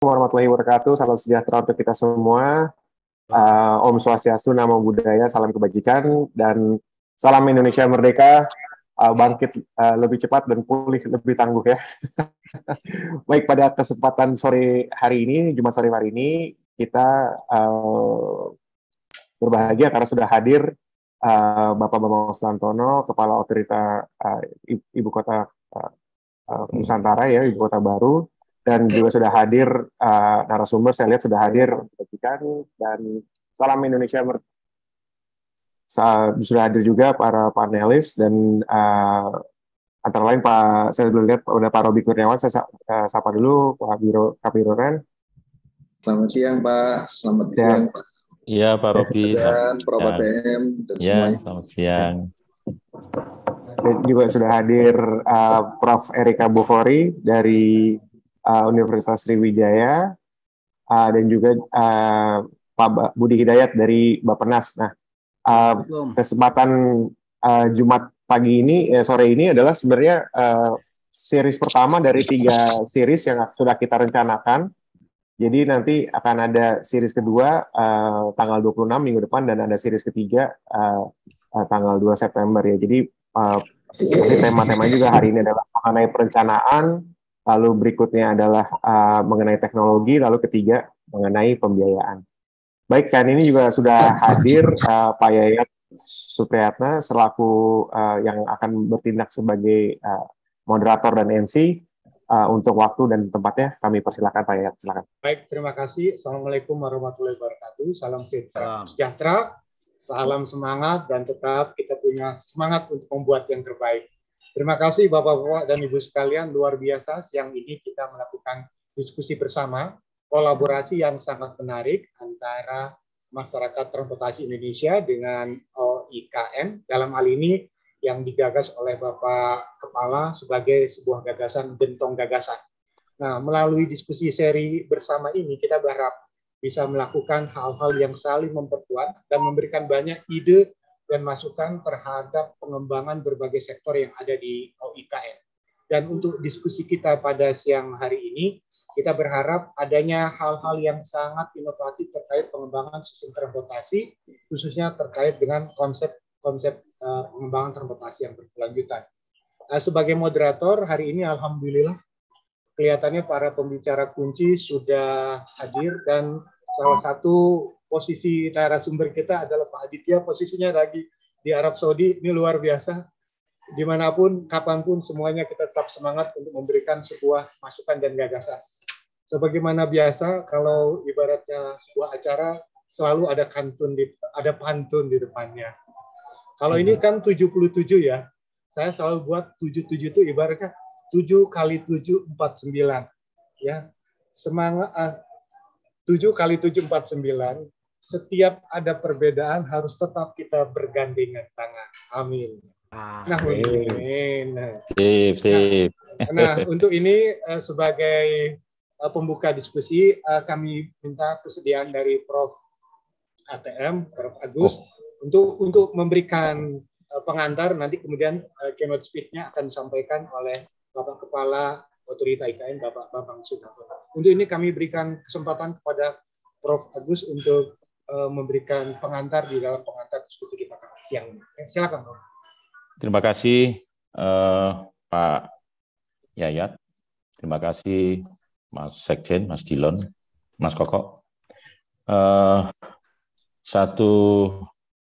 warahmatullahi wabarakatuh. Salam sejahtera untuk kita semua. Uh, Om Swastiastu, nama budaya, salam kebajikan dan salam Indonesia Merdeka. Uh, bangkit uh, lebih cepat dan pulih lebih tangguh ya. Baik pada kesempatan sore hari ini, Jumat sore hari ini kita uh, berbahagia karena sudah hadir uh, Bapak Bambang Santono, Kepala Otorita uh, Ibu Kota uh, Nusantara ya, Ibu Kota Baru dan juga sudah hadir uh, narasumber saya lihat sudah hadir ketika dan salam Indonesia Mer sudah hadir juga para panelis dan uh, antara lain Pak saya belum lihat udah Pak Robi Kurniawan saya uh, sapa dulu Pak Biro Kapiroren. Selamat siang Pak, selamat ya. siang Pak. Iya Pak Robi. Dan Prof. PM ya. dan ya, semuanya. Selamat siang. Dan juga sudah hadir uh, Prof. Erika Bukhori dari uh, Universitas Sriwijaya uh, dan juga uh, Pak Budi Hidayat dari Bapenas. Nah, uh, kesempatan uh, Jumat pagi ini eh, sore ini adalah sebenarnya uh, series pertama dari tiga series yang sudah kita rencanakan. Jadi nanti akan ada series kedua uh, tanggal 26 minggu depan dan ada series ketiga uh, uh, tanggal 2 September ya. Jadi uh, tema-tema juga hari ini adalah mengenai perencanaan, lalu berikutnya adalah uh, mengenai teknologi, lalu ketiga mengenai pembiayaan. Baik, kan ini juga sudah hadir uh, Pak Yayat Supriyatna selaku uh, yang akan bertindak sebagai uh, moderator dan MC. Uh, untuk waktu dan tempatnya kami persilakan Pak Yayat, silakan. Baik, terima kasih. Assalamualaikum warahmatullahi wabarakatuh. Salam sejahtera, salam semangat, dan tetap kita punya semangat untuk membuat yang terbaik. Terima kasih Bapak-Bapak dan Ibu sekalian, luar biasa siang ini kita melakukan diskusi bersama, kolaborasi yang sangat menarik antara masyarakat transportasi Indonesia dengan OIKN, oh, dalam hal ini yang digagas oleh Bapak Kepala sebagai sebuah gagasan bentong gagasan. Nah, melalui diskusi seri bersama ini kita berharap bisa melakukan hal-hal yang saling memperkuat dan memberikan banyak ide dan masukan terhadap pengembangan berbagai sektor yang ada di OIKN. Dan untuk diskusi kita pada siang hari ini, kita berharap adanya hal-hal yang sangat inovatif terkait pengembangan sistem transportasi, khususnya terkait dengan konsep-konsep eh, pengembangan transportasi yang berkelanjutan. Eh, sebagai moderator, hari ini Alhamdulillah kelihatannya para pembicara kunci sudah hadir dan salah satu posisi narasumber kita adalah Pak Aditya, posisinya lagi di Arab Saudi, ini luar biasa. Dimanapun, kapanpun, semuanya kita tetap semangat untuk memberikan sebuah masukan dan gagasan. Sebagaimana biasa, kalau ibaratnya sebuah acara, selalu ada kantun di, ada pantun di depannya. Kalau ini hmm. kan 77 ya, saya selalu buat 77 itu ibaratnya 7 kali 7, 49. Ya, semangat, 7 ah, kali 7 49 setiap ada perbedaan harus tetap kita bergandengan tangan. Amin. Nah, amin. Nah. Sip, sip. Nah, untuk ini eh, sebagai eh, pembuka diskusi eh, kami minta kesediaan dari Prof ATM, Prof Agus oh. untuk untuk memberikan pengantar nanti kemudian keynote speech-nya akan disampaikan oleh Bapak Kepala Otorita IKN Bapak Bambang Sunarto. Untuk ini kami berikan kesempatan kepada Prof Agus untuk Eh, memberikan pengantar di dalam pengantar diskusi kita siang ini. Eh, silakan, Pak. Terima kasih uh, Pak Yayat. Terima kasih Mas Sekjen, Mas Dilon, Mas Koko. Uh, satu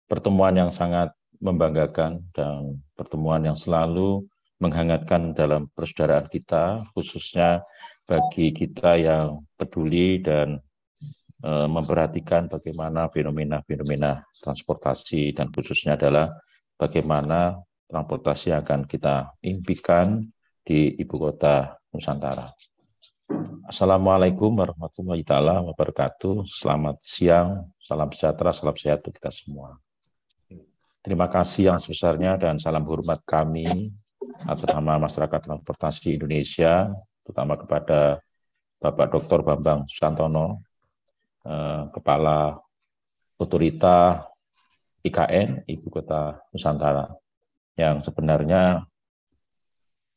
pertemuan yang sangat membanggakan dan pertemuan yang selalu menghangatkan dalam persaudaraan kita, khususnya bagi kita yang peduli dan Eh, memperhatikan bagaimana fenomena-fenomena transportasi dan khususnya adalah bagaimana transportasi akan kita impikan di ibu kota Nusantara. Assalamualaikum warahmatullahi taala wabarakatuh. Selamat siang, salam sejahtera, salam sehat untuk kita semua. Terima kasih yang sebesarnya dan salam hormat kami atas nama masyarakat transportasi Indonesia, terutama kepada Bapak Dr. Bambang Santono, Eh, Kepala Otorita IKN Ibu Kota Nusantara yang sebenarnya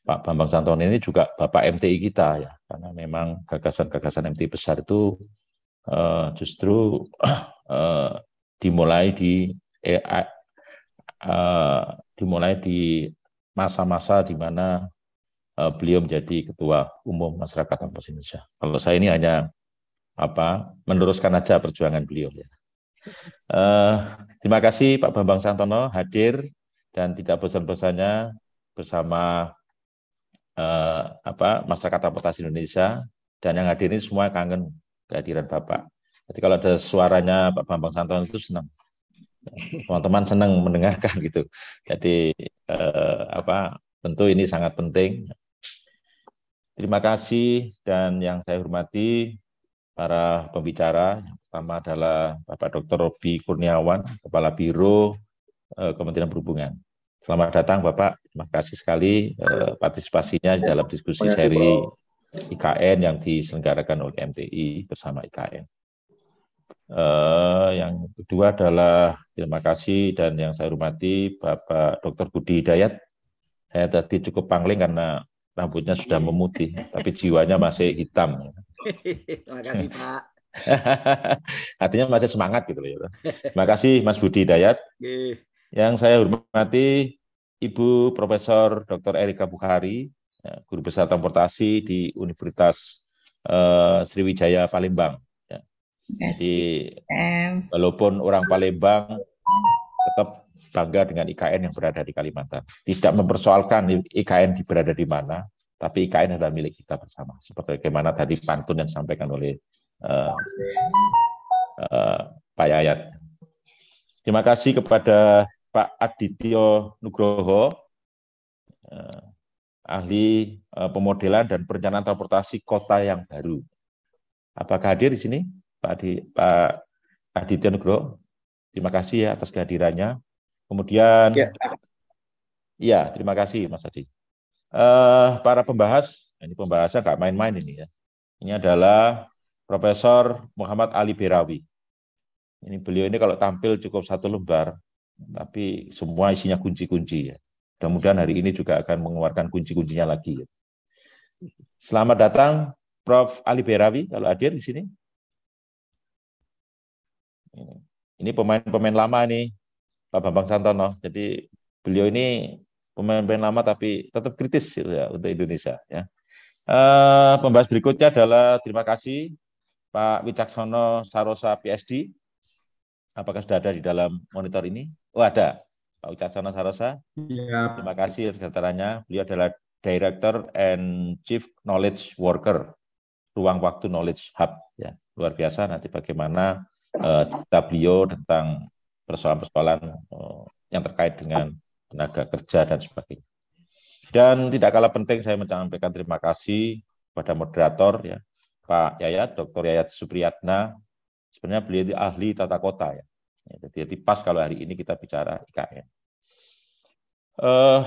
Pak Bambang Santono ini juga bapak MTI kita ya karena memang gagasan-gagasan MTI besar itu uh, justru uh, dimulai di eh, dimulai di masa-masa di mana uh, beliau menjadi ketua umum masyarakat kampus Indonesia. Kalau saya ini hanya apa meneruskan aja perjuangan beliau ya. Uh, terima kasih Pak Bambang Santono hadir dan tidak bosan-bosannya bersama uh, apa masyarakat transportasi Indonesia dan yang hadir ini semua kangen kehadiran Bapak. Jadi kalau ada suaranya Pak Bambang Santono itu senang. Teman-teman senang mendengarkan gitu. Jadi eh, apa tentu ini sangat penting. Terima kasih dan yang saya hormati para pembicara. Yang pertama adalah Bapak Dr. Robi Kurniawan, Kepala Biro eh, Kementerian Perhubungan. Selamat datang Bapak, terima kasih sekali eh, partisipasinya dalam diskusi seri IKN yang diselenggarakan oleh MTI bersama IKN. Eh, yang kedua adalah terima kasih dan yang saya hormati Bapak Dr. Budi Hidayat. Saya tadi cukup pangling karena rambutnya sudah memutih, tapi jiwanya masih hitam. Terima kasih Pak. Artinya masih semangat gitu loh. Ya Terima kasih Mas Budi Dayat. Yang saya hormati Ibu Profesor Dr. Erika Bukhari, ya, guru besar transportasi di Universitas uh, Sriwijaya Palembang. Ya. Jadi walaupun orang Palembang tetap bangga dengan IKN yang berada di Kalimantan. Tidak mempersoalkan IKN berada di mana, tapi IKN adalah milik kita bersama. Seperti bagaimana tadi pantun yang disampaikan oleh uh, uh, Pak Yayat. Terima kasih kepada Pak Adityo Nugroho, uh, ahli uh, pemodelan dan perencanaan transportasi kota yang baru. Apakah hadir di sini Pak, Adi, Pak Adityo Nugroho? Terima kasih ya atas kehadirannya. Kemudian, ya, ya terima kasih Mas Adi uh, para pembahas, ini pembahasnya nggak main-main ini ya. Ini adalah Profesor Muhammad Ali Berawi. Ini beliau ini kalau tampil cukup satu lembar, tapi semua isinya kunci-kunci ya. Mudah-mudahan hari ini juga akan mengeluarkan kunci-kuncinya lagi. Ya. Selamat datang Prof. Ali Berawi kalau hadir di sini. Ini pemain-pemain lama nih, Pak Bambang Santono. Jadi beliau ini pemain-pemain lama tapi tetap kritis gitu ya untuk Indonesia ya. Uh, pembahas berikutnya adalah terima kasih Pak Wicaksono Sarosa PSD. Apakah sudah ada di dalam monitor ini? Oh ada, Pak Wicaksono Sarosa. Ya. Terima kasih sekretaranya. Beliau adalah Director and Chief Knowledge Worker, Ruang Waktu Knowledge Hub. Ya, luar biasa. Nanti bagaimana uh, cerita beliau tentang persoalan-persoalan uh, yang terkait dengan tenaga kerja dan sebagainya. Dan tidak kalah penting saya menyampaikan terima kasih kepada moderator ya Pak Yayat, Dr. Yayat Supriyatna. Sebenarnya beliau itu ahli tata kota ya. ya jadi pas kalau hari ini kita bicara IKN. Uh, eh,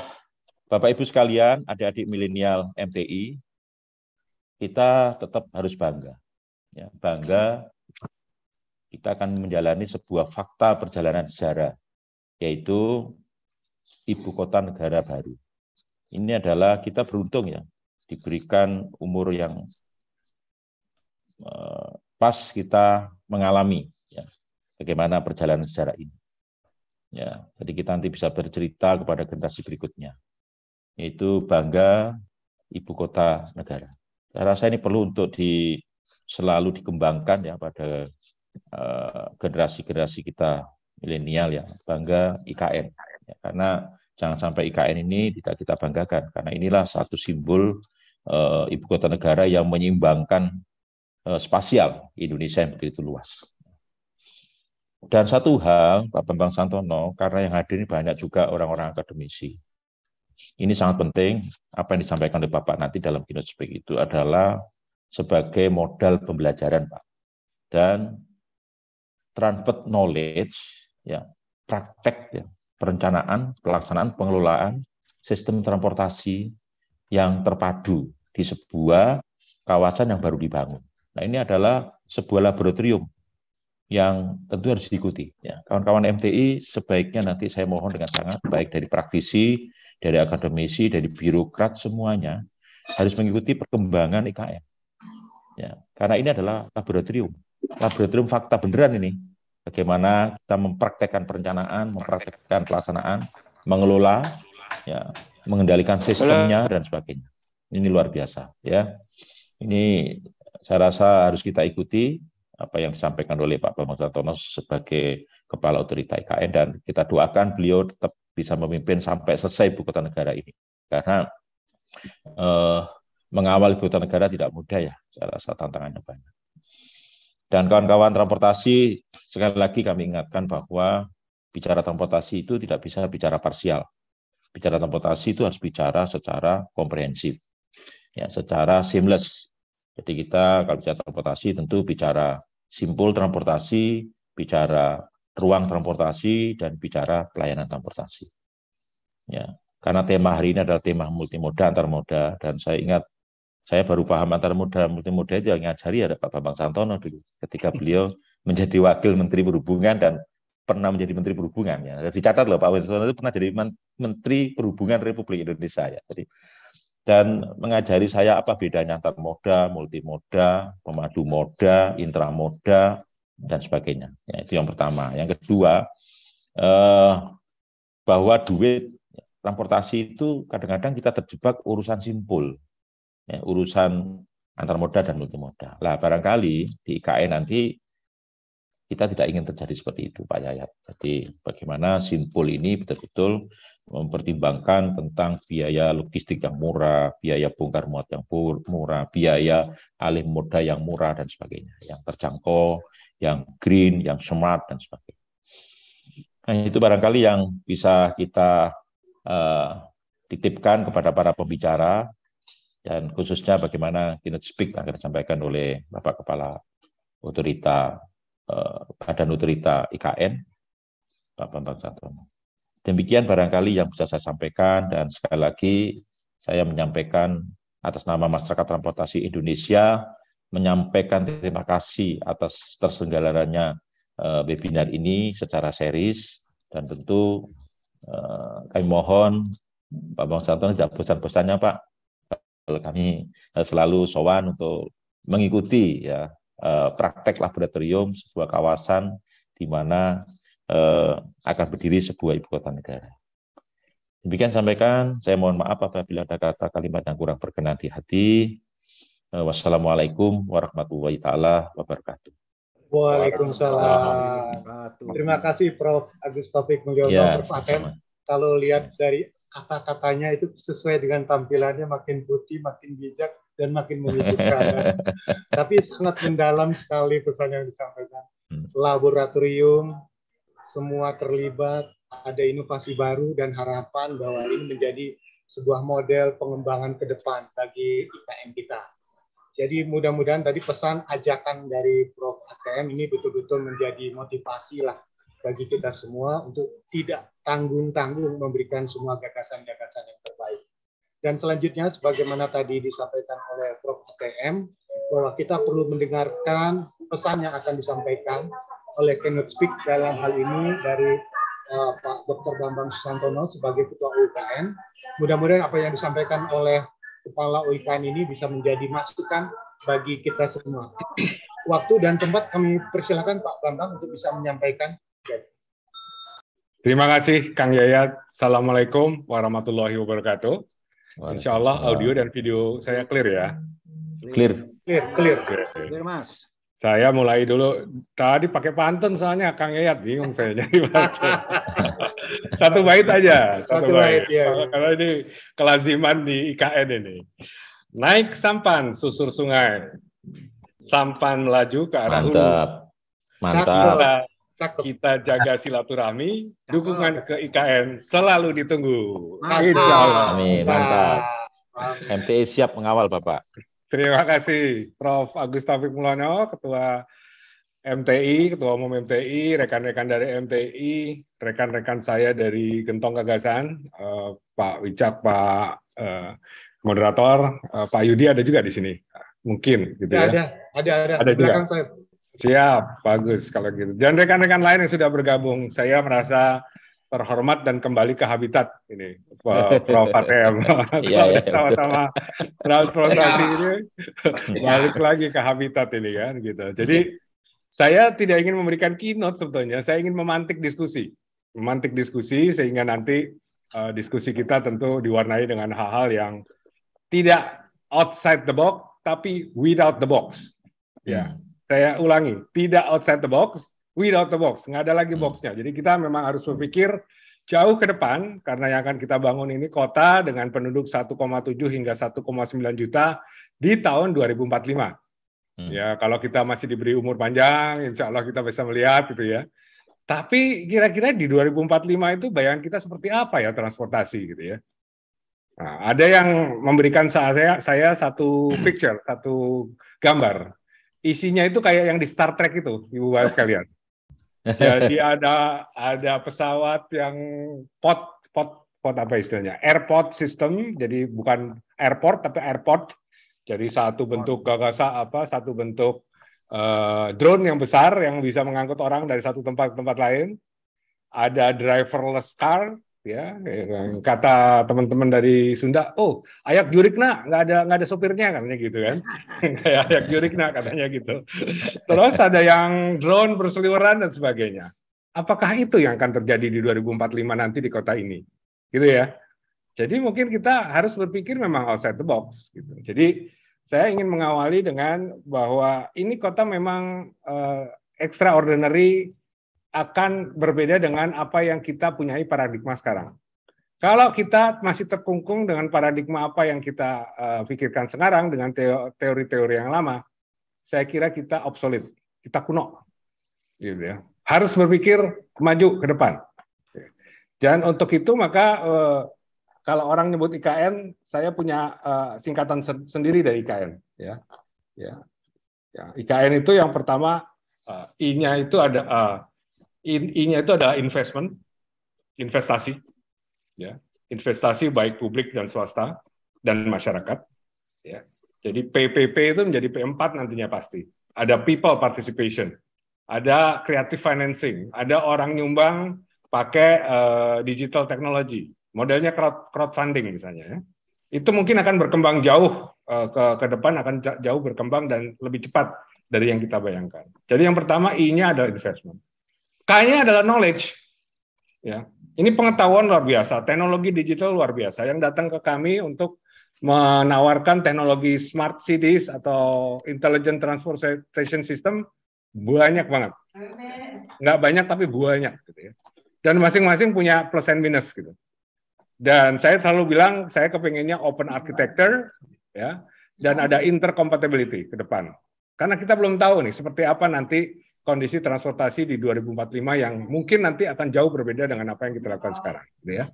Bapak Ibu sekalian, adik-adik milenial MTI, kita tetap harus bangga. Ya, bangga kita akan menjalani sebuah fakta perjalanan sejarah, yaitu ibu kota negara baru. Ini adalah kita beruntung ya, diberikan umur yang eh, pas kita mengalami ya, bagaimana perjalanan sejarah ini. Ya, jadi kita nanti bisa bercerita kepada generasi berikutnya, yaitu bangga ibu kota negara. Saya rasa ini perlu untuk di, selalu dikembangkan ya pada uh, eh, generasi -generasi kita milenial ya, bangga IKN. Ya, karena jangan sampai IKN ini tidak kita banggakan, karena inilah satu simbol e, ibu kota negara yang menyeimbangkan e, spasial Indonesia yang begitu luas. Dan satu hal, Pak Bambang Santono, karena yang hadir ini banyak juga orang-orang akademisi. Ini sangat penting, apa yang disampaikan oleh Bapak nanti dalam keynote speak itu adalah sebagai modal pembelajaran, Pak. Dan transfer knowledge, ya, praktek, ya, perencanaan, pelaksanaan, pengelolaan sistem transportasi yang terpadu di sebuah kawasan yang baru dibangun. Nah, ini adalah sebuah laboratorium yang tentu harus diikuti. Ya, kawan-kawan MTI sebaiknya nanti saya mohon dengan sangat baik dari praktisi, dari akademisi, dari birokrat semuanya harus mengikuti perkembangan IKN. Ya, karena ini adalah laboratorium, laboratorium fakta beneran ini bagaimana kita mempraktekkan perencanaan, mempraktekkan pelaksanaan, mengelola, ya, mengendalikan sistemnya dan sebagainya. Ini luar biasa, ya. Ini saya rasa harus kita ikuti apa yang disampaikan oleh Pak Bambang Santono sebagai Kepala Otorita IKN dan kita doakan beliau tetap bisa memimpin sampai selesai ibu kota negara ini karena eh, mengawal ibu kota negara tidak mudah ya saya rasa tantangannya banyak. Dan kawan-kawan transportasi, sekali lagi kami ingatkan bahwa bicara transportasi itu tidak bisa bicara parsial. Bicara transportasi itu harus bicara secara komprehensif, ya, secara seamless. Jadi kita kalau bicara transportasi tentu bicara simpul transportasi, bicara ruang transportasi, dan bicara pelayanan transportasi. Ya, karena tema hari ini adalah tema multimoda antar moda dan saya ingat saya baru paham antara moda multimoda itu yang ngajari ada Pak Bambang Santono dulu ketika beliau menjadi wakil menteri perhubungan dan pernah menjadi menteri perhubungan ya. Dicatat loh Pak Santono itu pernah jadi menteri perhubungan Republik Indonesia ya. Jadi dan mengajari saya apa bedanya antar moda, multimoda, pemadu moda, intramoda dan sebagainya. Ya, itu yang pertama. Yang kedua eh, bahwa duit transportasi itu kadang-kadang kita terjebak urusan simpul ya, urusan modal dan multimoda. Lah barangkali di IKN nanti kita tidak ingin terjadi seperti itu Pak Yayat. Jadi bagaimana simpul ini betul-betul mempertimbangkan tentang biaya logistik yang murah, biaya bongkar muat yang murah, biaya alih moda yang murah dan sebagainya, yang terjangkau, yang green, yang smart dan sebagainya. Nah, itu barangkali yang bisa kita uh, titipkan kepada para pembicara dan khususnya bagaimana keynote speak akan disampaikan oleh Bapak Kepala Otorita eh, Badan Otorita IKN Pak Bambang Santono. Demikian barangkali yang bisa saya sampaikan dan sekali lagi saya menyampaikan atas nama masyarakat transportasi Indonesia menyampaikan terima kasih atas terselenggaranya eh, webinar ini secara series dan tentu eh, kami mohon Pak Bambang Santono tidak bosan-bosannya Pak kami eh, selalu sowan untuk mengikuti ya eh, praktek laboratorium sebuah kawasan di mana eh, akan berdiri sebuah ibu kota negara. Demikian sampaikan, saya mohon maaf apabila ada kata kalimat yang kurang berkenan di hati. wassalamualaikum warahmatullahi taala wabarakatuh. Waalaikumsalam. Terima kasih Prof Agus Taufik Mulyono ya, Berpaten. Kalau lihat dari kata-katanya itu sesuai dengan tampilannya makin putih, makin bijak dan makin menyejukkan. Tapi sangat mendalam sekali pesan yang disampaikan. Hmm. Laboratorium semua terlibat, ada inovasi baru dan harapan bahwa ini menjadi sebuah model pengembangan ke depan bagi IKM kita. Jadi mudah-mudahan tadi pesan ajakan dari Prof. ATM ini betul-betul menjadi motivasi lah bagi kita semua untuk tidak tanggung-tanggung memberikan semua gagasan-gagasan yang terbaik. Dan selanjutnya, sebagaimana tadi disampaikan oleh Prof. UTM, bahwa kita perlu mendengarkan pesan yang akan disampaikan oleh keynote speak dalam hal ini dari uh, Pak Dr. Bambang Susantono sebagai Ketua UKN Mudah-mudahan apa yang disampaikan oleh Kepala UKN ini bisa menjadi masukan bagi kita semua. Waktu dan tempat kami persilakan Pak Bambang untuk bisa menyampaikan. Terima kasih Kang Yayat. Assalamualaikum warahmatullahi wabarakatuh. Insya Allah audio dan video saya clear ya. Clear. Clear, clear. Clear, clear mas. Saya mulai dulu. Tadi pakai pantun soalnya Kang Yayat bingung saya nyari Satu bait aja. Satu, Satu bait. bait ya. Karena ini kelaziman di IKN ini. Naik sampan susur sungai. Sampan melaju ke arah Mantap. hulu. Mantap. Mantap Cakep. Kita jaga silaturahmi, dukungan ke IKN selalu ditunggu. Insya Allah. Amin, mantap. MTI siap mengawal Bapak. Terima kasih Prof. Agus Taufik Ketua MTI, Ketua Umum MTI, rekan-rekan dari MTI, rekan-rekan saya dari Gentong Gagasan, eh, Pak Wicak, Pak eh, moderator, eh, Pak Yudi ada juga di sini, mungkin gitu ya. ya. Ada, ada, ada, ada di belakang juga. saya. Siap, bagus kalau gitu. Dan rekan-rekan lain yang sudah bergabung, saya merasa terhormat dan kembali ke habitat ini Prof. ATM. Iya, iya, sama-sama transportasi iya. ini balik lagi ke habitat ini kan gitu. Jadi saya tidak ingin memberikan keynote sebetulnya, saya ingin memantik diskusi. Memantik diskusi sehingga nanti uh, diskusi kita tentu diwarnai dengan hal-hal yang tidak outside the box tapi without the box. Ya. Hmm. Saya ulangi, tidak outside the box, without the box, nggak ada lagi hmm. boxnya. Jadi kita memang harus berpikir jauh ke depan karena yang akan kita bangun ini kota dengan penduduk 1,7 hingga 1,9 juta di tahun 2045. Hmm. Ya kalau kita masih diberi umur panjang, insya Allah kita bisa melihat gitu ya. Tapi kira-kira di 2045 itu bayangan kita seperti apa ya transportasi gitu ya? Nah, ada yang memberikan saya saya satu hmm. picture, satu gambar isinya itu kayak yang di Star Trek itu, Ibu Bapak sekalian. Jadi ada ada pesawat yang pot pot pot apa istilahnya? Airport system, jadi bukan airport tapi airport. Jadi satu bentuk gagasa apa, satu bentuk uh, drone yang besar yang bisa mengangkut orang dari satu tempat ke tempat lain. Ada driverless car, ya kata teman-teman dari Sunda oh ayak jurikna nggak ada nggak ada sopirnya katanya gitu kan kayak ayak nak katanya gitu terus ada yang drone berseliweran dan sebagainya apakah itu yang akan terjadi di 2045 nanti di kota ini gitu ya jadi mungkin kita harus berpikir memang outside the box gitu jadi saya ingin mengawali dengan bahwa ini kota memang uh, extraordinary akan berbeda dengan apa yang kita punyai paradigma sekarang. Kalau kita masih terkungkung dengan paradigma apa yang kita uh, pikirkan sekarang dengan teori-teori yang lama, saya kira kita obsolete, kita kuno. Gitu ya. Harus berpikir maju ke depan. Dan untuk itu maka uh, kalau orang nyebut IKN, saya punya uh, singkatan sen sendiri dari IKN. Ya. Ya. ya, IKN itu yang pertama uh, I-nya itu ada uh, i itu ada investment, investasi, ya, investasi baik publik dan swasta dan masyarakat, ya. Jadi PPP itu menjadi P4 nantinya pasti. Ada people participation, ada creative financing, ada orang nyumbang pakai uh, digital technology, modelnya crowd, crowdfunding misalnya. Ya. Itu mungkin akan berkembang jauh uh, ke, ke depan, akan jauh berkembang dan lebih cepat dari yang kita bayangkan. Jadi yang pertama I-nya adalah investment. K-nya adalah knowledge. Ya. Ini pengetahuan luar biasa, teknologi digital luar biasa yang datang ke kami untuk menawarkan teknologi smart cities atau intelligent transportation system banyak banget. Nggak banyak tapi banyak gitu ya. Dan masing-masing punya plus and minus gitu. Dan saya selalu bilang saya kepengennya open architecture ya dan ada intercompatibility ke depan. Karena kita belum tahu nih seperti apa nanti kondisi transportasi di 2045 yang mungkin nanti akan jauh berbeda dengan apa yang kita lakukan sekarang, gitu ya.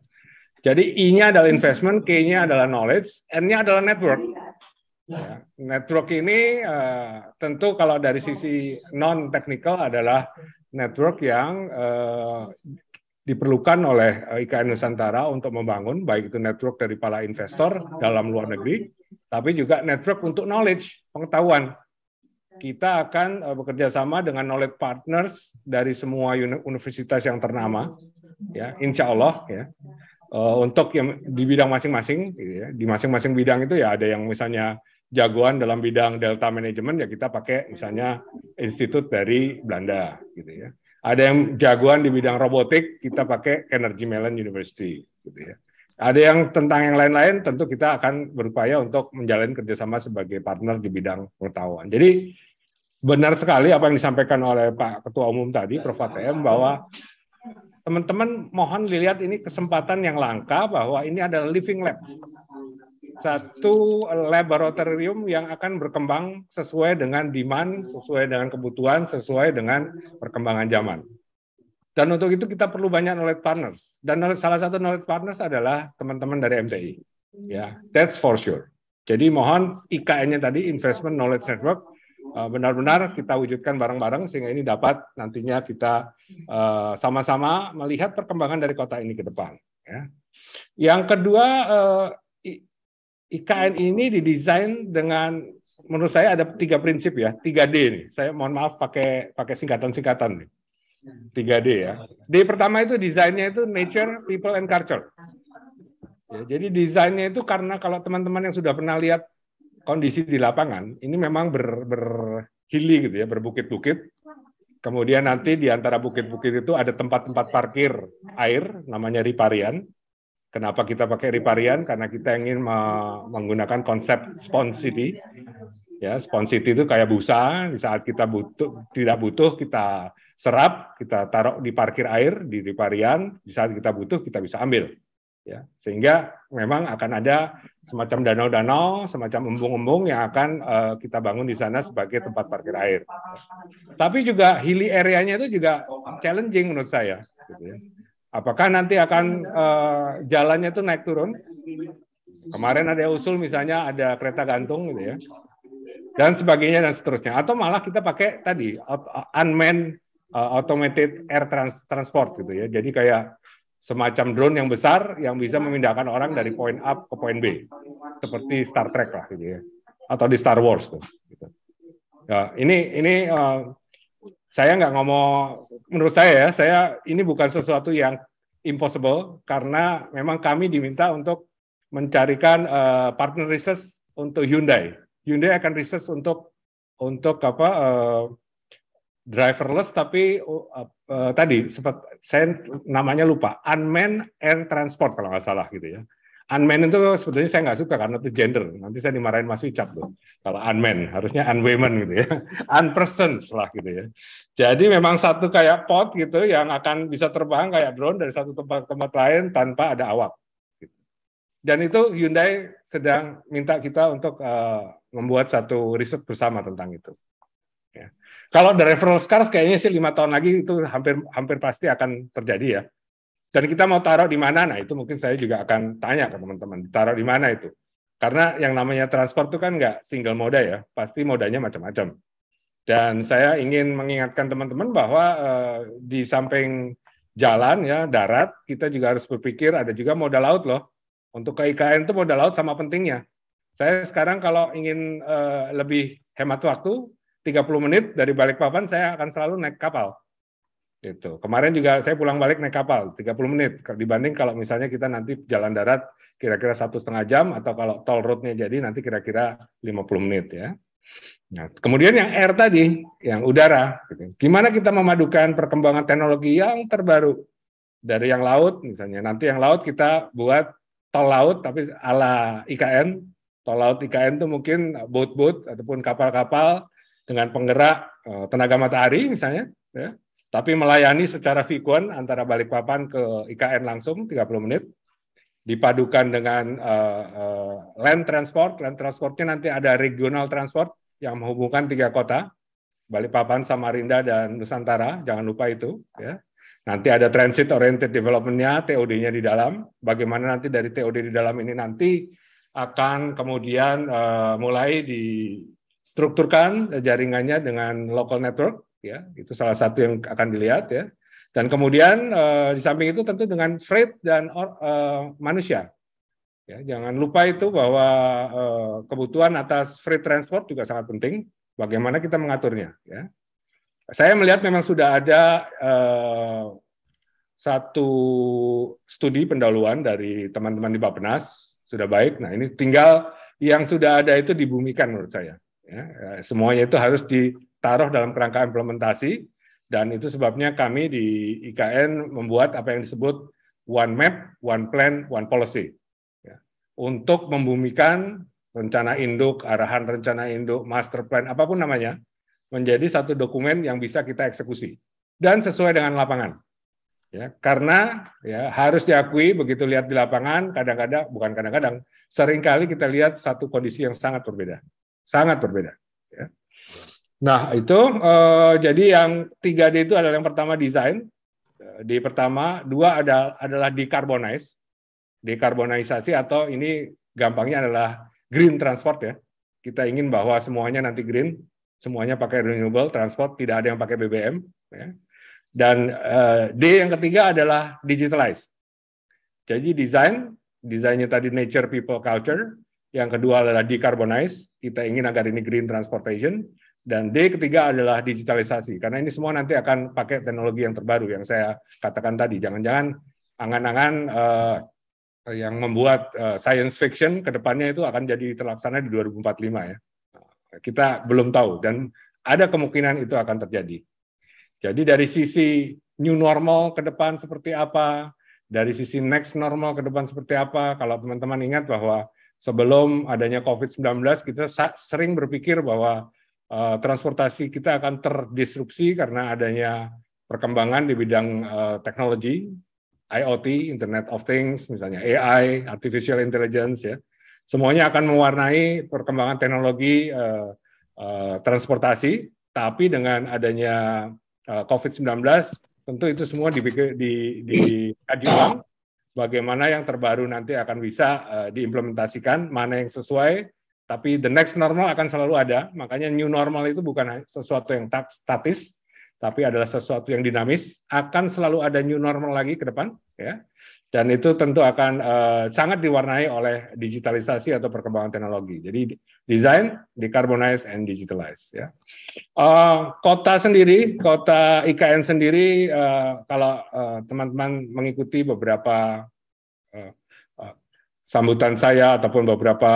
Jadi I-nya adalah investment, K-nya adalah knowledge, N-nya adalah network. Iya. Ya, network ini uh, tentu kalau dari sisi non teknikal adalah network yang uh, diperlukan oleh eh, IKN Nusantara untuk membangun baik itu network dari para investor dalam luar negeri, tapi juga network untuk knowledge, pengetahuan kita akan eh, bekerja sama dengan knowledge partners dari semua universitas yang ternama, ya, insya Allah, ya, eh, untuk yang di bidang masing-masing, gitu ya. di masing-masing bidang itu ya ada yang misalnya jagoan dalam bidang delta management ya kita pakai misalnya institut dari Belanda, gitu ya. Ada yang jagoan di bidang robotik kita pakai Energy Mellon University, gitu ya ada yang tentang yang lain-lain, tentu kita akan berupaya untuk menjalin kerjasama sebagai partner di bidang pengetahuan. Jadi benar sekali apa yang disampaikan oleh Pak Ketua Umum tadi, Prof. ATM, bahwa teman-teman mohon dilihat ini kesempatan yang langka bahwa ini adalah living lab. Satu laboratorium yang akan berkembang sesuai dengan demand, sesuai dengan kebutuhan, sesuai dengan perkembangan zaman. Dan untuk itu kita perlu banyak knowledge partners. Dan salah satu knowledge partners adalah teman-teman dari MTI. Ya, that's for sure. Jadi mohon IKN-nya tadi Investment Knowledge Network eh, benar-benar kita wujudkan bareng-bareng sehingga ini dapat nantinya kita eh, sama-sama melihat perkembangan dari kota ini ke depan. Ya. Yang kedua uh, eh, IKN ini didesain dengan menurut saya ada tiga prinsip ya tiga D ini. Saya mohon maaf pakai pakai singkatan-singkatan nih. Tiga d ya. Iya, iya. D pertama itu desainnya itu nature, people, and culture. Ya, jadi desainnya itu karena kalau teman-teman yang sudah pernah lihat kondisi di lapangan, ini memang ber, berhili gitu ya, berbukit-bukit. Kemudian nanti di antara bukit-bukit itu ada tempat-tempat parkir air, namanya riparian. Kenapa kita pakai riparian? Karena kita ingin menggunakan konsep city. Ya, city itu kayak busa. Di saat kita butuh, tidak butuh, kita serap, kita taruh di parkir air, di riparian, di saat kita butuh kita bisa ambil. Ya, sehingga memang akan ada semacam danau-danau, semacam embung-embung yang akan uh, kita bangun di sana sebagai tempat parkir air. Tapi juga hilly areanya itu juga challenging menurut saya. Gitu ya. Apakah nanti akan uh, jalannya itu naik turun? Kemarin ada usul misalnya ada kereta gantung gitu ya dan sebagainya dan seterusnya atau malah kita pakai tadi unmanned uh, automated air trans transport gitu ya. Jadi kayak semacam drone yang besar yang bisa iya. memindahkan orang dari point A ke point B, seperti Star Trek lah gitu ya, atau di Star Wars tuh. Gitu. Ya, ini ini uh, saya nggak ngomong, menurut saya ya, saya ini bukan sesuatu yang impossible karena memang kami diminta untuk mencarikan uh, partner research untuk Hyundai. Hyundai akan research untuk untuk apa uh, driverless tapi uh, uh, tadi sempat saya namanya lupa unmanned air transport kalau nggak salah gitu ya unmanned itu sebetulnya saya nggak suka karena itu gender nanti saya dimarahin Mas Wicap tuh kalau unmanned harusnya unwomen gitu ya unpersons lah gitu ya jadi memang satu kayak pot gitu yang akan bisa terbang kayak drone dari satu tempat ke tempat lain tanpa ada awak gitu. dan itu Hyundai sedang minta kita untuk uh, membuat satu riset bersama tentang itu kalau the referral scars kayaknya sih lima tahun lagi itu hampir hampir pasti akan terjadi ya. Dan kita mau taruh di mana? Nah itu mungkin saya juga akan tanya ke teman-teman. Taruh di mana itu? Karena yang namanya transport itu kan nggak single moda ya, pasti modanya macam-macam. Dan saya ingin mengingatkan teman-teman bahwa eh, di samping jalan ya darat, kita juga harus berpikir ada juga modal laut loh. Untuk ke IKN itu modal laut sama pentingnya. Saya sekarang kalau ingin eh, lebih hemat waktu, 30 menit dari balik papan saya akan selalu naik kapal. Itu. Kemarin juga saya pulang balik naik kapal 30 menit dibanding kalau misalnya kita nanti jalan darat kira-kira satu setengah jam atau kalau tol roadnya jadi nanti kira-kira 50 menit ya. Nah, kemudian yang air tadi, yang udara, gitu. gimana kita memadukan perkembangan teknologi yang terbaru dari yang laut misalnya. Nanti yang laut kita buat tol laut tapi ala IKN, tol laut IKN itu mungkin boat-boat ataupun kapal-kapal dengan penggerak eh, tenaga matahari misalnya, ya, tapi melayani secara vikuan antara Balikpapan ke IKN langsung 30 menit, dipadukan dengan uh, uh, land transport, land transportnya nanti ada regional transport yang menghubungkan tiga kota, Balikpapan, Samarinda, dan Nusantara, jangan lupa itu. ya Nanti ada transit oriented development-nya, TOD-nya di dalam. Bagaimana nanti dari TOD di dalam ini nanti akan kemudian uh, mulai di strukturkan eh, jaringannya dengan local network ya itu salah satu yang akan dilihat ya dan kemudian eh, di samping itu tentu dengan freight dan or, eh, manusia ya jangan lupa itu bahwa eh, kebutuhan atas freight transport juga sangat penting bagaimana kita mengaturnya ya saya melihat memang sudah ada eh, satu studi pendahuluan dari teman-teman di Bapenas sudah baik nah ini tinggal yang sudah ada itu dibumikan menurut saya Ya, ya, semuanya itu harus ditaruh dalam kerangka implementasi dan itu sebabnya kami di IKN membuat apa yang disebut one map, one plan, one policy ya, untuk membumikan rencana induk, arahan rencana induk, master plan, apapun namanya menjadi satu dokumen yang bisa kita eksekusi dan sesuai dengan lapangan. Ya, karena ya harus diakui begitu lihat di lapangan kadang-kadang bukan kadang-kadang seringkali kita lihat satu kondisi yang sangat berbeda sangat berbeda. Ya. Nah itu eh, jadi yang 3D itu adalah yang pertama desain, eh, D pertama, dua ada, adalah decarbonize, dekarbonisasi atau ini gampangnya adalah green transport ya. Kita ingin bahwa semuanya nanti green, semuanya pakai renewable transport, tidak ada yang pakai BBM. Ya. Dan uh, D yang ketiga adalah digitalize. Jadi desain, desainnya tadi nature, people, culture, yang kedua adalah decarbonize, kita ingin agar ini green transportation. Dan D ketiga adalah digitalisasi, karena ini semua nanti akan pakai teknologi yang terbaru yang saya katakan tadi. Jangan-jangan angan-angan uh, yang membuat uh, science fiction ke depannya itu akan jadi terlaksana di 2045 ya. Kita belum tahu dan ada kemungkinan itu akan terjadi. Jadi dari sisi new normal ke depan seperti apa, dari sisi next normal ke depan seperti apa, kalau teman-teman ingat bahwa sebelum adanya COVID-19 kita sering berpikir bahwa uh, transportasi kita akan terdisrupsi karena adanya perkembangan di bidang uh, teknologi, IoT, Internet of Things, misalnya AI, artificial intelligence ya. Semuanya akan mewarnai perkembangan teknologi uh, uh, transportasi, tapi dengan adanya uh, COVID-19 tentu itu semua dipikir di di, di di bagaimana yang terbaru nanti akan bisa uh, diimplementasikan, mana yang sesuai, tapi the next normal akan selalu ada. Makanya new normal itu bukan sesuatu yang tak statis, tapi adalah sesuatu yang dinamis. Akan selalu ada new normal lagi ke depan, ya dan itu tentu akan uh, sangat diwarnai oleh digitalisasi atau perkembangan teknologi. Jadi desain, decarbonize, and digitalize. Ya. Uh, kota sendiri, kota IKN sendiri, uh, kalau teman-teman uh, teman mengikuti beberapa uh, uh, sambutan saya ataupun beberapa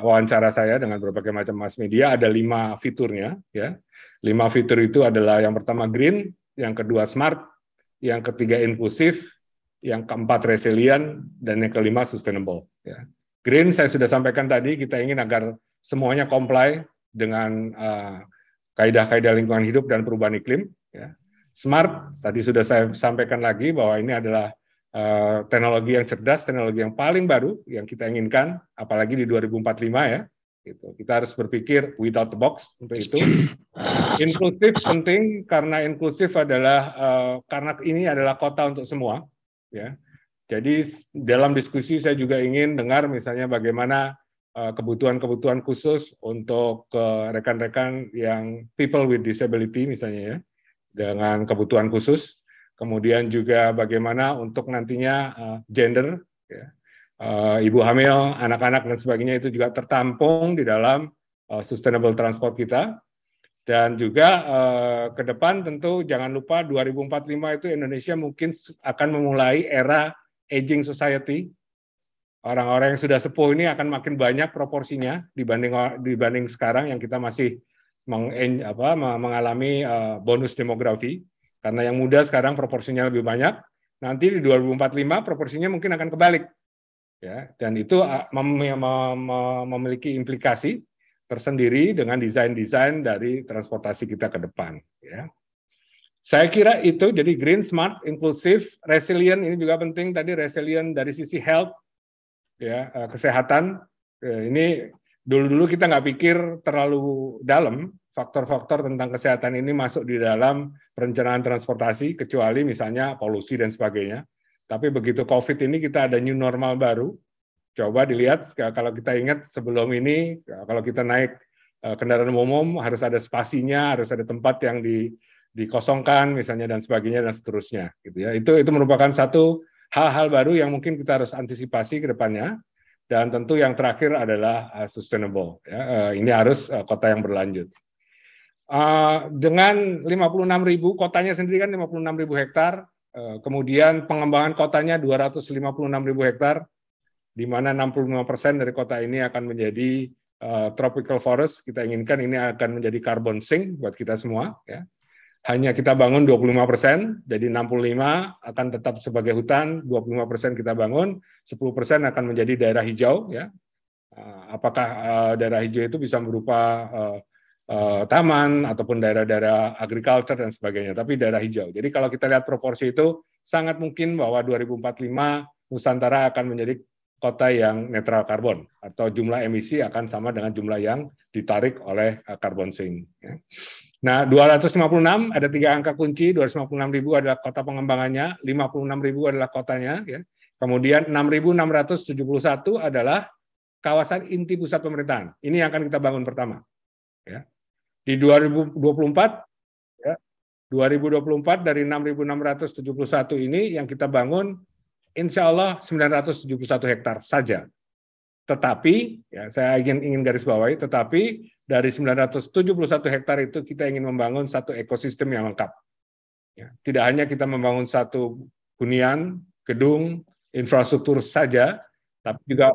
wawancara saya dengan berbagai macam mass media, ada lima fiturnya. Ya. Lima fitur itu adalah yang pertama green, yang kedua smart, yang ketiga inklusif, yang keempat resilient, dan yang kelima sustainable. Ya. Green saya sudah sampaikan tadi, kita ingin agar semuanya comply dengan eh, kaedah-kaedah uh, lingkungan hidup dan perubahan iklim. Ya. Smart, tadi sudah saya sampaikan lagi bahwa ini adalah uh, teknologi yang cerdas, teknologi yang paling baru yang kita inginkan, apalagi di 2045 ya. Gitu. Kita harus berpikir without the box untuk itu. Inklusif penting karena inklusif adalah uh, karena ini adalah kota untuk semua ya. Jadi dalam diskusi saya juga ingin dengar misalnya bagaimana eh, kebutuhan-kebutuhan khusus untuk eh, rekan-rekan yang people with disability misalnya ya dengan kebutuhan khusus. Kemudian juga bagaimana untuk nantinya eh, gender ya. ibu hamil, anak-anak dan sebagainya itu juga tertampung di dalam sustainable transport kita dan juga eh, ke depan tentu jangan lupa 2045 itu Indonesia mungkin akan memulai era aging society. Orang-orang yang sudah sepuh ini akan makin banyak proporsinya dibanding dibanding sekarang yang kita masih meng, apa, mengalami eh, bonus demografi. Karena yang muda sekarang proporsinya lebih banyak, nanti di 2045 proporsinya mungkin akan kebalik. Ya, dan itu ah, memiliki implikasi tersendiri dengan desain-desain dari transportasi kita ke depan. Ya. Saya kira itu jadi green, smart, inklusif, resilient ini juga penting tadi resilient dari sisi health ya eh, kesehatan eh, ini dulu-dulu kita nggak pikir terlalu dalam faktor-faktor tentang kesehatan ini masuk di dalam perencanaan transportasi kecuali misalnya polusi dan sebagainya. Tapi begitu COVID ini kita ada new normal baru, Coba dilihat eh, kalau kita ingat sebelum ini eh, kalau kita naik eh, kendaraan umum harus ada spasinya, harus ada tempat yang di, dikosongkan misalnya dan sebagainya dan seterusnya gitu ya. Itu itu merupakan satu hal-hal baru yang mungkin kita harus antisipasi ke depannya dan tentu yang terakhir adalah sustainable ya. Ini harus kota yang berlanjut. dengan ribu kotanya sendiri kan 56.000 hektar, kemudian pengembangan kotanya ribu hektar di mana 65% dari kota ini akan menjadi uh, tropical forest. Kita inginkan ini akan menjadi carbon sink buat kita semua. Ya. Hanya kita bangun 25%, jadi 65 akan tetap sebagai hutan, 25% kita bangun, 10% akan menjadi daerah hijau. Ya. Uh, apakah uh, daerah hijau itu bisa berupa uh, taman ataupun daerah-daerah agriculture dan sebagainya, tapi daerah hijau. Jadi kalau kita lihat proporsi itu, sangat mungkin bahwa 2045 Nusantara akan menjadi kota yang netral karbon atau jumlah emisi akan sama dengan jumlah yang ditarik oleh eh, karbon sink. Ya. Nah, 256 ada tiga angka kunci, 256 ribu adalah kota pengembangannya, 56 ribu adalah kotanya, ya. kemudian 6.671 adalah kawasan inti pusat pemerintahan. Ini yang akan kita bangun pertama. Ya. Di 2024, ya, 2024 dari 6.671 ini yang kita bangun insya Allah 971 hektar saja. Tetapi, ya, saya ingin ingin garis bawahi, tetapi dari 971 hektar itu kita ingin membangun satu ekosistem yang lengkap. Ya, tidak hanya kita membangun satu hunian, gedung, infrastruktur saja, tapi juga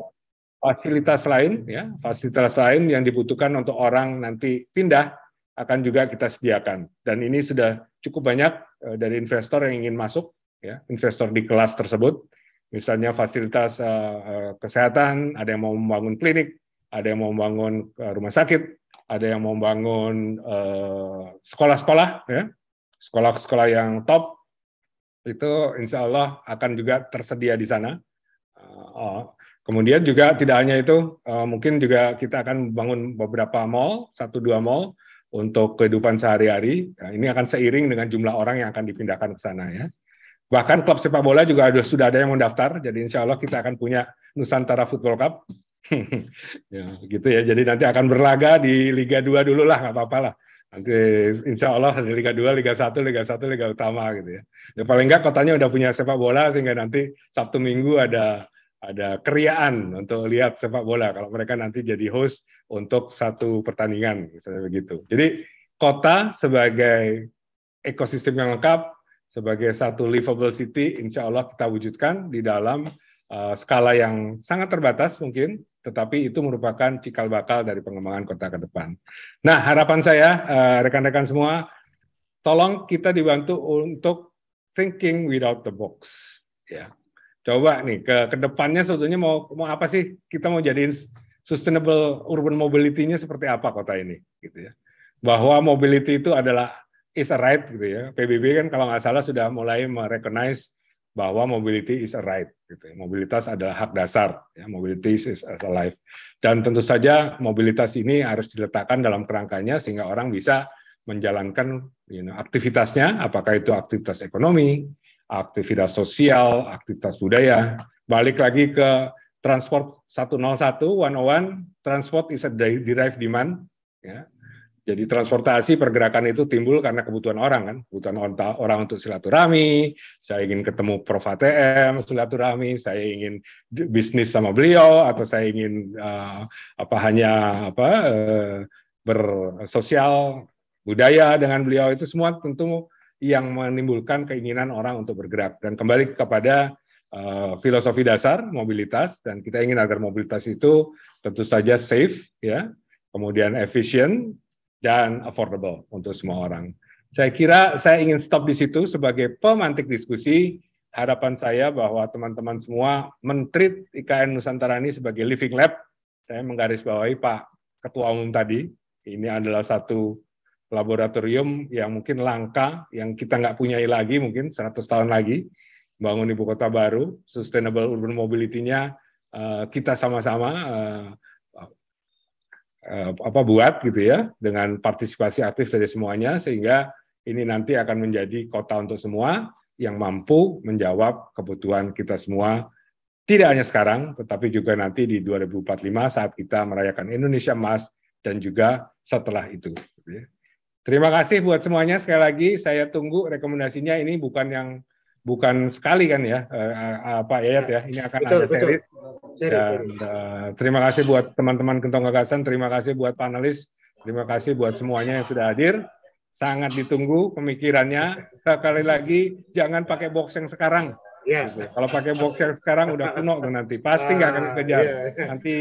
fasilitas lain, ya, fasilitas lain yang dibutuhkan untuk orang nanti pindah akan juga kita sediakan. Dan ini sudah cukup banyak eh, dari investor yang ingin masuk ya investor di kelas tersebut misalnya fasilitas uh, kesehatan ada yang mau membangun klinik ada yang mau membangun uh, rumah sakit ada yang mau membangun sekolah-sekolah uh, ya sekolah-sekolah yang top itu insya Allah akan juga tersedia di sana uh, kemudian juga tidak hanya itu uh, mungkin juga kita akan bangun beberapa mall satu dua mall untuk kehidupan sehari-hari. Nah, ini akan seiring dengan jumlah orang yang akan dipindahkan ke sana ya. Bahkan klub sepak bola juga ada, sudah ada yang mendaftar, jadi insya Allah kita akan punya Nusantara Football Cup. ya, gitu ya. Jadi nanti akan berlaga di Liga 2 dulu lah, nggak apa-apa lah. Nanti insya Allah dari Liga 2, Liga 1, Liga 1, Liga Utama gitu ya. ya paling enggak kotanya udah punya sepak bola sehingga nanti Sabtu Minggu ada ada keriaan untuk lihat sepak bola kalau mereka nanti jadi host untuk satu pertandingan misalnya begitu. Jadi kota sebagai ekosistem yang lengkap sebagai satu livable city, insya Allah kita wujudkan di dalam uh, skala yang sangat terbatas mungkin, tetapi itu merupakan cikal bakal dari pengembangan kota ke depan. Nah, harapan saya uh, rekan-rekan uh, semua, tolong kita dibantu untuk thinking without the box. Ya, coba nih ke kedepannya sebetulnya mau mau apa sih kita mau jadiin sustainable urban mobility-nya seperti apa kota ini, gitu ya. Bahwa mobility itu adalah is a right gitu ya. PBB kan kalau nggak salah sudah mulai merecognize bahwa mobility is a right gitu ya. Mobilitas adalah hak dasar ya. Mobility is a life. Dan tentu saja mobilitas ini harus diletakkan dalam kerangkanya sehingga orang bisa menjalankan you know, aktivitasnya, apakah itu aktivitas ekonomi, aktivitas sosial, aktivitas budaya. Balik lagi ke transport 101, 101, transport is a derived demand. Ya. Jadi transportasi pergerakan itu timbul karena kebutuhan orang kan, kebutuhan orang untuk silaturahmi, saya ingin ketemu Prof ATM silaturahmi, saya ingin bisnis sama beliau atau saya ingin uh, apa hanya apa uh, bersosial budaya dengan beliau itu semua tentu yang menimbulkan keinginan orang untuk bergerak dan kembali kepada uh, filosofi dasar mobilitas dan kita ingin agar mobilitas itu tentu saja safe ya kemudian efisien dan affordable untuk semua orang. Saya kira saya ingin stop di situ sebagai pemantik diskusi. Harapan saya bahwa teman-teman semua mentrit IKN Nusantara ini sebagai living lab. Saya menggarisbawahi Pak Ketua Umum tadi, ini adalah satu laboratorium yang mungkin langka, yang kita nggak punyai lagi mungkin 100 tahun lagi, bangun ibu kota baru, sustainable urban mobility-nya eh, kita sama-sama eh, Eh, apa buat gitu ya dengan partisipasi aktif dari semuanya sehingga ini nanti akan menjadi kota untuk semua yang mampu menjawab kebutuhan kita semua tidak hanya sekarang tetapi juga nanti di 2045 saat kita merayakan Indonesia Emas dan juga setelah itu. Gitu ya. Terima kasih buat semuanya sekali lagi saya tunggu rekomendasinya ini bukan yang bukan sekali kan ya uh, eh, uh, eh, Pak Yayat ya ini akan betul, ada seri. Eh, terima kasih buat teman-teman Kentong Gagasan, terima kasih buat panelis, terima kasih buat semuanya yang sudah hadir. Sangat ditunggu pemikirannya. Sekali lagi jangan pakai box yang sekarang. Yeah. Gitu. Kalau pakai box yang sekarang udah kuno tuh nanti pasti nggak akan ah, kejar. Yeah. Nanti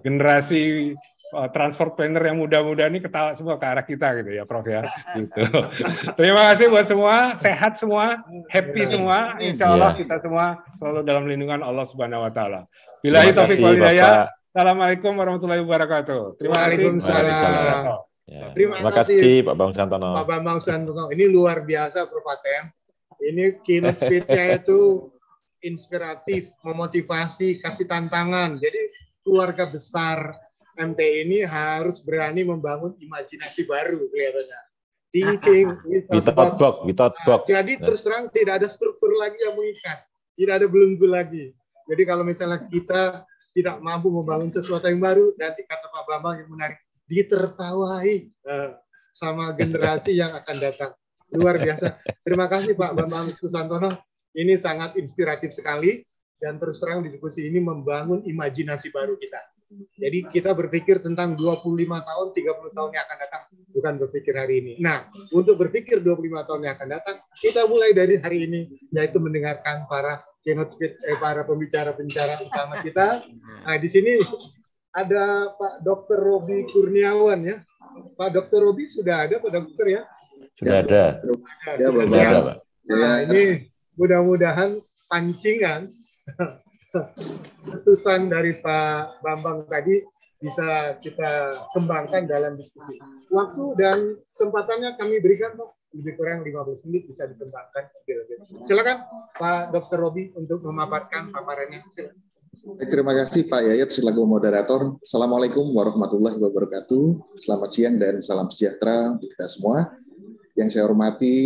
generasi Eh, transport planner yang muda-muda ini ketawa semua ke arah kita gitu ya Prof ya. Gitu. Terima kasih buat semua, sehat semua, happy semua. Insya Allah iya. kita semua selalu dalam lindungan Allah Subhanahu Wa Taala. Bila itu Taufik Assalamualaikum warahmatullahi wabarakatuh. Terima kasih. Waalaikumsalam. Ya. Terima, Terima kasih, kasih Pak Bang Santono. Pak Bang Santono, ini luar biasa Prof. Atem. Ini keynote speech-nya itu inspiratif, memotivasi, kasih tantangan. Jadi keluarga besar MT ini harus berani membangun imajinasi baru kelihatannya. Thinking without, without box. Without box. jadi nah. terus terang tidak ada struktur lagi yang mengikat. Tidak ada belenggu lagi. Jadi kalau misalnya kita tidak mampu membangun sesuatu yang baru, nanti kata Pak Bambang yang menarik, ditertawai eh, sama generasi yang akan datang. Luar biasa. Terima kasih Pak Bambang Susantono. Ini sangat inspiratif sekali dan terus terang diskusi ini membangun imajinasi baru kita. Jadi kita berpikir tentang 25 tahun, 30 tahun yang akan datang, bukan berpikir hari ini. Nah, untuk berpikir 25 tahun yang akan datang, kita mulai dari hari ini, yaitu mendengarkan para keynote speech, eh, para pembicara-pembicara utama kita. Nah, di sini ada Pak Dr. Robi Kurniawan ya. Pak Dr. Robi sudah ada Pak Dokter ya? Sudah ada. Sudah ada, ya, Pak. Ya, nah, ini mudah-mudahan pancingan letusan dari Pak Bambang tadi bisa kita kembangkan dalam diskusi. Waktu dan kesempatannya kami berikan Pak lebih kurang 15 menit bisa dikembangkan Silakan Pak Dr. Robi untuk memaparkan paparannya. Silakan. Terima kasih Pak Yayat selaku moderator. Assalamualaikum warahmatullahi wabarakatuh. Selamat siang dan salam sejahtera untuk kita semua. Yang saya hormati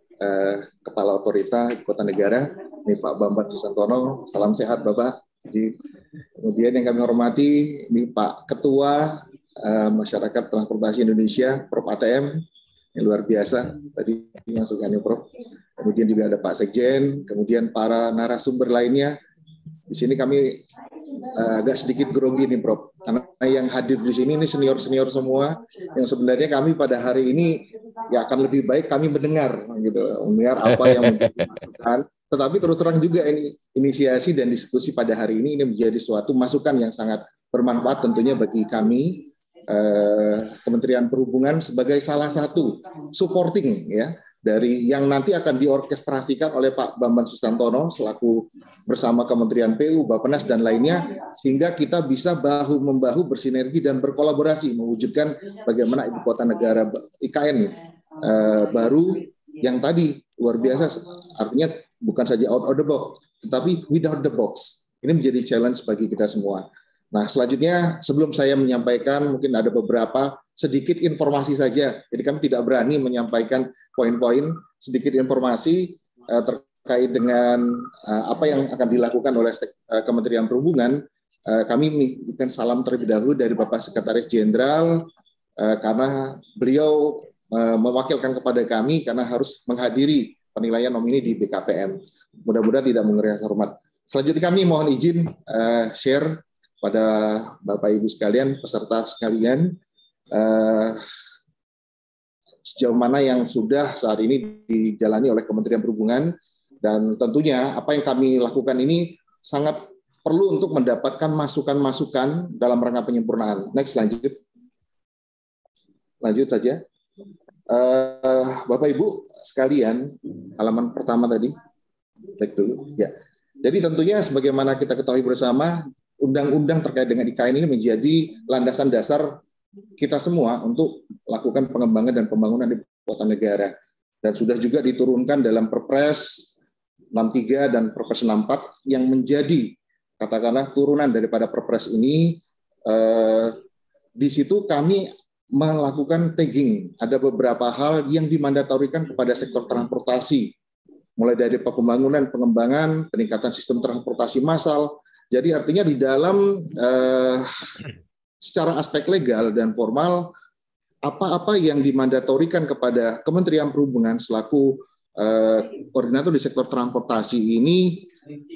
eh, Kepala Otorita Kota Negara, ini Pak Bambang Susantono. Salam sehat Bapak. Kemudian yang kami hormati ini Pak Ketua eh, Masyarakat Transportasi Indonesia, Prof. ATM, yang luar biasa tadi masukannya Prof. Kemudian juga ada Pak Sekjen, kemudian para narasumber lainnya. Di sini kami eh, agak sedikit grogi nih Prof. Karena yang hadir di sini ini senior-senior semua yang sebenarnya kami pada hari ini ya akan lebih baik kami mendengar gitu, mendengar apa yang menjadi masukan tetapi terus terang juga ini inisiasi dan diskusi pada hari ini ini menjadi suatu masukan yang sangat bermanfaat tentunya bagi kami eh, Kementerian Perhubungan sebagai salah satu supporting ya dari yang nanti akan diorkestrasikan oleh Pak Bambang Susantono selaku bersama Kementerian PU, Bappenas dan lainnya sehingga kita bisa bahu membahu bersinergi dan berkolaborasi mewujudkan bagaimana ibu kota negara IKN eh, baru yang tadi luar biasa artinya bukan saja out of the box, tetapi without the box. Ini menjadi challenge bagi kita semua. Nah, selanjutnya sebelum saya menyampaikan mungkin ada beberapa sedikit informasi saja. Jadi kami tidak berani menyampaikan poin-poin, sedikit informasi eh, terkait dengan eh, apa yang akan dilakukan oleh eh, Kementerian Perhubungan. Kami mengirimkan salam terlebih dahulu dari Bapak Sekretaris Jenderal karena beliau mewakilkan kepada kami karena harus menghadiri penilaian nomini di BKPM. Mudah-mudahan tidak mengurangi rasa hormat. Selanjutnya kami mohon izin uh, share pada Bapak Ibu sekalian, peserta sekalian, uh, sejauh mana yang sudah saat ini dijalani oleh Kementerian Perhubungan dan tentunya apa yang kami lakukan ini sangat perlu untuk mendapatkan masukan-masukan dalam rangka penyempurnaan. Next, lanjut. Lanjut saja. Uh, Bapak Ibu sekalian, halaman pertama tadi, baik dulu. Ya. Jadi tentunya sebagaimana kita ketahui bersama, undang-undang terkait dengan IKN ini menjadi landasan dasar kita semua untuk lakukan pengembangan dan pembangunan di kota negara. Dan sudah juga diturunkan dalam Perpres 63 dan Perpres 64 yang menjadi katakanlah turunan daripada Perpres ini. Eh, di situ kami melakukan tagging. Ada beberapa hal yang dimandatorikan kepada sektor transportasi, mulai dari pembangunan, pengembangan, peningkatan sistem transportasi massal. Jadi artinya di dalam eh, secara aspek legal dan formal apa-apa yang dimandatorikan kepada Kementerian Perhubungan selaku eh, koordinator di sektor transportasi ini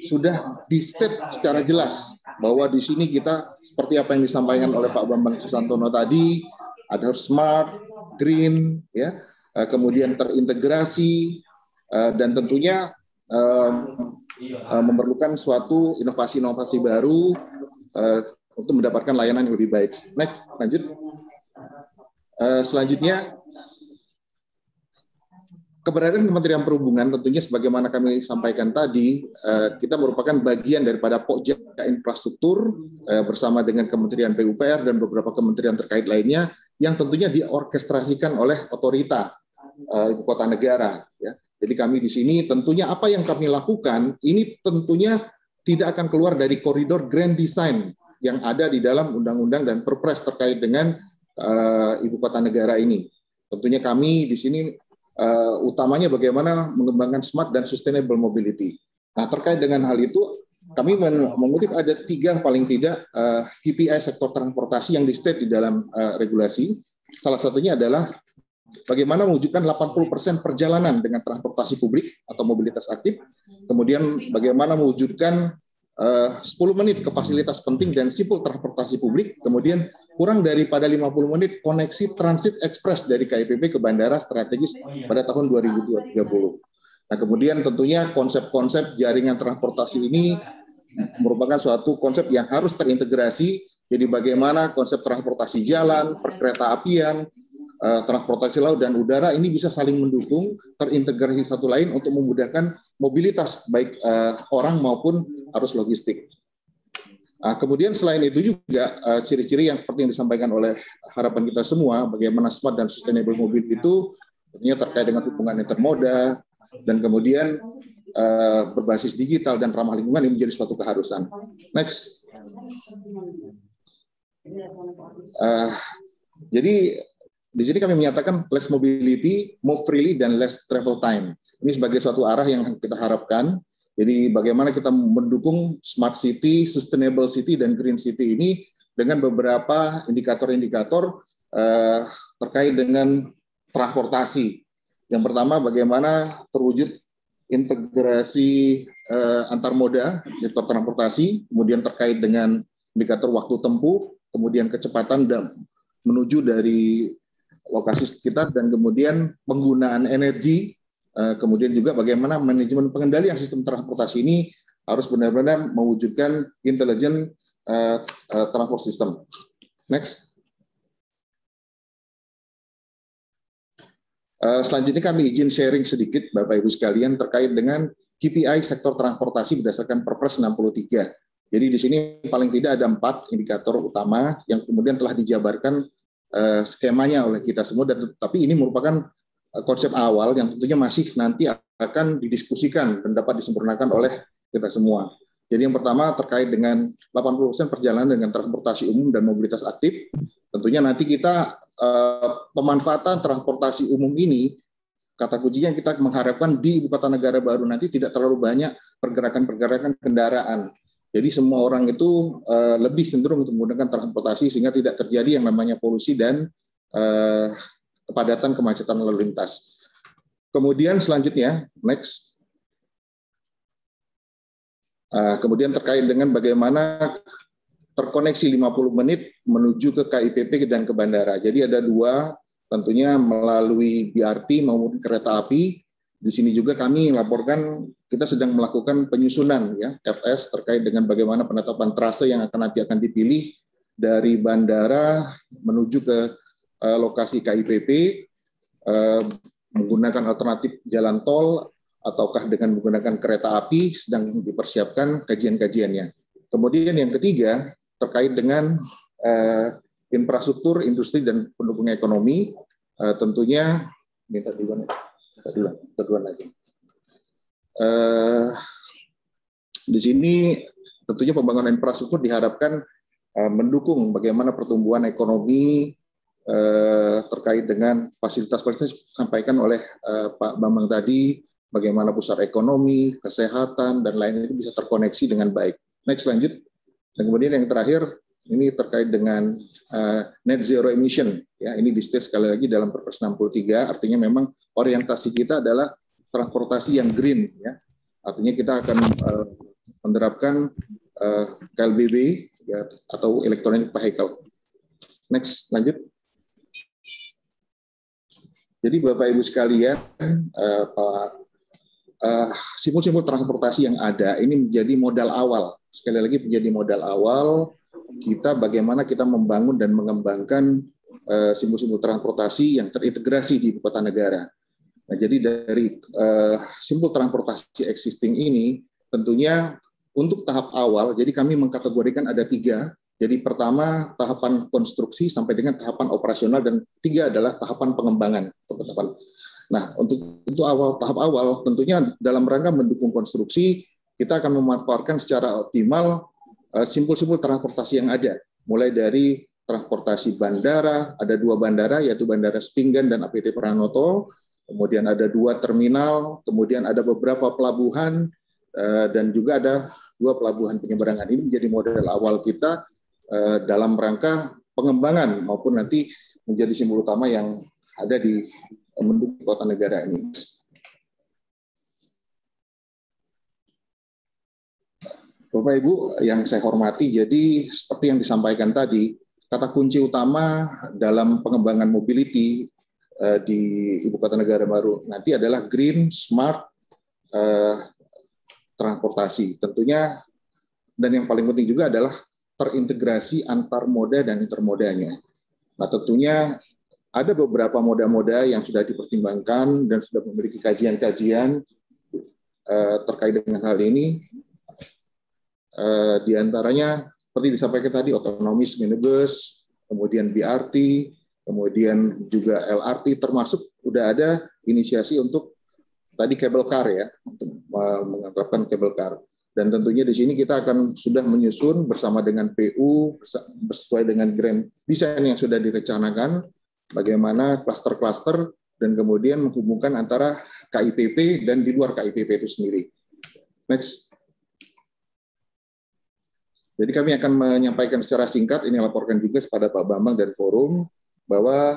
sudah di state secara jelas bahwa di sini kita seperti apa yang disampaikan oleh Pak Bambang Susantono tadi ada smart, green, ya, eh, kemudian terintegrasi eh, dan tentunya eh, memerlukan suatu inovasi-inovasi baru untuk mendapatkan layanan yang lebih baik. Next, lanjut. Selanjutnya keberadaan Kementerian Perhubungan tentunya sebagaimana kami sampaikan tadi, kita merupakan bagian daripada Pokja Infrastruktur bersama dengan Kementerian PUPR dan beberapa kementerian terkait lainnya yang tentunya diorkestrasikan oleh otorita eh, ibu kota negara. Ya. Jadi kami di sini tentunya apa yang kami lakukan ini tentunya tidak akan keluar dari koridor grand design yang ada di dalam undang-undang dan perpres terkait dengan uh, ibu kota negara ini. Tentunya kami di sini uh, utamanya bagaimana mengembangkan smart dan sustainable mobility. Nah terkait dengan hal itu kami men mengutip ada tiga paling tidak uh, eh, KPI sektor transportasi yang di state di dalam uh, regulasi. Salah satunya adalah bagaimana mewujudkan 80% perjalanan dengan transportasi publik atau mobilitas aktif, kemudian bagaimana mewujudkan eh, uh, 10 menit ke fasilitas penting dan simpul transportasi publik, kemudian kurang daripada 50 menit koneksi transit ekspres dari KIPP ke bandara strategis oh iya. pada tahun 2030. Nah, kemudian tentunya konsep-konsep jaringan transportasi ini merupakan suatu konsep yang harus terintegrasi. Jadi bagaimana konsep transportasi jalan, perkereta apian, eh, transportasi laut dan udara ini bisa saling mendukung, terintegrasi satu lain untuk memudahkan mobilitas baik eh, orang maupun arus logistik. Nah, kemudian selain itu juga eh, ciri-ciri yang seperti yang disampaikan oleh harapan kita semua, bagaimana smart dan sustainable mobil itu tentunya terkait dengan hubungan intermoda dan kemudian uh, berbasis digital dan ramah lingkungan ini menjadi suatu keharusan. Next. Uh, jadi di sini kami menyatakan less mobility, more freely, dan less travel time. Ini sebagai suatu arah yang kita harapkan. Jadi bagaimana kita mendukung smart city, sustainable city, dan green city ini dengan beberapa indikator-indikator eh, terkait dengan transportasi. Yang pertama, bagaimana terwujud integrasi uh, antar moda sektor transportasi, kemudian terkait dengan indikator waktu tempuh, kemudian kecepatan dan menuju dari lokasi sekitar dan kemudian penggunaan energi, uh, kemudian juga bagaimana manajemen pengendalian sistem transportasi ini harus benar-benar mewujudkan intelijen uh, eh, transport system. Next. Eh, selanjutnya kami izin sharing sedikit Bapak Ibu sekalian terkait dengan KPI sektor transportasi berdasarkan Perpres 63. Jadi di sini paling tidak ada empat indikator utama yang kemudian telah dijabarkan eh, skemanya oleh kita semua. Dan, tapi ini merupakan eh, konsep awal yang tentunya masih nanti akan didiskusikan dan dapat disempurnakan oleh kita semua. Jadi yang pertama terkait dengan 80% perjalanan dengan transportasi umum dan mobilitas aktif. Tentunya nanti kita Eh, pemanfaatan transportasi umum ini kata kuncinya kita mengharapkan di ibu kota negara baru nanti tidak terlalu banyak pergerakan-pergerakan kendaraan. Jadi semua orang itu eh, lebih cenderung untuk menggunakan transportasi sehingga tidak terjadi yang namanya polusi dan eh, kepadatan kemacetan lalu lintas. Kemudian selanjutnya next. kemudian terkait dengan bagaimana terkoneksi 50 menit menuju ke KIPP dan ke bandara. Jadi ada dua, tentunya melalui BRT maupun kereta api. Di sini juga kami laporkan kita sedang melakukan penyusunan ya FS terkait dengan bagaimana penetapan trase yang akan nanti akan dipilih dari bandara menuju ke uh, lokasi KIPP uh, eh, menggunakan alternatif jalan tol ataukah dengan menggunakan kereta api sedang dipersiapkan kajian-kajiannya. Kemudian yang ketiga, terkait dengan uh, infrastruktur, industri, dan pendukung ekonomi, Uh, tentunya minta duluan, minta duluan, minta duluan aja. Uh, eh, di sini tentunya pembangunan infrastruktur diharapkan uh, mendukung bagaimana pertumbuhan ekonomi uh, terkait dengan fasilitas-fasilitas disampaikan oleh uh, Pak Bambang tadi, bagaimana pusat ekonomi, kesehatan, dan lain itu bisa terkoneksi dengan baik. Next, lanjut. Dan kemudian yang terakhir ini terkait dengan uh, net zero emission ya ini di state sekali lagi dalam Perpres 63 artinya memang orientasi kita adalah transportasi yang green ya artinya kita akan uh, menerapkan uh, eh, KLBB ya, atau electronic vehicle next lanjut jadi Bapak Ibu sekalian uh, Pak Eh, simpul-simpul uh, transportasi yang ada ini menjadi modal awal. Sekali lagi menjadi modal awal kita bagaimana kita membangun dan mengembangkan uh, simpul-simpul transportasi yang terintegrasi di ibu kota negara. Nah, jadi dari uh, simpul transportasi existing ini tentunya untuk tahap awal, jadi kami mengkategorikan ada tiga. Jadi pertama tahapan konstruksi sampai dengan tahapan operasional dan tiga adalah tahapan pengembangan, teman-teman. Nah, untuk itu awal tahap awal tentunya dalam rangka mendukung konstruksi kita akan memanfaatkan secara optimal eh, simpul-simpul transportasi yang ada, mulai dari transportasi bandara, ada dua bandara yaitu Bandara Sepinggan dan APT Pranoto, kemudian ada dua terminal, kemudian ada beberapa pelabuhan eh, dan juga ada dua pelabuhan penyeberangan ini menjadi model awal kita eh, dalam rangka pengembangan maupun nanti menjadi simbol utama yang ada di mendukung kota negara ini. Bapak Ibu yang saya hormati, jadi seperti yang disampaikan tadi, kata kunci utama dalam pengembangan mobility eh, di ibu kota negara baru nanti adalah green, smart, eh, transportasi. Tentunya dan yang paling penting juga adalah terintegrasi antar moda dan intermodanya. Nah tentunya ada beberapa moda-moda yang sudah dipertimbangkan dan sudah memiliki kajian-kajian eh, terkait dengan hal ini. Eh, di antaranya seperti disampaikan tadi otonomis minibus, kemudian BRT, kemudian juga LRT termasuk sudah ada inisiasi untuk tadi kabel car ya, untuk menerapkan kabel car. Dan tentunya di sini kita akan sudah menyusun bersama dengan PU sesuai dengan grand design yang sudah direncanakan Bagaimana klaster-klaster dan kemudian menghubungkan antara KIPP dan di luar KIPP itu sendiri. Next. Jadi kami akan menyampaikan secara singkat, ini laporkan juga kepada Pak Bambang dan forum, bahwa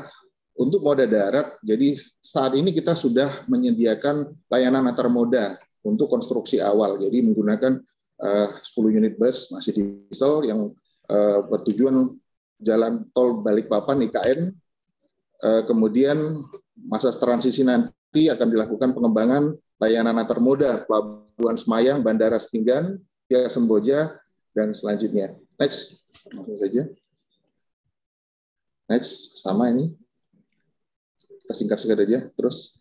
untuk moda darat, jadi saat ini kita sudah menyediakan layanan antar moda untuk konstruksi awal, jadi menggunakan eh, uh, 10 unit bus masih diesel yang uh, bertujuan jalan tol Balikpapan IKN Eh, kemudian masa transisi nanti akan dilakukan pengembangan layanan antarmoda Pelabuhan Semayang, Bandara Sepinggan, Pia Semboja, dan selanjutnya. Next, langsung saja. Next, sama ini. Kita singkat sekali aja. Terus,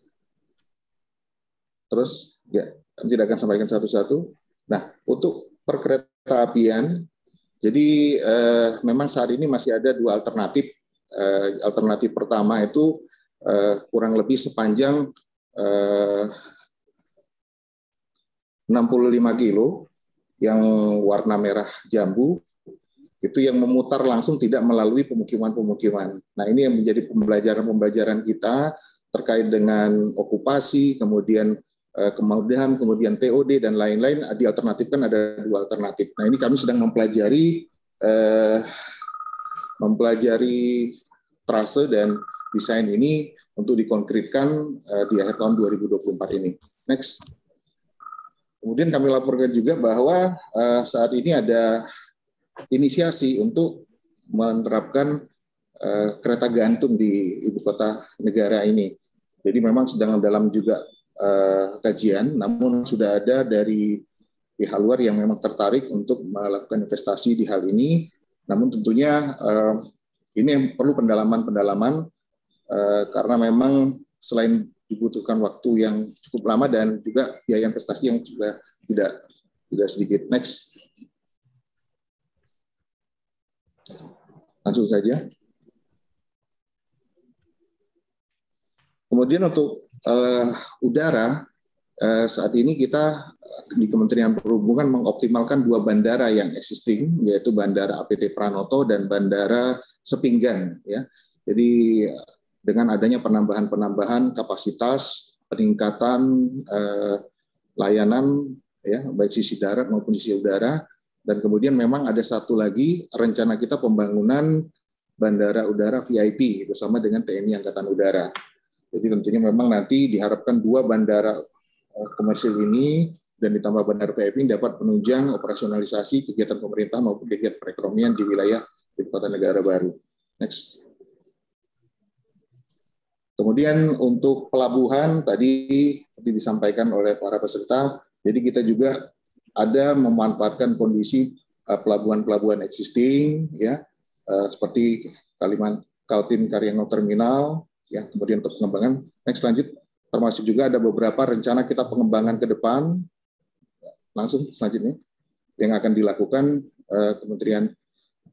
terus ya nanti akan sampaikan satu-satu. Nah, untuk perkereta apian, jadi eh, memang saat ini masih ada dua alternatif Eh, alternatif pertama itu eh, kurang lebih sepanjang eh, 65 kilo yang warna merah jambu itu yang memutar langsung tidak melalui pemukiman-pemukiman. Nah ini yang menjadi pembelajaran-pembelajaran kita terkait dengan okupasi, kemudian eh, kemudahan, kemudian TOD dan lain-lain di alternatif kan ada dua alternatif. Nah ini kami sedang mempelajari eh, mempelajari trase dan desain ini untuk dikonkretkan eh, di akhir tahun 2024 ini. Next. Kemudian kami laporkan juga bahwa eh, saat ini ada inisiasi untuk menerapkan eh, kereta gantung di ibu kota negara ini. Jadi memang sedang dalam juga kajian, namun sudah ada dari pihak luar yang memang tertarik untuk melakukan investasi di hal ini namun tentunya uh, ini perlu pendalaman-pendalaman uh, karena memang selain dibutuhkan waktu yang cukup lama dan juga biaya investasi yang juga tidak tidak sedikit. Next. Langsung saja. Kemudian untuk uh, udara, Eh, saat ini kita eh, di Kementerian Perhubungan mengoptimalkan dua bandara yang existing yaitu Bandara APT Pranoto dan Bandara Sepinggan ya. Jadi eh, dengan adanya penambahan-penambahan kapasitas, peningkatan eh, layanan ya baik sisi darat maupun sisi udara dan kemudian memang ada satu lagi rencana kita pembangunan bandara udara VIP bersama dengan TNI Angkatan Udara. Jadi tentunya memang nanti diharapkan dua bandara Eh, komersil ini dan ditambah Bandar PFI dapat menunjang operasionalisasi kegiatan pemerintah maupun kegiatan perekonomian di wilayah ibu kota negara baru. Next. Kemudian untuk pelabuhan tadi seperti disampaikan oleh para peserta, jadi kita juga ada memanfaatkan kondisi eh, pelabuhan-pelabuhan existing ya eh, seperti Kalimantan Kaltim Karyano Terminal ya kemudian untuk pengembangan. Next lanjut termasuk juga ada beberapa rencana kita pengembangan ke depan langsung selanjutnya yang akan dilakukan uh, Kementerian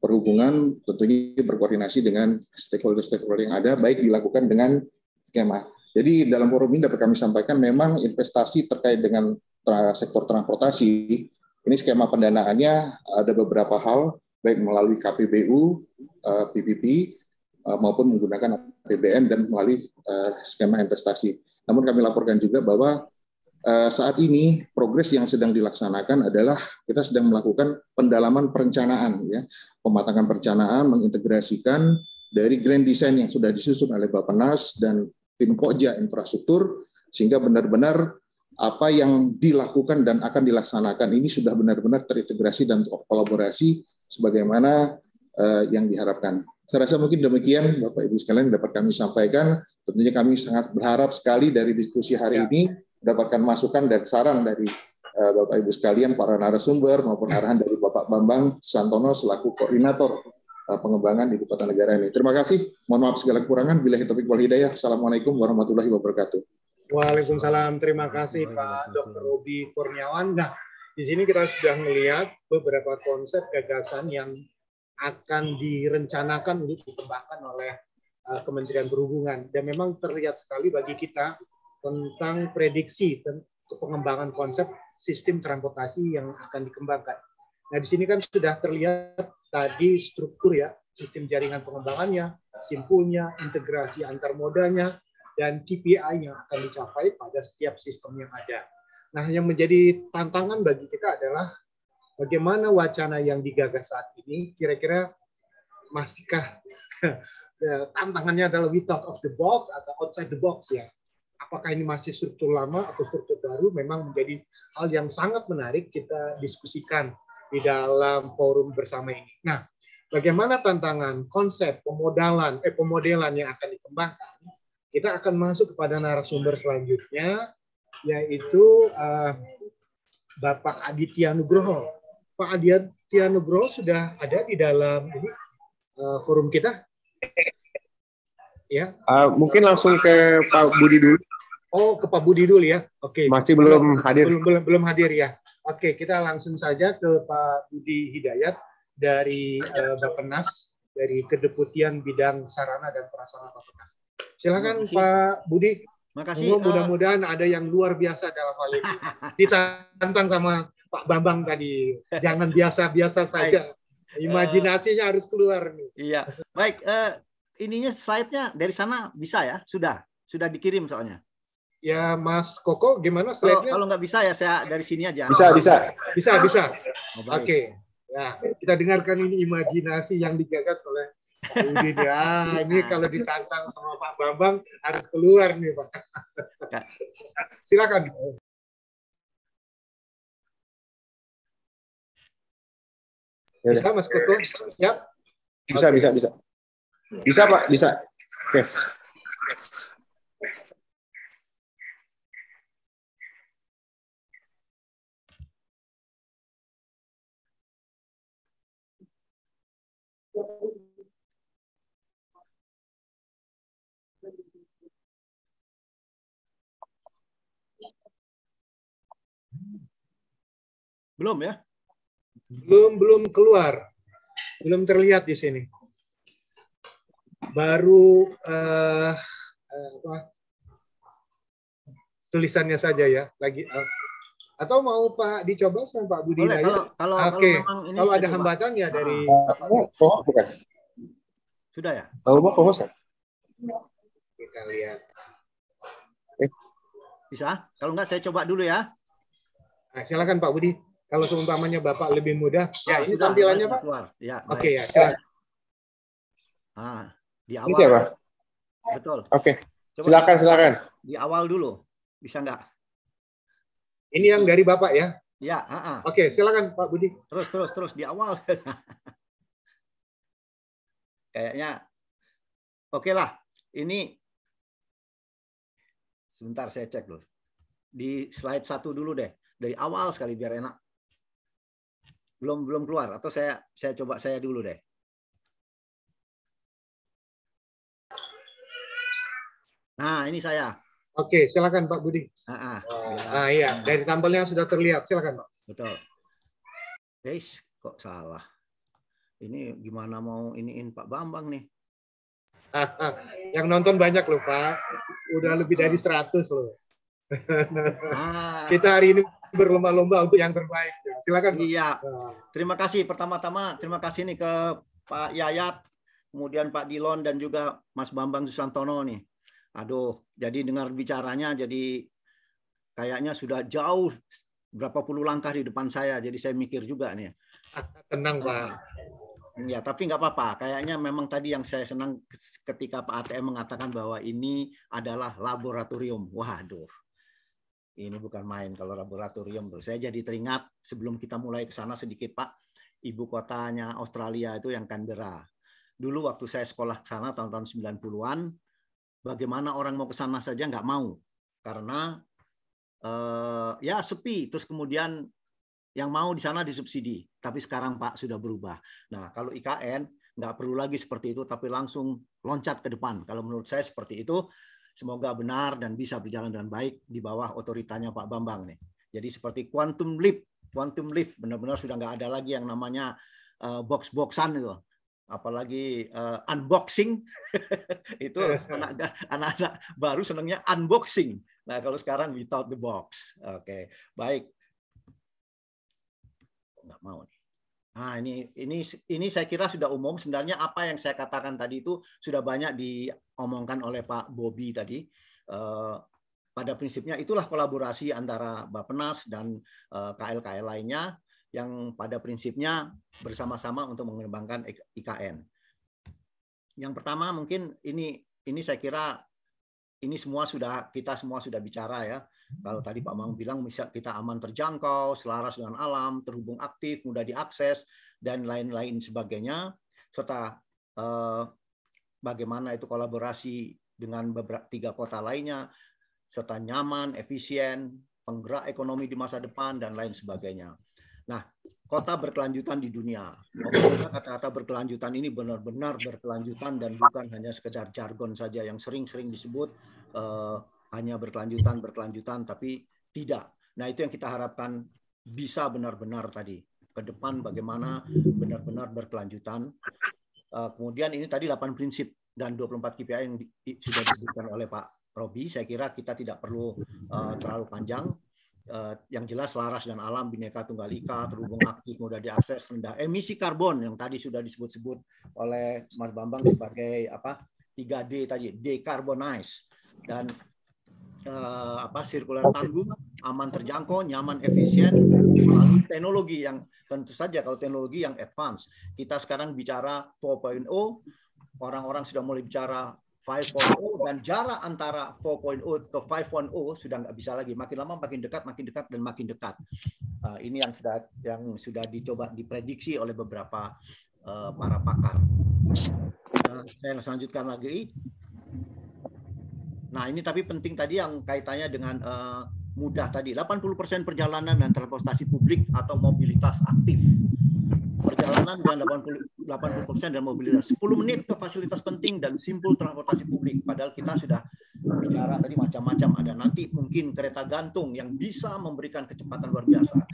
Perhubungan tentunya berkoordinasi dengan stakeholder-stakeholder yang ada baik dilakukan dengan skema. Jadi dalam forum ini dapat kami sampaikan memang investasi terkait dengan tra sektor transportasi ini skema pendanaannya ada beberapa hal baik melalui KPBU, uh, eh, PPP uh, eh, maupun menggunakan APBN dan melalui skema investasi namun kami laporkan juga bahwa eh, saat ini progres yang sedang dilaksanakan adalah kita sedang melakukan pendalaman perencanaan, ya, pematangan perencanaan, mengintegrasikan dari grand design yang sudah disusun oleh Bapak Nas dan tim Koja infrastruktur sehingga benar-benar apa yang dilakukan dan akan dilaksanakan ini sudah benar-benar terintegrasi dan kolaborasi sebagaimana eh, yang diharapkan. Saya rasa mungkin demikian Bapak Ibu sekalian dapat kami sampaikan. Tentunya kami sangat berharap sekali dari diskusi hari ya. ini mendapatkan masukan dan saran dari uh, Bapak Ibu sekalian para narasumber maupun arahan dari Bapak Bambang Santono selaku koordinator uh, pengembangan ibu kota negara ini. Terima kasih. Mohon maaf segala kekurangan. Bila topik wal hidayah. Assalamualaikum warahmatullahi wabarakatuh. Waalaikumsalam. Terima kasih Pak Dr. Robi Kurniawan. Nah, di sini kita sudah melihat beberapa konsep gagasan yang akan direncanakan untuk dikembangkan oleh uh, Kementerian Perhubungan dan memang terlihat sekali bagi kita tentang prediksi pengembangan konsep sistem transportasi yang akan dikembangkan. Nah, di sini kan sudah terlihat tadi struktur ya, sistem jaringan pengembangannya, simpulnya, integrasi antar modanya, dan KPI yang akan dicapai pada setiap sistem yang ada. Nah, yang menjadi tantangan bagi kita adalah bagaimana wacana yang digagas saat ini kira-kira masihkah ya, tantangannya adalah we thought of the box atau outside the box ya apakah ini masih struktur lama atau struktur baru memang menjadi hal yang sangat menarik kita diskusikan di dalam forum bersama ini. Nah, bagaimana tantangan konsep pemodalan eh pemodelan yang akan dikembangkan? Kita akan masuk kepada narasumber selanjutnya yaitu uh, Bapak Aditya Nugroho. Pak Adian Tianugro sudah ada di dalam ini uh, forum kita? Ya. Uh, mungkin langsung ke Pak Budi dulu. Oh, ke Pak Budi dulu ya. Oke. Okay. Masih belum, belum hadir. Belum, belum belum hadir ya. Oke, okay, kita langsung saja ke Pak Budi Hidayat dari uh, eh, Bappenas dari Kedeputian Bidang Sarana dan Prasarana Bappenas. Silakan Pak Budi. Makasih. Uh, Mudah-mudahan ada yang luar biasa dalam hal ini. Ditantang sama Pak Bambang tadi. Jangan biasa-biasa saja. Eh, Imajinasinya uh, harus keluar nih. Iya. Baik, uh, ininya slide-nya dari sana bisa ya? Sudah. Sudah dikirim soalnya. Ya, Mas Koko gimana slide-nya? Kalau, nggak bisa ya saya dari sini aja. Bisa, bisa. Bisa, bisa. Oh, Oke. Okay. Ya, nah, kita dengarkan ini imajinasi yang digagas oleh ya, ini nah. kalau ditantang sama Pak Bambang harus keluar nih Pak. Silakan. Ya bisa Mas Kuto ya Bisa, bisa, bisa. Bisa Pak, bisa. Oke. Okay. Belum ya? Belum belum keluar. Belum terlihat di sini. Baru uh, apa? tulisannya saja ya lagi uh, atau mau Pak dicoba sama Pak Budi Boleh, kalau kalau okay. kalau, ini kalau ada hambatan ya dari uh, oh, bukan. Sudah ya? Kalau mau Pak Kita lihat. Bisa? Kalau enggak saya coba dulu ya. Nah, silakan Pak Budi. Kalau seumpamanya Bapak lebih mudah, ya, ya ini tampilannya Pak. Ya, Oke okay, ya, silakan. Ah, di awal. Ini siapa? Betul. Oke. Okay. Silakan, silakan. Di awal dulu. Bisa nggak? Ini yang dari Bapak ya? Ya, uh -uh. Oke, okay, silakan Pak Budi. Terus, terus, terus di awal. Kayaknya oke okay lah. Ini sebentar saya cek dulu. Di slide satu dulu deh. Dari awal sekali biar enak belum belum keluar atau saya saya coba saya dulu deh. Nah, ini saya. Oke, silakan Pak Budi. Ah, ah, ya. ah iya, dari tampilnya sudah terlihat. Silakan Pak. Betul. Guys, kok salah? Ini gimana mau iniin Pak Bambang nih? Yang nonton banyak loh Pak. Udah lebih dari 100 loh. Ah. Kita hari ini berlomba-lomba untuk yang terbaik. Silakan. Iya. Nah. Terima kasih. Pertama-tama terima kasih nih ke Pak Yayat, kemudian Pak Dilon dan juga Mas Bambang Susantono nih. Aduh, jadi dengar bicaranya jadi kayaknya sudah jauh berapa puluh langkah di depan saya. Jadi saya mikir juga nih. Tenang Pak. Ya, tapi nggak apa-apa. Kayaknya memang tadi yang saya senang ketika Pak ATM mengatakan bahwa ini adalah laboratorium. Waduh, ini bukan main kalau laboratorium. Saya jadi teringat sebelum kita mulai ke sana sedikit Pak, ibu kotanya Australia itu yang Canberra. Dulu waktu saya sekolah ke sana tahun-tahun 90-an, bagaimana orang mau ke sana saja nggak mau karena eh, ya sepi. Terus kemudian yang mau di sana disubsidi, tapi sekarang Pak sudah berubah. Nah kalau IKN nggak perlu lagi seperti itu, tapi langsung loncat ke depan. Kalau menurut saya seperti itu, semoga benar dan bisa berjalan dengan baik di bawah otoritanya Pak Bambang nih. Jadi seperti quantum leap, quantum leap benar-benar sudah nggak ada lagi yang namanya eh, box-boxan itu. Apalagi uh, unboxing itu eh. anak-anak baru senangnya unboxing. Nah kalau sekarang without the box, oke okay. baik. Nggak mau nih. Nah, ini ini ini saya kira sudah umum sebenarnya apa yang saya katakan tadi itu sudah banyak diomongkan oleh Pak Bobi tadi. Eh, pada prinsipnya itulah kolaborasi antara bapenas dan eh, kl kl lainnya yang pada prinsipnya bersama-sama untuk mengembangkan IKN. Yang pertama mungkin ini ini saya kira ini semua sudah kita semua sudah bicara ya kalau tadi Pak Mang bilang misal kita aman terjangkau, selaras dengan alam, terhubung aktif, mudah diakses dan lain-lain sebagainya serta eh, bagaimana itu kolaborasi dengan beberapa tiga kota lainnya serta nyaman, efisien, penggerak ekonomi di masa depan dan lain sebagainya. Nah, kota berkelanjutan di dunia. Kata-kata berkelanjutan ini benar-benar berkelanjutan dan bukan hanya sekedar jargon saja yang sering-sering disebut eh, hanya berkelanjutan berkelanjutan tapi tidak. Nah, itu yang kita harapkan bisa benar-benar tadi ke depan bagaimana benar-benar berkelanjutan. Eh, kemudian ini tadi 8 prinsip dan 24 KPI yang sudah disebutkan oleh Pak Robi, saya kira kita tidak perlu eh, terlalu panjang. Eh, yang jelas laras dan alam, bineka tunggal ika, terhubung aktif, mudah diakses, rendah emisi karbon yang tadi sudah disebut-sebut oleh Mas Bambang sebagai apa 3D tadi, decarbonize dan uh, apa sirkular tangguh, aman terjangkau, nyaman, efisien melalui teknologi yang tentu saja kalau teknologi yang advance. Kita sekarang bicara 4.0, orang-orang sudah mulai bicara 5.0 dan jarak antara 4.0 ke 5.0 sudah nggak bisa lagi. Makin lama makin dekat, makin dekat dan makin dekat. Uh, ini yang sudah yang sudah dicoba diprediksi oleh beberapa uh, para pakar. Uh, saya lanjutkan lagi. Nah, ini tapi penting tadi yang kaitannya dengan uh, mudah tadi. 80% perjalanan dan transportasi publik atau mobilitas aktif. Perjalanan dan 80 80% dan mobilitas. 10 menit ke fasilitas penting dan simpul transportasi publik. Padahal kita sudah bicara tadi macam-macam ada nanti mungkin kereta gantung yang bisa memberikan kecepatan luar biasa.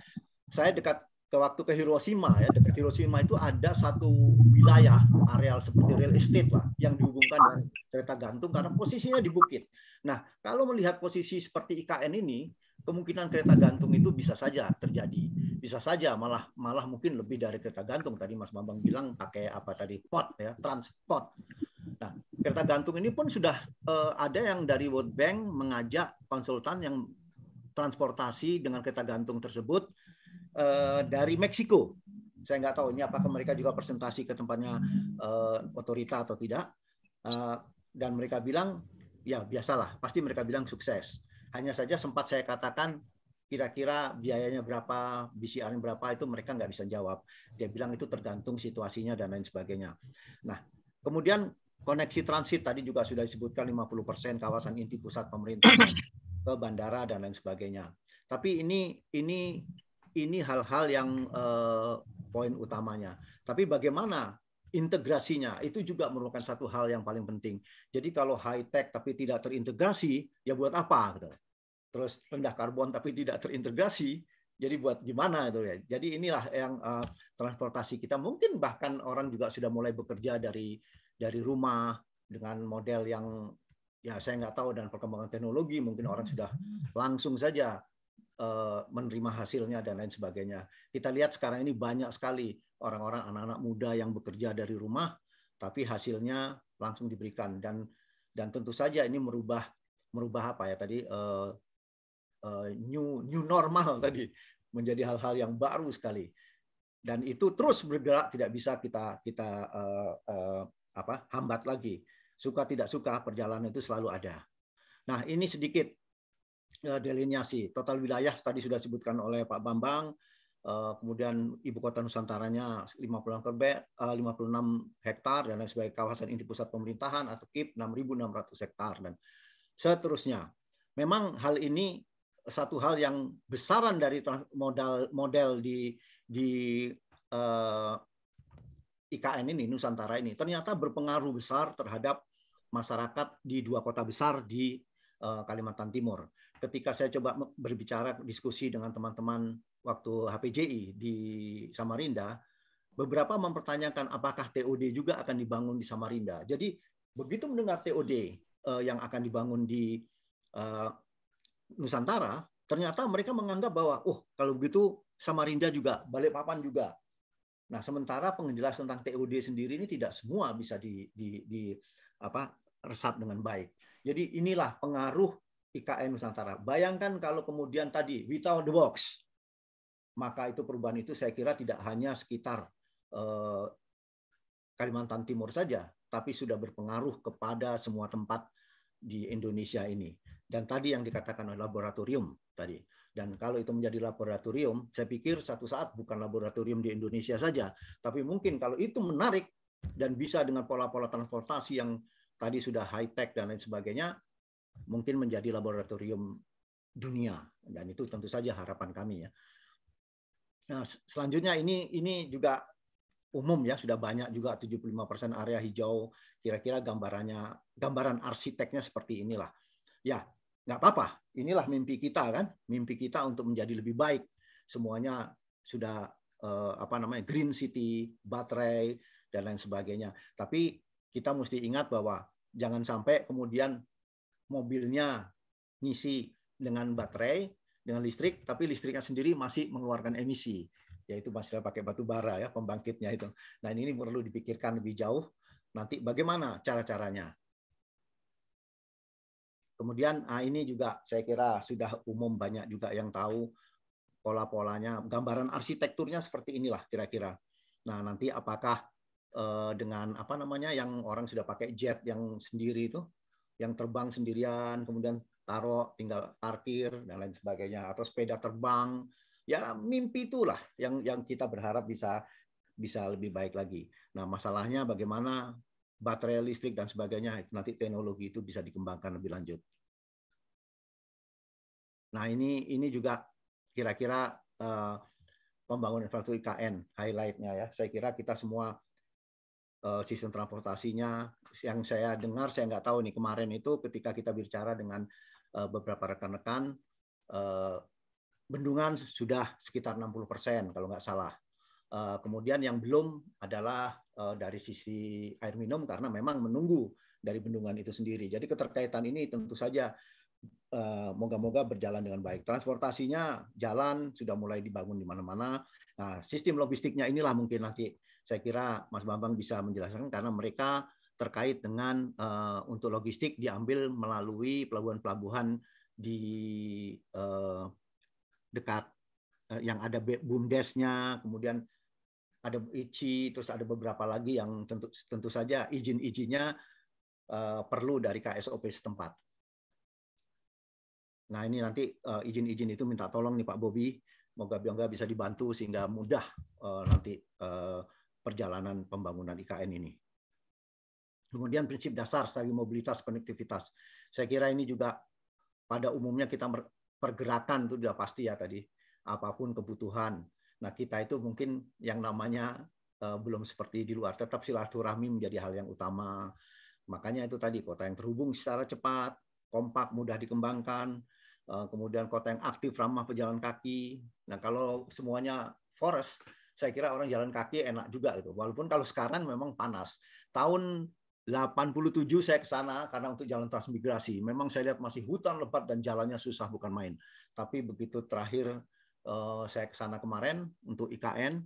Saya dekat ke waktu ke Hiroshima ya dekat Hiroshima itu ada satu wilayah areal seperti real estate lah yang dihubungkan dengan kereta gantung karena posisinya di bukit. Nah kalau melihat posisi seperti IKN ini kemungkinan kereta gantung itu bisa saja terjadi, bisa saja malah malah mungkin lebih dari kereta gantung tadi Mas Bambang bilang pakai apa tadi pot ya transport. Nah kereta gantung ini pun sudah eh, ada yang dari World Bank mengajak konsultan yang transportasi dengan kereta gantung tersebut Eh, dari Meksiko. Saya nggak tahu ini apakah mereka juga presentasi ke tempatnya uh, otorita atau tidak. Uh, dan mereka bilang, ya biasalah, pasti mereka bilang sukses. Hanya saja sempat saya katakan kira-kira biayanya berapa, bcr berapa, itu mereka nggak bisa jawab. Dia bilang itu tergantung situasinya dan lain sebagainya. Nah, kemudian koneksi transit tadi juga sudah disebutkan 50% kawasan inti pusat pemerintah ke bandara dan lain sebagainya. Tapi ini ini ini hal-hal yang eh, poin utamanya. Tapi bagaimana integrasinya itu juga merupakan satu hal yang paling penting. Jadi kalau high tech tapi tidak terintegrasi, ya buat apa gitu. Terus rendah karbon tapi tidak terintegrasi, jadi buat gimana itu ya. Jadi inilah yang uh, transportasi kita mungkin bahkan orang juga sudah mulai bekerja dari dari rumah dengan model yang ya saya nggak tahu dan perkembangan teknologi mungkin orang sudah langsung saja Eh, menerima hasilnya dan lain sebagainya. Kita lihat sekarang ini banyak sekali orang-orang anak-anak muda yang bekerja dari rumah tapi hasilnya langsung diberikan dan dan tentu saja ini merubah merubah apa ya tadi uh, uh, new new normal tadi menjadi hal-hal yang baru sekali dan itu terus bergerak tidak bisa kita kita uh, uh, apa hambat lagi suka tidak suka perjalanan itu selalu ada nah ini sedikit Eh, delineasi total wilayah tadi sudah disebutkan oleh Pak Bambang eh, kemudian ibu kota nusantaranya 56 56 eh, hektar dan sebagai kawasan inti pusat pemerintahan atau KIP 6.600 hektar dan seterusnya. Memang hal ini satu hal yang besaran dari modal model di di uh, IKN ini Nusantara ini ternyata berpengaruh besar terhadap masyarakat di dua kota besar di uh, Kalimantan Timur ketika saya coba berbicara diskusi dengan teman-teman waktu HPJI di Samarinda, beberapa mempertanyakan apakah TOD juga akan dibangun di Samarinda. Jadi begitu mendengar TOD eh, yang akan dibangun di eh, Nusantara, ternyata mereka menganggap bahwa, oh kalau begitu Samarinda juga, Balikpapan juga. Nah, sementara penjelasan tentang TOD sendiri ini tidak semua bisa di, di, di apa resap dengan baik. Jadi inilah pengaruh IKN Nusantara. Bayangkan kalau kemudian tadi without the box, maka itu perubahan itu saya kira tidak hanya sekitar eh, Kalimantan Timur saja, tapi sudah berpengaruh kepada semua tempat di Indonesia ini. Dan tadi yang dikatakan oleh laboratorium tadi. Dan kalau itu menjadi laboratorium, saya pikir satu saat bukan laboratorium di Indonesia saja, tapi mungkin kalau itu menarik dan bisa dengan pola-pola transportasi yang tadi sudah high tech dan lain sebagainya, mungkin menjadi laboratorium dunia dan itu tentu saja harapan kami ya. Nah, selanjutnya ini ini juga umum ya sudah banyak juga 75% area hijau kira-kira gambarannya gambaran arsiteknya seperti inilah. Ya, nggak apa-apa. Inilah mimpi kita kan, mimpi kita untuk menjadi lebih baik. Semuanya sudah eh, apa namanya green city, baterai dan lain sebagainya. Tapi kita mesti ingat bahwa jangan sampai kemudian mobilnya ngisi dengan baterai, dengan listrik, tapi listriknya sendiri masih mengeluarkan emisi, yaitu masih pakai batu bara ya pembangkitnya itu. Nah ini perlu dipikirkan lebih jauh nanti bagaimana cara-caranya. Kemudian nah ini juga saya kira sudah umum banyak juga yang tahu pola-polanya, gambaran arsitekturnya seperti inilah kira-kira. Nah nanti apakah eh, dengan apa namanya yang orang sudah pakai jet yang sendiri itu yang terbang sendirian, kemudian taruh tinggal parkir dan lain sebagainya atau sepeda terbang. Ya mimpi itulah yang yang kita berharap bisa bisa lebih baik lagi. Nah, masalahnya bagaimana baterai listrik dan sebagainya nanti teknologi itu bisa dikembangkan lebih lanjut. Nah, ini ini juga kira-kira uh, pembangunan infrastruktur IKN highlightnya ya. Saya kira kita semua eh, sistem transportasinya yang saya dengar saya nggak tahu nih kemarin itu ketika kita bicara dengan uh, beberapa rekan-rekan uh, bendungan sudah sekitar 60 persen kalau nggak salah. Uh, kemudian yang belum adalah uh, dari sisi air minum karena memang menunggu dari bendungan itu sendiri. Jadi keterkaitan ini tentu saja moga moga-moga berjalan dengan baik. Transportasinya jalan sudah mulai dibangun di mana-mana. Nah, sistem logistiknya inilah mungkin nanti saya kira Mas Bambang bisa menjelaskan karena mereka terkait dengan uh, untuk logistik diambil melalui pelabuhan-pelabuhan di uh, dekat uh, yang ada bumdesnya, kemudian ada ICI, terus ada beberapa lagi yang tentu tentu saja izin-izinnya uh, perlu dari KSOP setempat. Nah ini nanti izin-izin uh, itu minta tolong nih Pak Bobi, moga biangga bisa dibantu sehingga mudah uh, nanti uh, perjalanan pembangunan IKN ini. Kemudian prinsip dasar stabilitas mobilitas konektivitas. Saya kira ini juga pada umumnya kita pergerakan itu sudah pasti ya tadi apapun kebutuhan. Nah kita itu mungkin yang namanya uh, belum seperti di luar. Tetap silaturahmi menjadi hal yang utama. Makanya itu tadi kota yang terhubung secara cepat, kompak, mudah dikembangkan. Uh, kemudian kota yang aktif ramah pejalan kaki. Nah kalau semuanya forest, saya kira orang jalan kaki enak juga gitu. Walaupun kalau sekarang memang panas. Tahun 87 saya ke sana karena untuk jalan transmigrasi. Memang saya lihat masih hutan lebat dan jalannya susah bukan main. Tapi begitu terakhir eh, saya ke sana kemarin untuk IKN,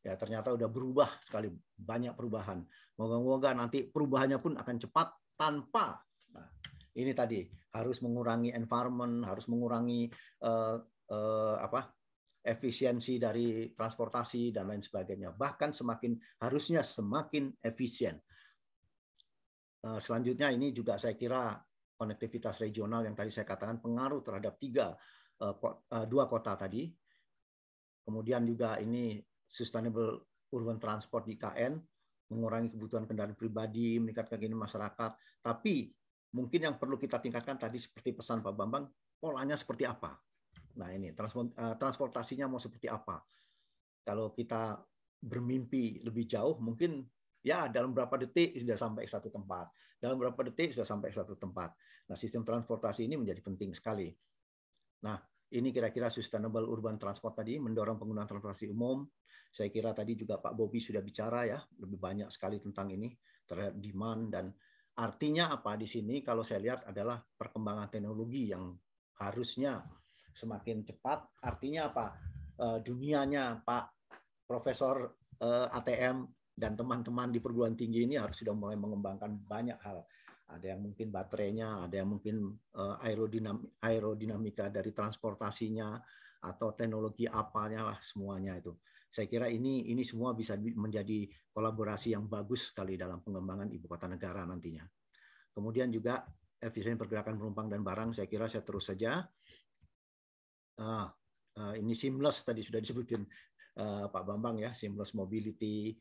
ya ternyata udah berubah sekali banyak perubahan. Moga-moga nanti perubahannya pun akan cepat tanpa nah, ini tadi harus mengurangi environment, harus mengurangi uh, eh, apa efisiensi dari transportasi dan lain sebagainya. Bahkan semakin harusnya semakin efisien Eh, selanjutnya ini juga saya kira konektivitas regional yang tadi saya katakan pengaruh terhadap tiga eh, eh, dua kota tadi. Kemudian juga ini sustainable urban transport di KN mengurangi kebutuhan kendaraan pribadi, meningkatkan keinginan masyarakat. Tapi mungkin yang perlu kita tingkatkan tadi seperti pesan Pak Bambang, polanya seperti apa? Nah ini transportasinya mau seperti apa? Kalau kita bermimpi lebih jauh, mungkin Ya, dalam berapa detik sudah sampai ke satu tempat. Dalam berapa detik sudah sampai ke satu tempat. Nah, sistem transportasi ini menjadi penting sekali. Nah, ini kira-kira sustainable urban transport tadi mendorong penggunaan transportasi umum. Saya kira tadi juga Pak Bobi sudah bicara ya, lebih banyak sekali tentang ini terhadap demand dan artinya apa di sini kalau saya lihat adalah perkembangan teknologi yang harusnya semakin cepat. Artinya apa? Eh, dunianya Pak Profesor eh, ATM dan teman-teman di perguruan tinggi ini harus sudah mulai mengembangkan banyak hal. Ada yang mungkin baterainya, ada yang mungkin eh, aerodinamika dari transportasinya, atau teknologi apanya lah semuanya itu. Saya kira ini ini semua bisa menjadi kolaborasi yang bagus sekali dalam pengembangan ibu kota negara nantinya. Kemudian juga efisien pergerakan penumpang dan barang, saya kira saya terus saja. Ah, ini seamless tadi sudah disebutin Pak Bambang ya, seamless mobility,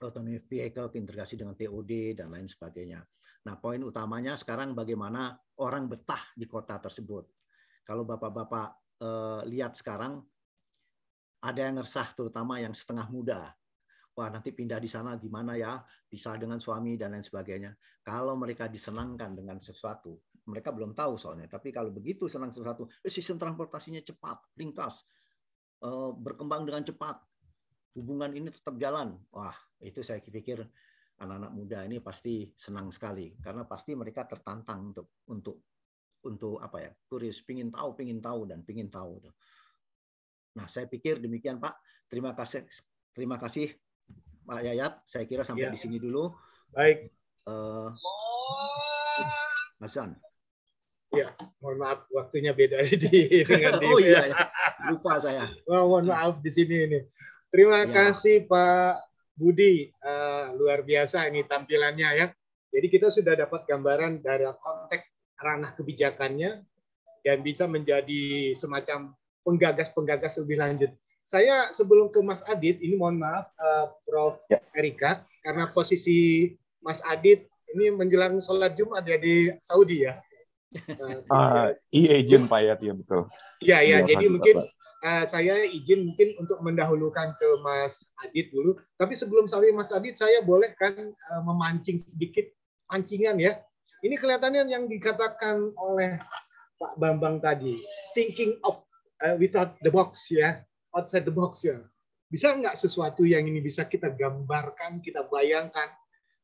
autonomous vehicle, integrasi dengan TOD, dan lain sebagainya. Nah, poin utamanya sekarang bagaimana orang betah di kota tersebut. Kalau Bapak-Bapak eh, lihat sekarang, ada yang resah, terutama yang setengah muda. Wah, nanti pindah di sana gimana ya, bisa dengan suami, dan lain sebagainya. Kalau mereka disenangkan dengan sesuatu, mereka belum tahu soalnya. Tapi kalau begitu senang sesuatu, eh, sistem transportasinya cepat, ringkas, eh, berkembang dengan cepat, hubungan ini tetap jalan. Wah, itu saya pikir anak-anak muda ini pasti senang sekali karena pasti mereka tertantang untuk untuk untuk apa ya kurius pingin tahu pingin tahu dan pingin tahu nah saya pikir demikian pak terima kasih terima kasih pak Yayat saya kira sampai ya. di sini dulu baik uh, eh, Hasan oh. ya mohon maaf waktunya beda di dengan oh, iya, di oh iya lupa saya oh, mohon maaf di sini ini Terima ya. kasih Pak Budi, uh, luar biasa ini tampilannya ya. Jadi kita sudah dapat gambaran dari konteks ranah kebijakannya dan bisa menjadi semacam penggagas-penggagas lebih lanjut. Saya sebelum ke Mas Adit, ini mohon maaf uh, Prof. Ya. Erika, karena posisi Mas Adit ini menjelang sholat Jumat ya di Saudi ya. Uh, eh, e-agent ah, iya, Pak ya, iya, betul. Iya, ya Jadi mungkin Eh, saya izin mungkin untuk mendahulukan ke Mas Adit dulu. Tapi sebelum sampai Mas Adit, saya boleh kan uh, memancing sedikit pancingan ya. Ini kelihatannya yang dikatakan oleh Pak Bambang tadi, thinking of uh, without the box ya, outside the box ya. Bisa nggak sesuatu yang ini bisa kita gambarkan, kita bayangkan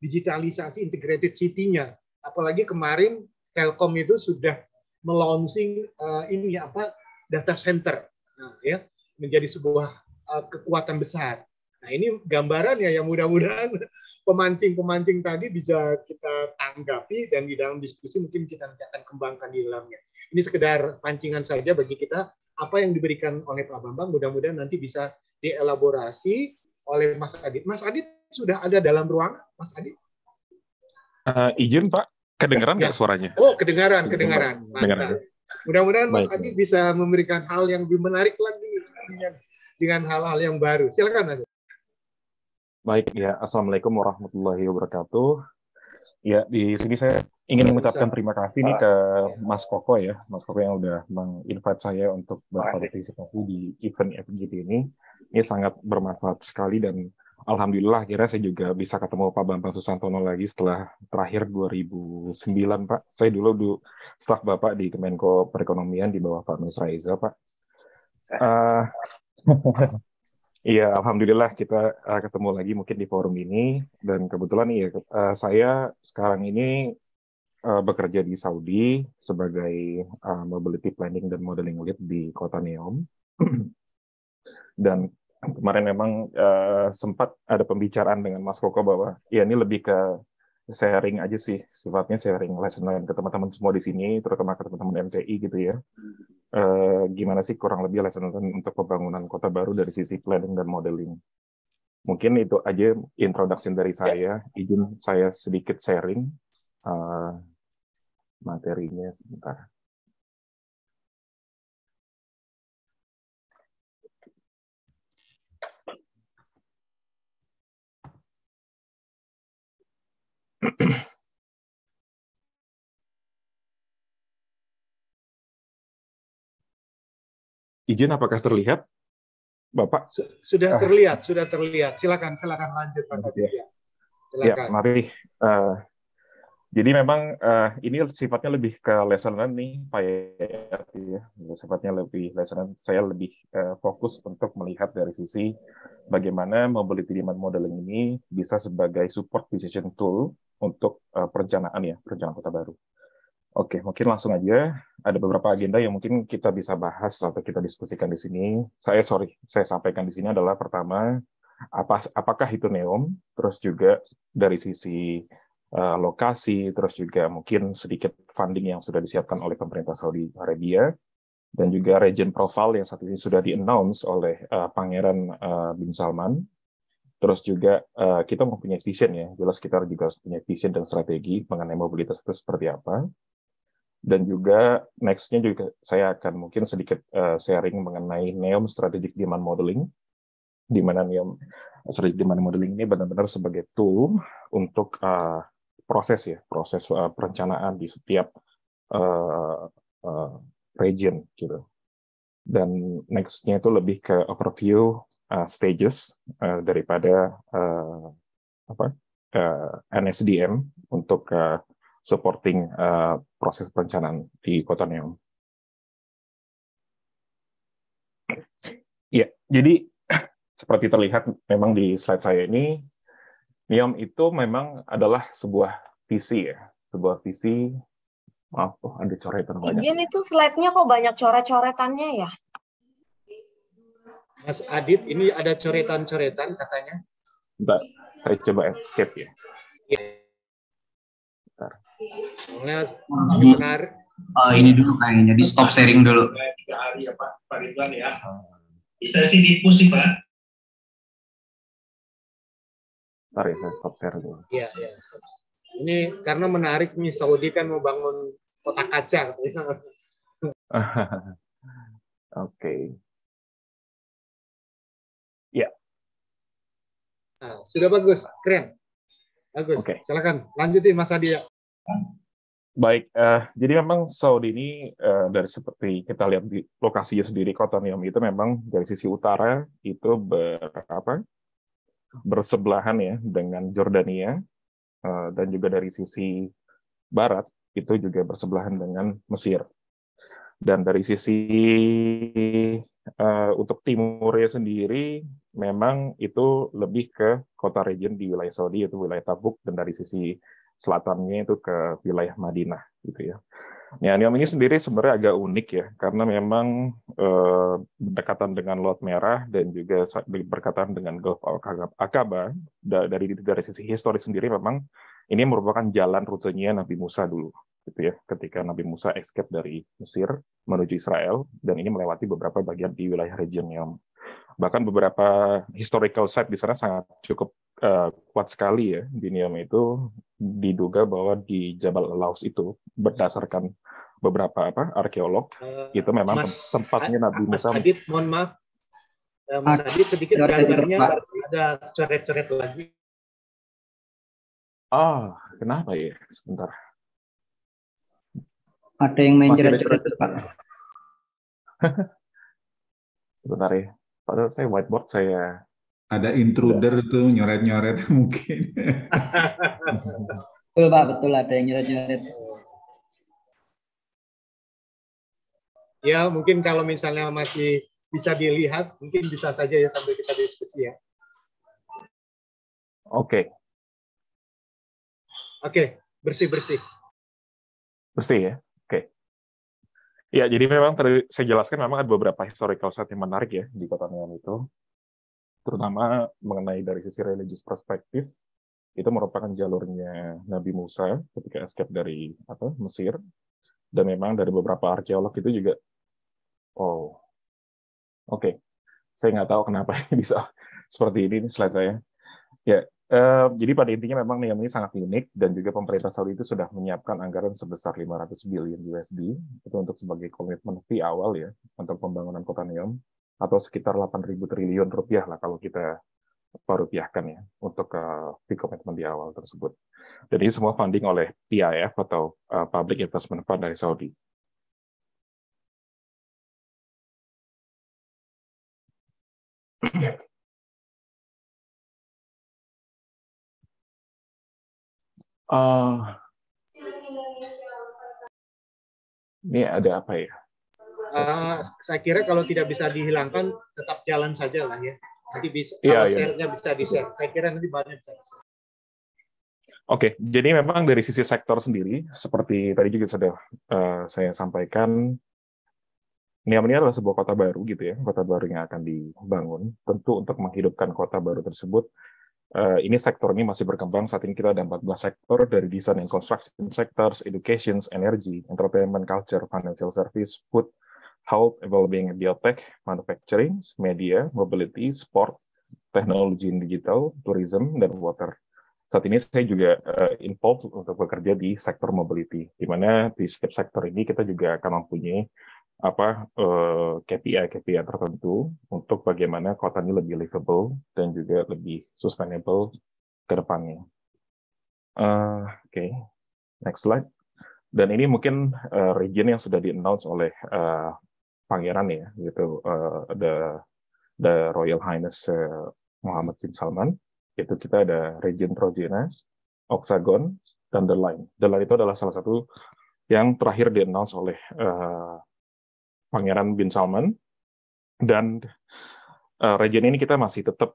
digitalisasi integrated city-nya. Apalagi kemarin Telkom itu sudah melaunching uh, ini apa data center nah, ya menjadi sebuah uh, kekuatan besar. Nah ini gambaran ya yang mudah-mudahan pemancing-pemancing tadi bisa kita tanggapi dan di dalam diskusi mungkin kita nanti akan kembangkan di dalamnya. Ini sekedar pancingan saja bagi kita apa yang diberikan oleh Pak Bambang mudah-mudahan nanti bisa dielaborasi oleh Mas Adit. Mas Adit sudah ada dalam ruang, Mas Adit? Uh, izin Pak, kedengaran ya. nggak ya. suaranya? Oh kedengaran, kedengaran. Kedengaran. Mudah-mudahan Mas Adi bisa memberikan hal yang lebih menarik lagi diskusinya dengan hal-hal yang baru. Silakan Mas. Baik ya, Assalamualaikum warahmatullahi wabarakatuh. Ya, di sini saya ingin mengucapkan terima kasih nih ke Mas Koko ya, Mas Koko yang udah menginvite saya untuk berpartisipasi di event FGT ini. Ini sangat bermanfaat sekali dan Alhamdulillah akhirnya saya juga bisa ketemu Pak Bambang Susantono lagi setelah terakhir 2009 Pak. Saya dulu dulu staf Bapak di Kemenko Perekonomian di bawah Pak Nusraiza Pak. Uh, alhamdulillah kita uh, ketemu lagi mungkin di forum ini dan kebetulan iya uh, saya sekarang ini uh, bekerja di Saudi sebagai uh, mobility planning dan modeling lead di kota Neom. dan kemarin memang uh, sempat ada pembicaraan dengan Mas Koko bahwa ya ini lebih ke sharing aja sih sifatnya sharing lesson learned ke teman-teman semua di sini terutama ke teman-teman MTI gitu ya uh, gimana sih kurang lebih lesson learned untuk pembangunan kota baru dari sisi planning dan modeling mungkin itu aja introduction dari ya. saya izin saya sedikit sharing uh, materinya sebentar Izin apakah terlihat? Bapak sudah ah. terlihat, sudah terlihat. Silakan, silakan lanjut Pak Satria. Ya, silakan. Ya, mari. Uh, jadi memang uh, ini sifatnya lebih ke lesson learn nih, Pak Yati ya. Iya, sifatnya lebih lesson learn. Saya lebih uh, fokus untuk melihat dari sisi bagaimana mobility demand modeling ini bisa sebagai support decision tool untuk uh, perencanaan ya, perencanaan kota baru. Oke, mungkin langsung aja. Ada beberapa agenda yang mungkin kita bisa bahas atau kita diskusikan di sini. Saya sorry, saya sampaikan di sini adalah pertama, apa, apakah itu neom, terus juga dari sisi uh, lokasi, terus juga mungkin sedikit funding yang sudah disiapkan oleh pemerintah Saudi Arabia, dan juga region profile yang saat ini sudah di-announce oleh uh, Pangeran uh, Bin Salman Terus juga uh, kita mempunyai vision ya, jelas kita juga harus punya vision dan strategi mengenai mobilitas itu seperti apa. Dan juga nextnya juga saya akan mungkin sedikit uh, sharing mengenai NEOM Strategic Demand Modeling, di mana NEOM Strategic Demand Modeling ini benar-benar sebagai tool untuk uh, proses ya, proses uh, perencanaan di setiap uh, uh, region gitu. Dan nextnya itu lebih ke overview uh, stages uh, daripada uh, apa uh, NSDM untuk uh, supporting uh, proses perencanaan di Kota Neom. Ya, jadi seperti terlihat memang di slide saya ini, Neom itu memang adalah sebuah visi ya, sebuah visi. Maaf, oh, ada coretan banyak. Izin itu slide-nya kok banyak coret-coretannya ya? Mas Adit, ini ada coretan-coretan katanya. Bentar, saya coba escape ya. Iya. Bentar. Nah, benar. Oh, ini dulu kayaknya, di stop sharing dulu. Tiga hari ya Pak, Pak Ridwan ya. Bisa sih tipu sih Pak. Bentar ya, saya stop sharing. dulu. Iya, iya. Ini karena menarik nih, Saudi kan mau bangun kota kaca. Oke. okay. Ah, sudah bagus, keren. Bagus. Okay. Silakan lanjutin Mas Adi ya. Baik, uh, jadi memang Saudi ini uh, dari seperti kita lihat di lokasinya sendiri kota Niyomi itu memang dari sisi utara itu berapa bersebelahan ya dengan Jordania uh, dan juga dari sisi barat itu juga bersebelahan dengan Mesir. Dan dari sisi Eh, untuk timurnya sendiri memang itu lebih ke kota region di wilayah Saudi yaitu wilayah Tabuk dan dari sisi selatannya itu ke wilayah Madinah gitu ya. Ya, ini sendiri sebenarnya agak unik ya, karena memang eh, berdekatan dengan Laut Merah dan juga berkaitan dengan Gulf Aqaba. Dari dari sisi historis sendiri memang ini merupakan jalan rutenya Nabi Musa dulu, gitu ya, ketika Nabi Musa escape dari Mesir menuju Israel, dan ini melewati beberapa bagian di wilayah region yang bahkan beberapa historical site di sana sangat cukup uh, kuat sekali ya di Niam itu diduga bahwa di Jabal Laus itu berdasarkan beberapa apa arkeolog uh, itu memang mas, tempatnya Nabi Musa. Mas Adit, mohon maaf, eh, Mas Adit ah, sedikit gambarnya ada coret-coret lagi. Ah, kenapa ya? Sebentar. Ada yang main jerat-jerat, Pak. Sebentar ya. Padahal saya whiteboard saya ada intruder ya. tuh nyoret-nyoret mungkin. betul Pak, betul ada yang nyoret-nyoret. Ya, mungkin kalau misalnya masih bisa dilihat, mungkin bisa saja ya sambil kita diskusi ya. Oke. Okay. Oke, bersih-bersih. Bersih ya? Oke. Okay. Ya, jadi memang tadi saya jelaskan memang ada beberapa historical set yang menarik ya di kota Neon itu. Terutama mengenai dari sisi religious perspektif, itu merupakan jalurnya Nabi Musa ketika escape dari apa Mesir. Dan memang dari beberapa arkeolog itu juga, oh, oke. Okay. Saya nggak tahu kenapa ini bisa seperti ini slide saya. Ya, ya jadi pada intinya memang NIAM ini sangat unik dan juga pemerintah Saudi itu sudah menyiapkan anggaran sebesar 500 miliar USD itu untuk sebagai komitmen fee awal ya untuk pembangunan kota NIAM atau sekitar 8.000 triliun rupiah lah kalau kita rupiahkan ya untuk uh, fee komitmen di awal tersebut. Jadi semua funding oleh PIF atau uh, Public Investment Fund dari Saudi. Eh, ini ada apa ya? Uh, saya kira kalau tidak bisa dihilangkan, tetap jalan saja lah ya. Nanti bisa, yeah, yeah. share-nya bisa di-share. Saya kira nanti banyak bisa di-share. Oke, okay, jadi memang dari sisi sektor sendiri, seperti tadi juga sudah uh, saya sampaikan, Niam ini adalah sebuah kota baru gitu ya, kota baru yang akan dibangun. Tentu untuk menghidupkan kota baru tersebut, Uh, ini sektor ini masih berkembang. Saat ini kita ada 14 sektor dari design and construction sectors, education, energy, entertainment, culture, financial service, food, health, evolving biotech, manufacturing, media, mobility, sport, teknologi digital, tourism, dan water. Saat ini saya juga uh, involved untuk bekerja di sektor mobility, di mana di setiap sektor ini kita juga akan mempunyai apa eh, KPI KPI tertentu untuk bagaimana kota ini lebih livable dan juga lebih sustainable ke depannya. Uh, Oke, okay. next slide. Dan ini mungkin uh, region yang sudah di-announce oleh uh, pangeran ya, gitu uh, the the Royal Highness uh, Muhammad bin Salman. Itu kita ada region Trojena, Oxagon, dan The Line. The Line itu adalah salah satu yang terakhir di-announce oleh uh, Pangeran bin Salman dan uh, eh, region ini kita masih tetap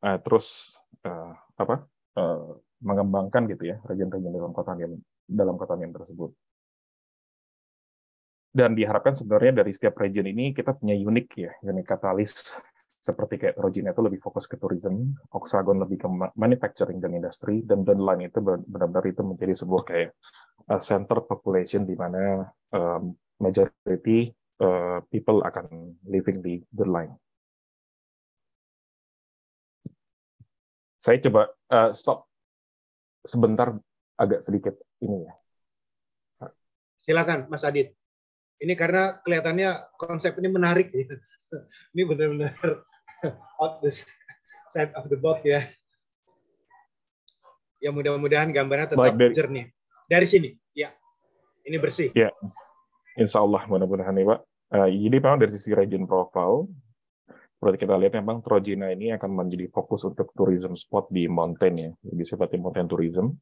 uh, eh, terus uh, apa uh, mengembangkan gitu ya region-region dalam kota Mian dalam kota Mian tersebut. Dan diharapkan sebenarnya dari setiap region ini kita punya unik ya, unik katalis seperti kayak Rojin itu lebih fokus ke tourism, Oksagon lebih ke manufacturing dan industri, dan dan lain itu benar-benar itu menjadi sebuah kayak center population di mana um, majority Uh, people akan living di line. Saya coba uh, stop sebentar agak sedikit ini ya. Silakan Mas Adit. Ini karena kelihatannya konsep ini menarik. Ya. Ini benar-benar out the side of the box ya. Ya mudah-mudahan gambarnya tetap Baik, dari, jernih. Dari sini, ya. Ini bersih. Ya, insya Allah mudah-mudahan nih Pak. Uh, eh, jadi memang dari sisi region profile, seperti kita lihat memang Trojina ini akan menjadi fokus untuk tourism spot di mountain ya, lebih sifatnya mountain tourism.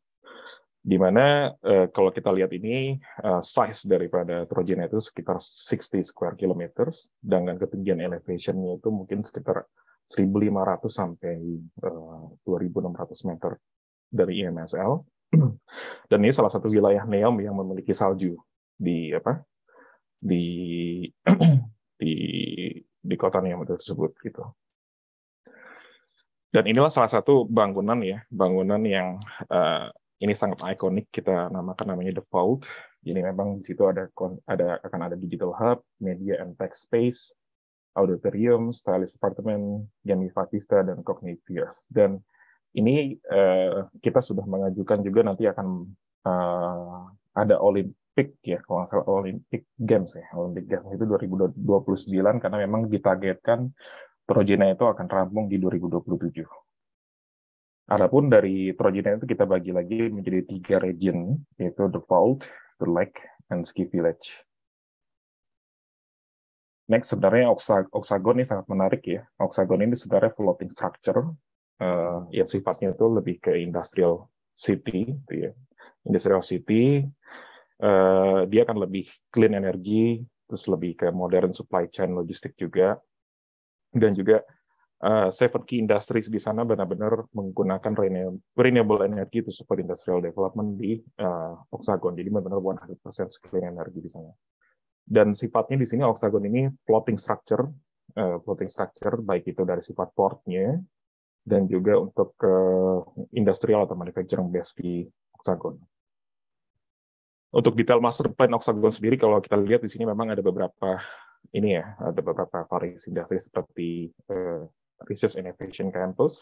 Di mana uh, kalau kita lihat ini uh, size daripada Trojina itu sekitar 60 square kilometers, dengan ketinggian elevationnya itu mungkin sekitar 1.500 sampai uh, 2.600 meter dari IMSL. Dan ini salah satu wilayah Neom yang memiliki salju di apa di di di kota New York tersebut gitu. Dan inilah salah satu bangunan ya, bangunan yang uh, ini sangat ikonik kita namakan namanya The Vault. Jadi memang di situ ada ada akan ada digital hub, media and tech space, auditorium, stylish apartment Jamie Fatista dan Cognate Dan ini uh, kita sudah mengajukan juga nanti akan uh, ada Olymp Olympic ya, kalau nggak salah Olympic Games ya, Olympic Games itu 2029 karena memang ditargetkan Trojena itu akan rampung di 2027. Adapun dari Trojena itu kita bagi lagi menjadi tiga region, yaitu The Vault, The Lake, and Ski Village. Next, sebenarnya oksagon ini sangat menarik ya. Oksagon ini sebenarnya floating structure uh, yang sifatnya itu lebih ke industrial city, gitu ya. industrial city Eh, dia akan lebih clean energi, terus lebih ke modern supply chain logistik juga, dan juga uh, eh, seven key industries di sana benar-benar menggunakan renewable energy itu support industrial development di uh, Oxagon, jadi benar-benar 100% clean energi di sana. Dan sifatnya di sini Oksagon ini floating structure, uh, floating structure baik itu dari sifat portnya dan juga untuk uh, industrial atau manufacturing base di Oksagon. Untuk detail master plan Oksagon sendiri, kalau kita lihat di sini memang ada beberapa ini ya, ada beberapa variasi industri seperti uh, Research Innovation Campus,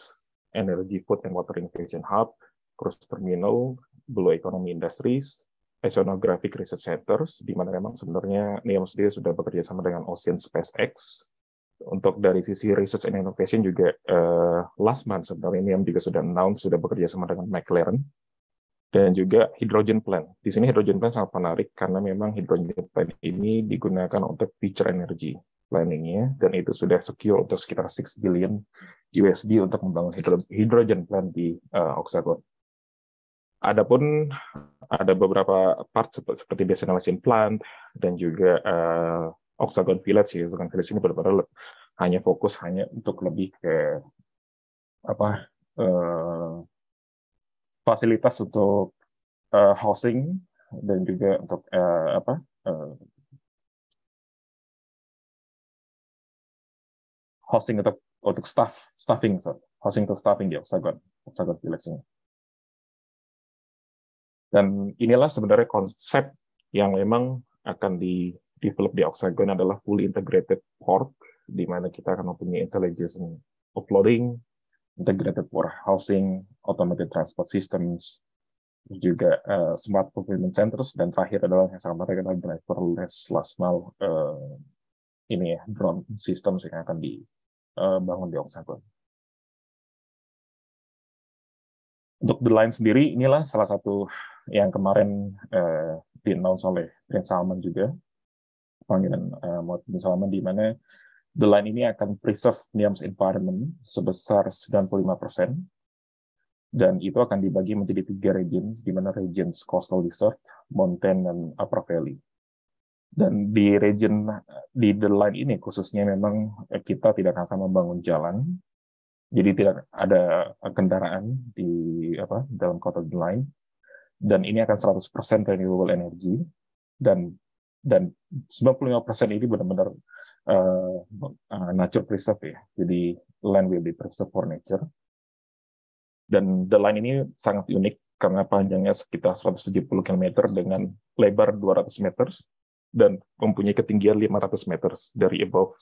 Energy, Food and Water Innovation Hub, Cruise Terminal, Blue Economy Industries, Oceanographic Research Centers, di mana memang sebenarnya NEOM sendiri sudah bekerja sama dengan Ocean SpaceX, untuk dari sisi research and innovation juga uh, last month sebenarnya NEOM juga sudah announce sudah bekerja sama dengan McLaren dan juga hydrogen plant. Di sini hydrogen plant sangat menarik karena memang hydrogen plant ini digunakan untuk future energy planningnya dan itu sudah secure untuk sekitar 6 billion USD untuk membangun hidrogen plant di uh, eh, Oksagon. Adapun ada beberapa part seperti desalination plant dan juga uh, eh, Oksagon Village ya, bukan Village ini benar-benar hanya fokus hanya untuk lebih ke apa uh, fasilitas untuk uh, housing dan juga untuk uh, apa uh, housing untuk untuk staff staffing so housing untuk staffing di Oksagon Oksagon Dan inilah sebenarnya konsep yang memang akan di develop di Oksagon adalah fully integrated port di mana kita akan mempunyai intelligence uploading integrated warehousing, automated transport systems, juga uh, smart fulfillment centers, dan terakhir adalah yang sangat menarik adalah driverless last mile uh, ini ya, drone systems yang akan dibangun uh, di eh, Untuk The Line sendiri, inilah salah satu yang kemarin uh, di-announce oleh Prince Salman juga, panggilan uh, Salman, di mana the line ini akan preserve NIAMS environment sebesar 95%, dan itu akan dibagi menjadi tiga regions, di mana regions coastal desert, mountain, dan upper valley. Dan di region, di the line ini khususnya memang kita tidak akan membangun jalan, jadi tidak ada kendaraan di apa dalam kota the line, dan ini akan 100% renewable energy, dan dan 95% ini benar-benar uh, nature preserve ya. Jadi land will be preserved for nature. Dan the line ini sangat unik karena panjangnya sekitar 170 km dengan lebar 200 meter dan mempunyai ketinggian 500 meter dari above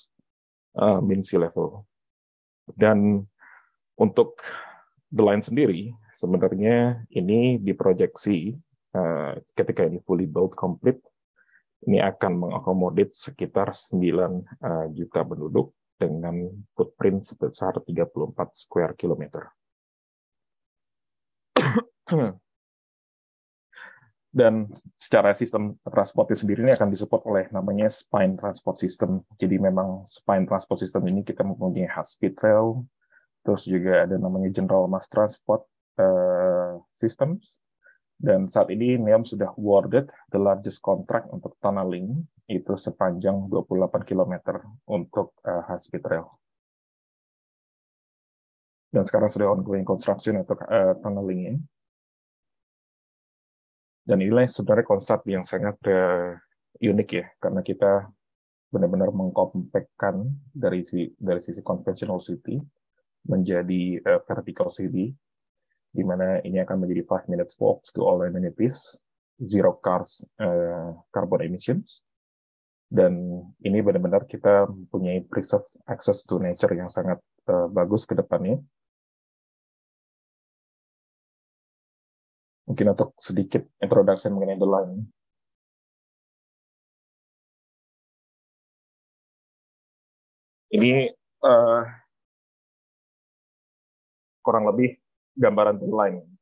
uh, mean sea level. Dan untuk the line sendiri, sebenarnya ini diproyeksi uh, ketika ini fully built complete ini akan mengakomodir sekitar 9 eh, juta penduduk dengan footprint sebesar 34 square kilometer. Dan secara sistem transportnya sendiri ini akan disupport oleh namanya spine transport system. Jadi memang spine transport system ini kita mempunyai high speed rail, terus juga ada namanya general mass transport uh, systems, dan saat ini NEOM sudah awarded the largest contract untuk tunneling itu sepanjang 28 km untuk uh, high speed rail. Dan sekarang sudah ongoing construction untuk uh, ini. Dan inilah sebenarnya konsep yang sangat uh, unik ya, karena kita benar-benar mengkompakkan dari si dari sisi conventional city menjadi uh, vertical city di mana ini akan menjadi 5 minutes walk to all amenities, zero cars uh, carbon emissions, dan ini benar-benar kita mempunyai preserve access to nature yang sangat uh, bagus ke depannya. Mungkin untuk sedikit introduction mengenai The Line. Ini uh, kurang lebih gambaran timeline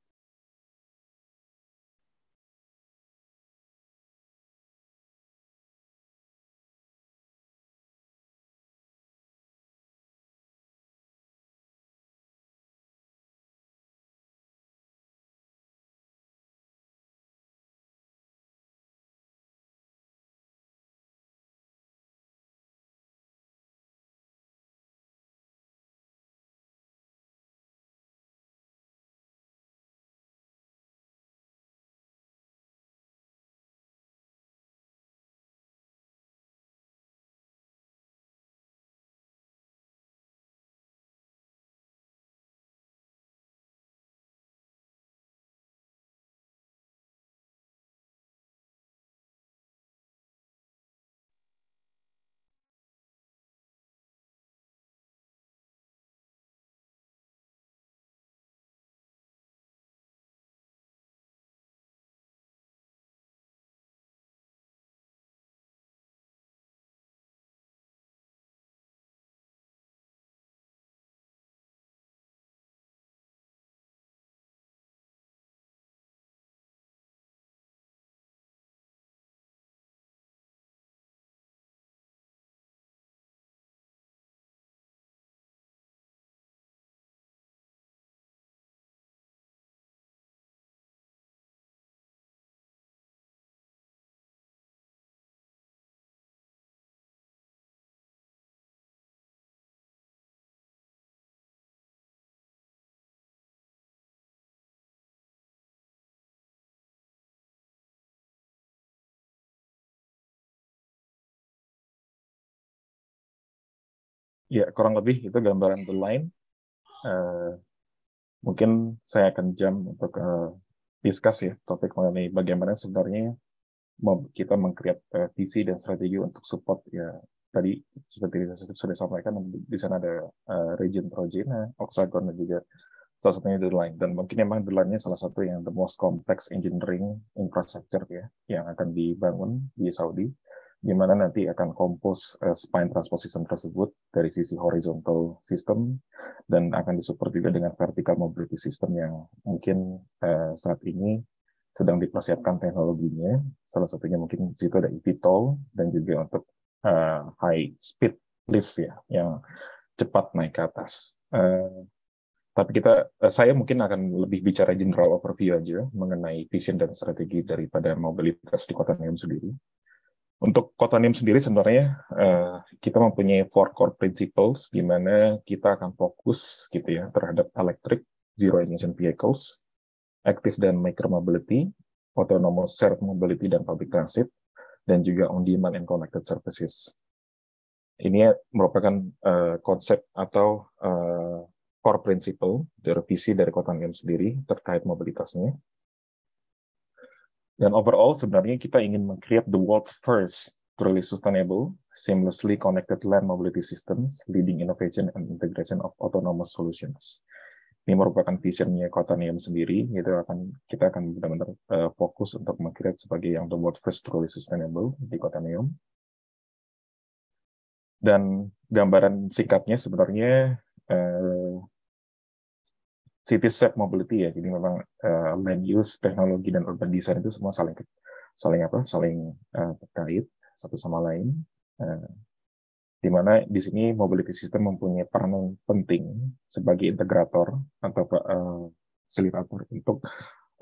ya kurang lebih itu gambaran the line. Uh, eh, mungkin saya akan jam untuk uh, discuss ya topik mengenai bagaimana sebenarnya kita mengkreat uh, eh, visi dan strategi untuk support ya tadi seperti yang sudah sampaikan di sana ada uh, region Trojena, Oxagon dan juga salah satunya the line dan mungkin memang the line-nya salah satu yang the most complex engineering infrastructure ya yang akan dibangun di Saudi gimana nanti akan kompos eh, spine transport system tersebut dari sisi horizontal system dan akan disupport juga dengan vertical mobility system yang mungkin eh, saat ini sedang dipersiapkan teknologinya. Salah satunya mungkin situ ada eVTOL dan juga untuk eh, high speed lift ya yang cepat naik ke atas. tapi kita saya mungkin akan lebih bicara general overview aja mengenai vision dan strategi daripada mobilitas di kota Nayum sendiri untuk Kotonim sendiri sebenarnya uh, kita mempunyai four core principles di mana kita akan fokus gitu ya terhadap electric, zero emission vehicles, active dan micro mobility, autonomous shared mobility dan public transit, dan juga on demand and connected services. Ini merupakan uh, konsep atau uh, core principle dari visi dari Kotonim sendiri terkait mobilitasnya. Dan overall sebenarnya kita ingin mengcreate the world first truly sustainable, seamlessly connected land mobility systems, leading innovation and integration of autonomous solutions. Ini merupakan visionnya Kota Neum sendiri, yaitu akan kita akan benar-benar uh, fokus untuk mengcreate sebagai yang the world first truly sustainable di Kota Neum. Dan gambaran singkatnya sebenarnya uh, city set mobility ya. Jadi memang uh, land use, teknologi dan urban design itu semua saling saling apa? saling uh, terkait satu sama lain. Uh, di mana di sini mobility system mempunyai peran penting sebagai integrator atau uh, selirator untuk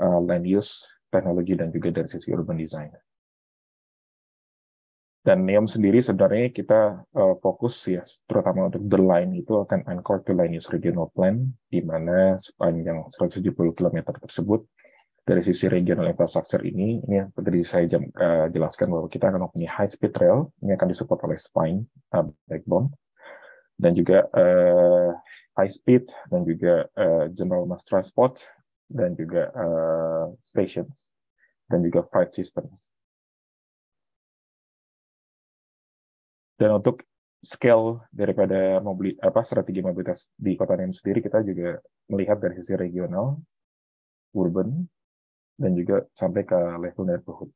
uh, land use, teknologi dan juga dari sisi urban design. Dan Neom sendiri sebenarnya kita uh, fokus ya terutama untuk the line itu akan anchor the line user regional plan di mana sepanjang 170 km tersebut dari sisi regional infrastructure ini ini yang tadi saya jam, uh, jelaskan bahwa kita akan mempunyai high speed rail ini akan disupport oleh spine uh, backbone dan juga uh, high speed dan juga uh, general mass transport dan juga uh, stations dan juga freight systems dan untuk scale daripada mobil apa strategi mobilitas di kota NIM sendiri kita juga melihat dari sisi regional, urban, dan juga sampai ke level neighborhood.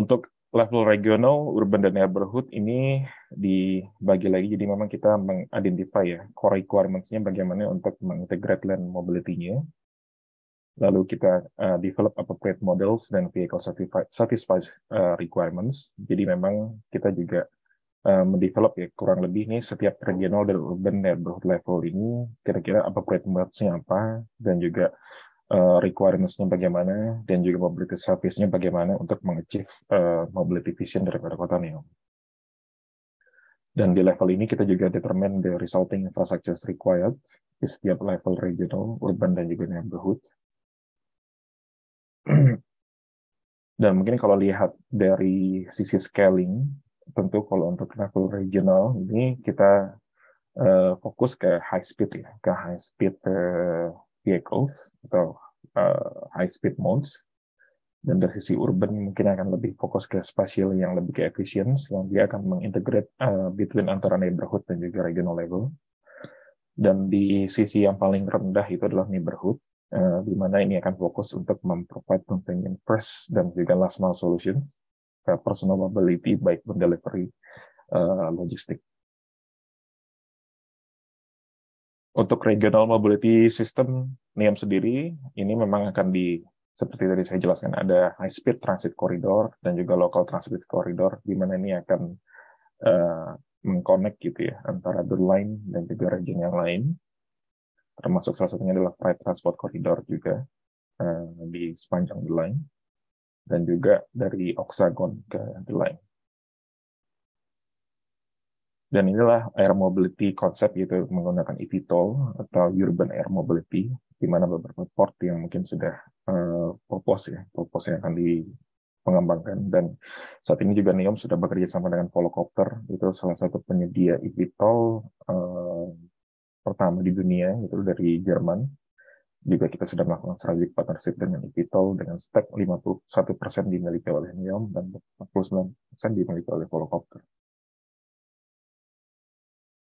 Untuk level regional, urban, dan neighborhood ini dibagi lagi, jadi memang kita mengidentify ya core requirements-nya bagaimana untuk mengintegrate land mobility-nya lalu kita uh, develop appropriate models dan vehicle satisfies uh, requirements. Jadi memang kita juga uh, mendevelop ya kurang lebih nih setiap regional dan urban neighborhood level ini kira-kira appropriate modelsnya apa dan juga uh, requirements bagaimana dan juga mobility service-nya bagaimana untuk mengecif uh, mobility vision daripada kota Neom. Dan di level ini kita juga determine the resulting infrastructures required di setiap level regional, urban, dan juga neighborhood Dan mungkin kalau lihat dari sisi scaling, tentu kalau untuk level regional ini kita uh, fokus ke high speed ya, ke high speed uh, vehicles atau uh, high speed modes. Dan dari sisi urban mungkin akan lebih fokus ke spatial yang lebih ke efisien, yang dia akan mengintegrate uh, between antara neighborhood dan juga regional level. Dan di sisi yang paling rendah itu adalah neighborhood, uh, di mana ini akan fokus untuk memprovide yang fresh dan juga last mile solution uh, personal mobility baik pun delivery uh, logistik. Untuk regional mobility system NIAM sendiri, ini memang akan di seperti tadi saya jelaskan ada high speed transit corridor dan juga local transit corridor di mana ini akan uh, eh, mengkonek gitu ya antara the line dan juga region yang lain termasuk salah satunya adalah freight Transport Corridor juga uh, di sepanjang The Line, dan juga dari Oksagon ke The Line. Dan inilah air mobility konsep yaitu menggunakan eVTOL atau urban air mobility di mana beberapa port yang mungkin sudah uh, ya, propose yang akan dipengembangkan dan saat ini juga Neom sudah bekerja sama dengan Volocopter itu salah satu penyedia eVTOL uh, eh, pertama di dunia itu dari Jerman. Juga kita sudah melakukan strategic partnership dengan Epital dengan stake 51% dimiliki oleh NEOM dan 49% dimiliki oleh Volocopter.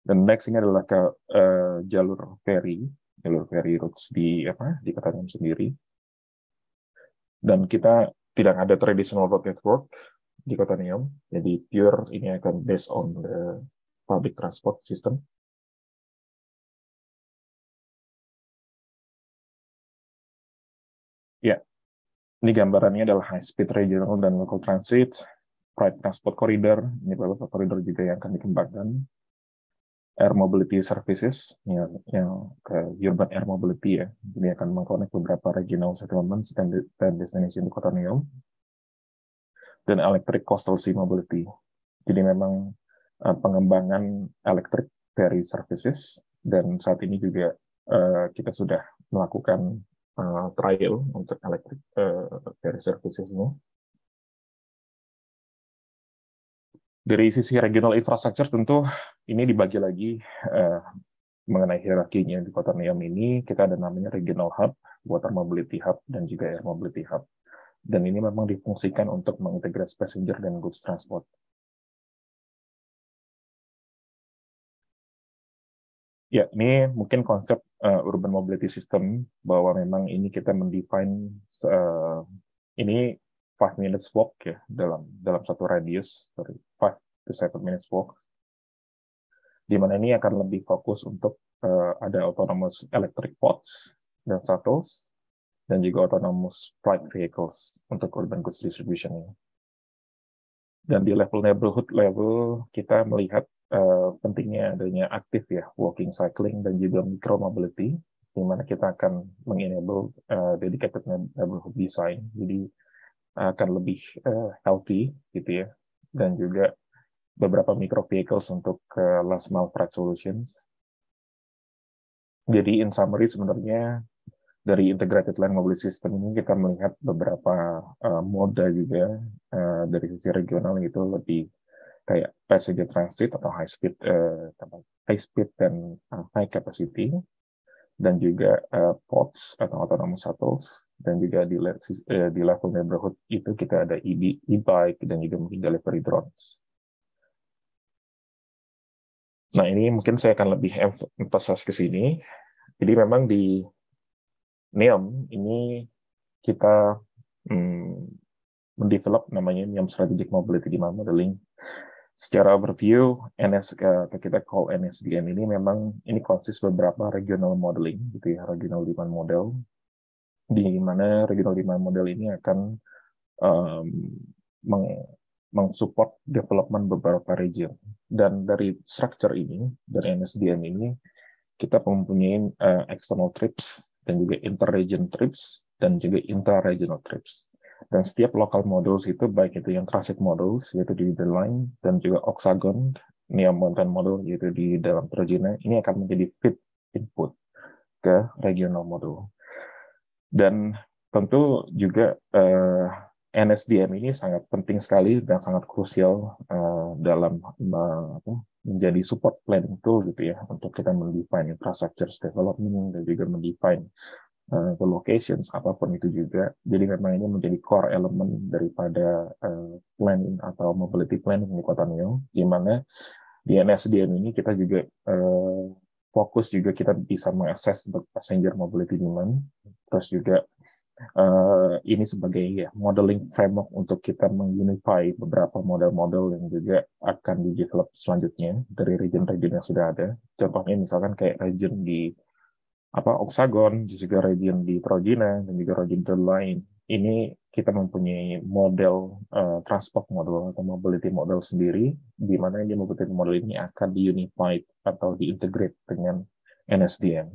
Dan next ini adalah ke uh, jalur ferry, jalur ferry routes di apa di Katakan sendiri. Dan kita tidak ada traditional road network di Kota Neom, jadi pure ini akan based on the public transport system Ya, ini gambarannya adalah high speed regional dan local transit, private transport corridor, ini beberapa koridor juga yang akan dikembangkan, air mobility services yang, yang ke urban air mobility ya, ini akan mengkonek beberapa regional settlements dan, dan destination di kota New York, dan electric coastal sea mobility. Jadi memang eh, pengembangan elektrik ferry services dan saat ini juga eh, kita sudah melakukan uh, trial untuk elektrik uh, dari services ini. Dari sisi regional infrastructure tentu ini dibagi lagi uh, mengenai hierarkinya di kota Neom ini kita ada namanya regional hub, water mobility hub dan juga air mobility hub. Dan ini memang difungsikan untuk mengintegrasi passenger dan goods transport. Ya, ini mungkin konsep uh, urban mobility system bahwa memang ini kita mendefine uh, ini five minutes walk ya dalam dalam satu radius sorry five to seven minutes walk di mana ini akan lebih fokus untuk uh, ada autonomous electric pods dan shuttles dan juga autonomous flight vehicles untuk urban goods distribution ini. Dan di level neighborhood level kita melihat Eh, pentingnya adanya aktif ya walking, cycling, dan juga micro mobility, di mana kita akan mengenable uh, dedicated neighborhood design, jadi akan lebih uh, healthy gitu ya, dan juga beberapa micro vehicles untuk uh, last mile freight solutions. Jadi in summary sebenarnya dari integrated land mobility system ini kita melihat beberapa uh, moda juga uh, dari sisi regional itu lebih kayak passenger transit atau high speed uh, high speed dan eh, high capacity dan juga uh, eh, pods atau autonomous shuttles dan juga di, uh, di level neighborhood itu kita ada e-, e-bike dan juga mungkin delivery drones. Nah ini mungkin saya akan lebih emphasis ke sini. Jadi memang di NEOM ini kita hmm, mendevelop namanya NEOM Strategic Mobility Demand Modeling secara overview NS atau kita call NSDM ini memang ini konsist beberapa regional modeling gitu ya regional demand model di mana regional demand model ini akan um, meng mengsupport development beberapa region dan dari structure ini dari NSDM ini kita mempunyai uh, external trips dan juga interregion trips dan juga intra-regional trips dan setiap local models itu baik itu yang classic models yaitu di line dan juga Oxagon neon Mountain model yaitu di dalam Trojina ini akan menjadi fit input ke regional model. Dan tentu juga uh, eh, NSDM ini sangat penting sekali dan sangat krusial uh, dalam uh, menjadi support planning tool gitu ya untuk kita mendefine infrastructure development dan juga mendefine uh, ke locations apapun itu juga. Jadi memang ini menjadi core element daripada eh, planning atau mobility planning di Kota Neo, di mana di NSDM ini kita juga eh, fokus juga kita bisa mengakses untuk passenger mobility demand, terus juga ini sebagai ya, modeling framework untuk kita mengunify beberapa model-model yang juga akan di develop selanjutnya dari region-region yang sudah ada. Contohnya misalkan kayak region di apa oksagon, juga region di Trojina dan juga region lain. Ini kita mempunyai model uh, transport model atau mobility model sendiri, di mana ini mobility model ini akan diunified atau diintegrate dengan NSDM.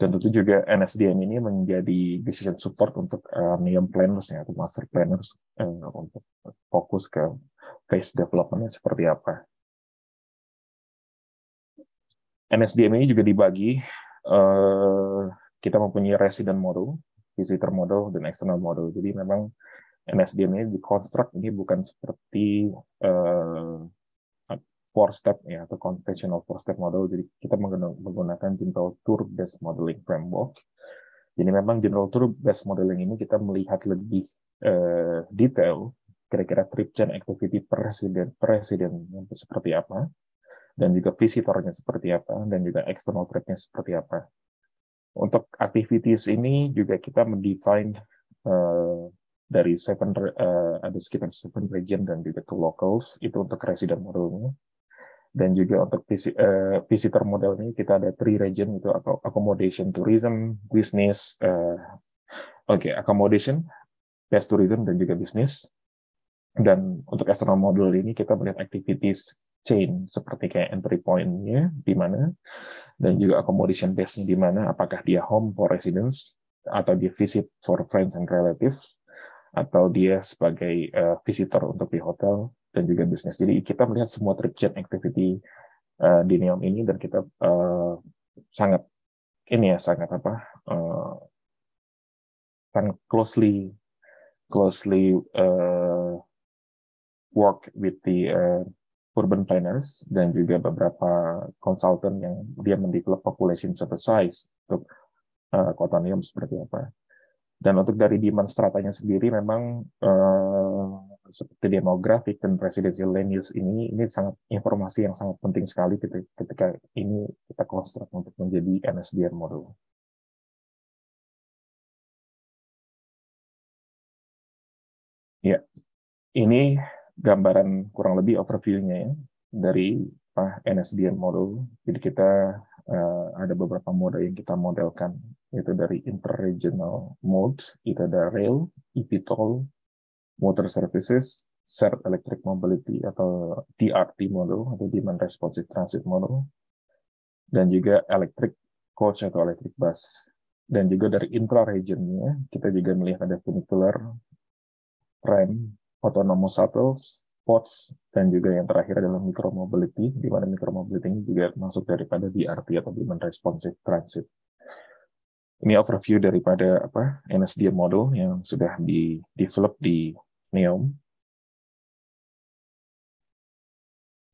Dan tentu juga NSDM ini menjadi decision support untuk uh, eh, neon planners ya, atau master planners uh, untuk fokus ke phase developmentnya seperti apa. NSDM ini juga dibagi Eh, kita mempunyai resident model, visitor model, dan external model. Jadi memang NSDM ini dikonstruk ini bukan seperti uh, four step ya atau conventional four step model. Jadi kita menggunakan general tour based modeling framework. Jadi memang general tour based modeling ini kita melihat lebih uh, detail kira-kira trip chain activity per resident, per resident seperti apa dan juga visitornya seperti apa, dan juga external threat-nya seperti apa. Untuk activities ini juga kita mendefine uh, dari seven, uh, ada sekitar seven region dan juga two locals, itu untuk resident modelnya. Dan juga untuk visi, uh, visitor ini kita ada three region, itu accommodation tourism, business, uh, oke, okay, accommodation, best tourism, dan juga business. Dan untuk external model ini kita melihat activities chain seperti kayak entry point-nya di mana dan juga accommodation base-nya di mana apakah dia home for residence atau dia visit for friends and relatives atau dia sebagai uh, visitor untuk di hotel dan juga bisnis. Jadi kita melihat semua trip chain activity uh, di Neom ini dan kita uh, sangat ini ya sangat apa uh, sangat closely closely uh, work with the uh, urban planners dan juga beberapa konsultan yang dia mendevelop population size untuk uh, eh, kotanium seperti apa. Dan untuk dari demand stratanya sendiri memang uh, seperti demografik dan residential land use ini ini sangat informasi yang sangat penting sekali ketika ini kita konstruk untuk menjadi NSDR model. Ya, ini gambaran kurang lebih overview-nya ya dari apa ah, NSDN model. Jadi kita uh, ada beberapa mode yang kita modelkan yaitu dari interregional modes, itu ada rail, eVTOL, motor services, shared electric mobility atau DRT model atau demand responsive transit model dan juga electric coach atau electric bus dan juga dari intra nya kita juga melihat ada funicular, tram, autonomous shuttles, pods, dan juga yang terakhir adalah micromobility, di mana micromobility ini juga masuk daripada BRT atau Demand Responsive Transit. Ini overview daripada apa NSDM model yang sudah di develop di NEOM.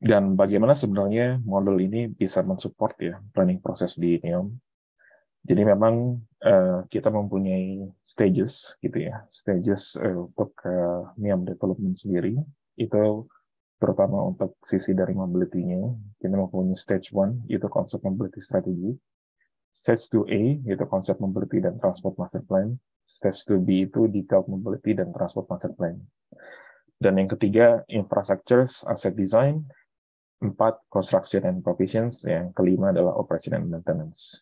Dan bagaimana sebenarnya model ini bisa mensupport ya planning proses di NEOM. Jadi memang uh, kita mempunyai stages gitu ya, stages uh, untuk uh, NIAM development sendiri itu terutama untuk sisi dari mobility-nya, kita mempunyai stage 1, itu konsep mobility strategi. Stage 2A, itu konsep mobility dan transport master plan. Stage 2B itu detailed mobility dan transport master plan. Dan yang ketiga, infrastructures, asset design. Empat, construction and provisions. Yang kelima adalah operation and maintenance.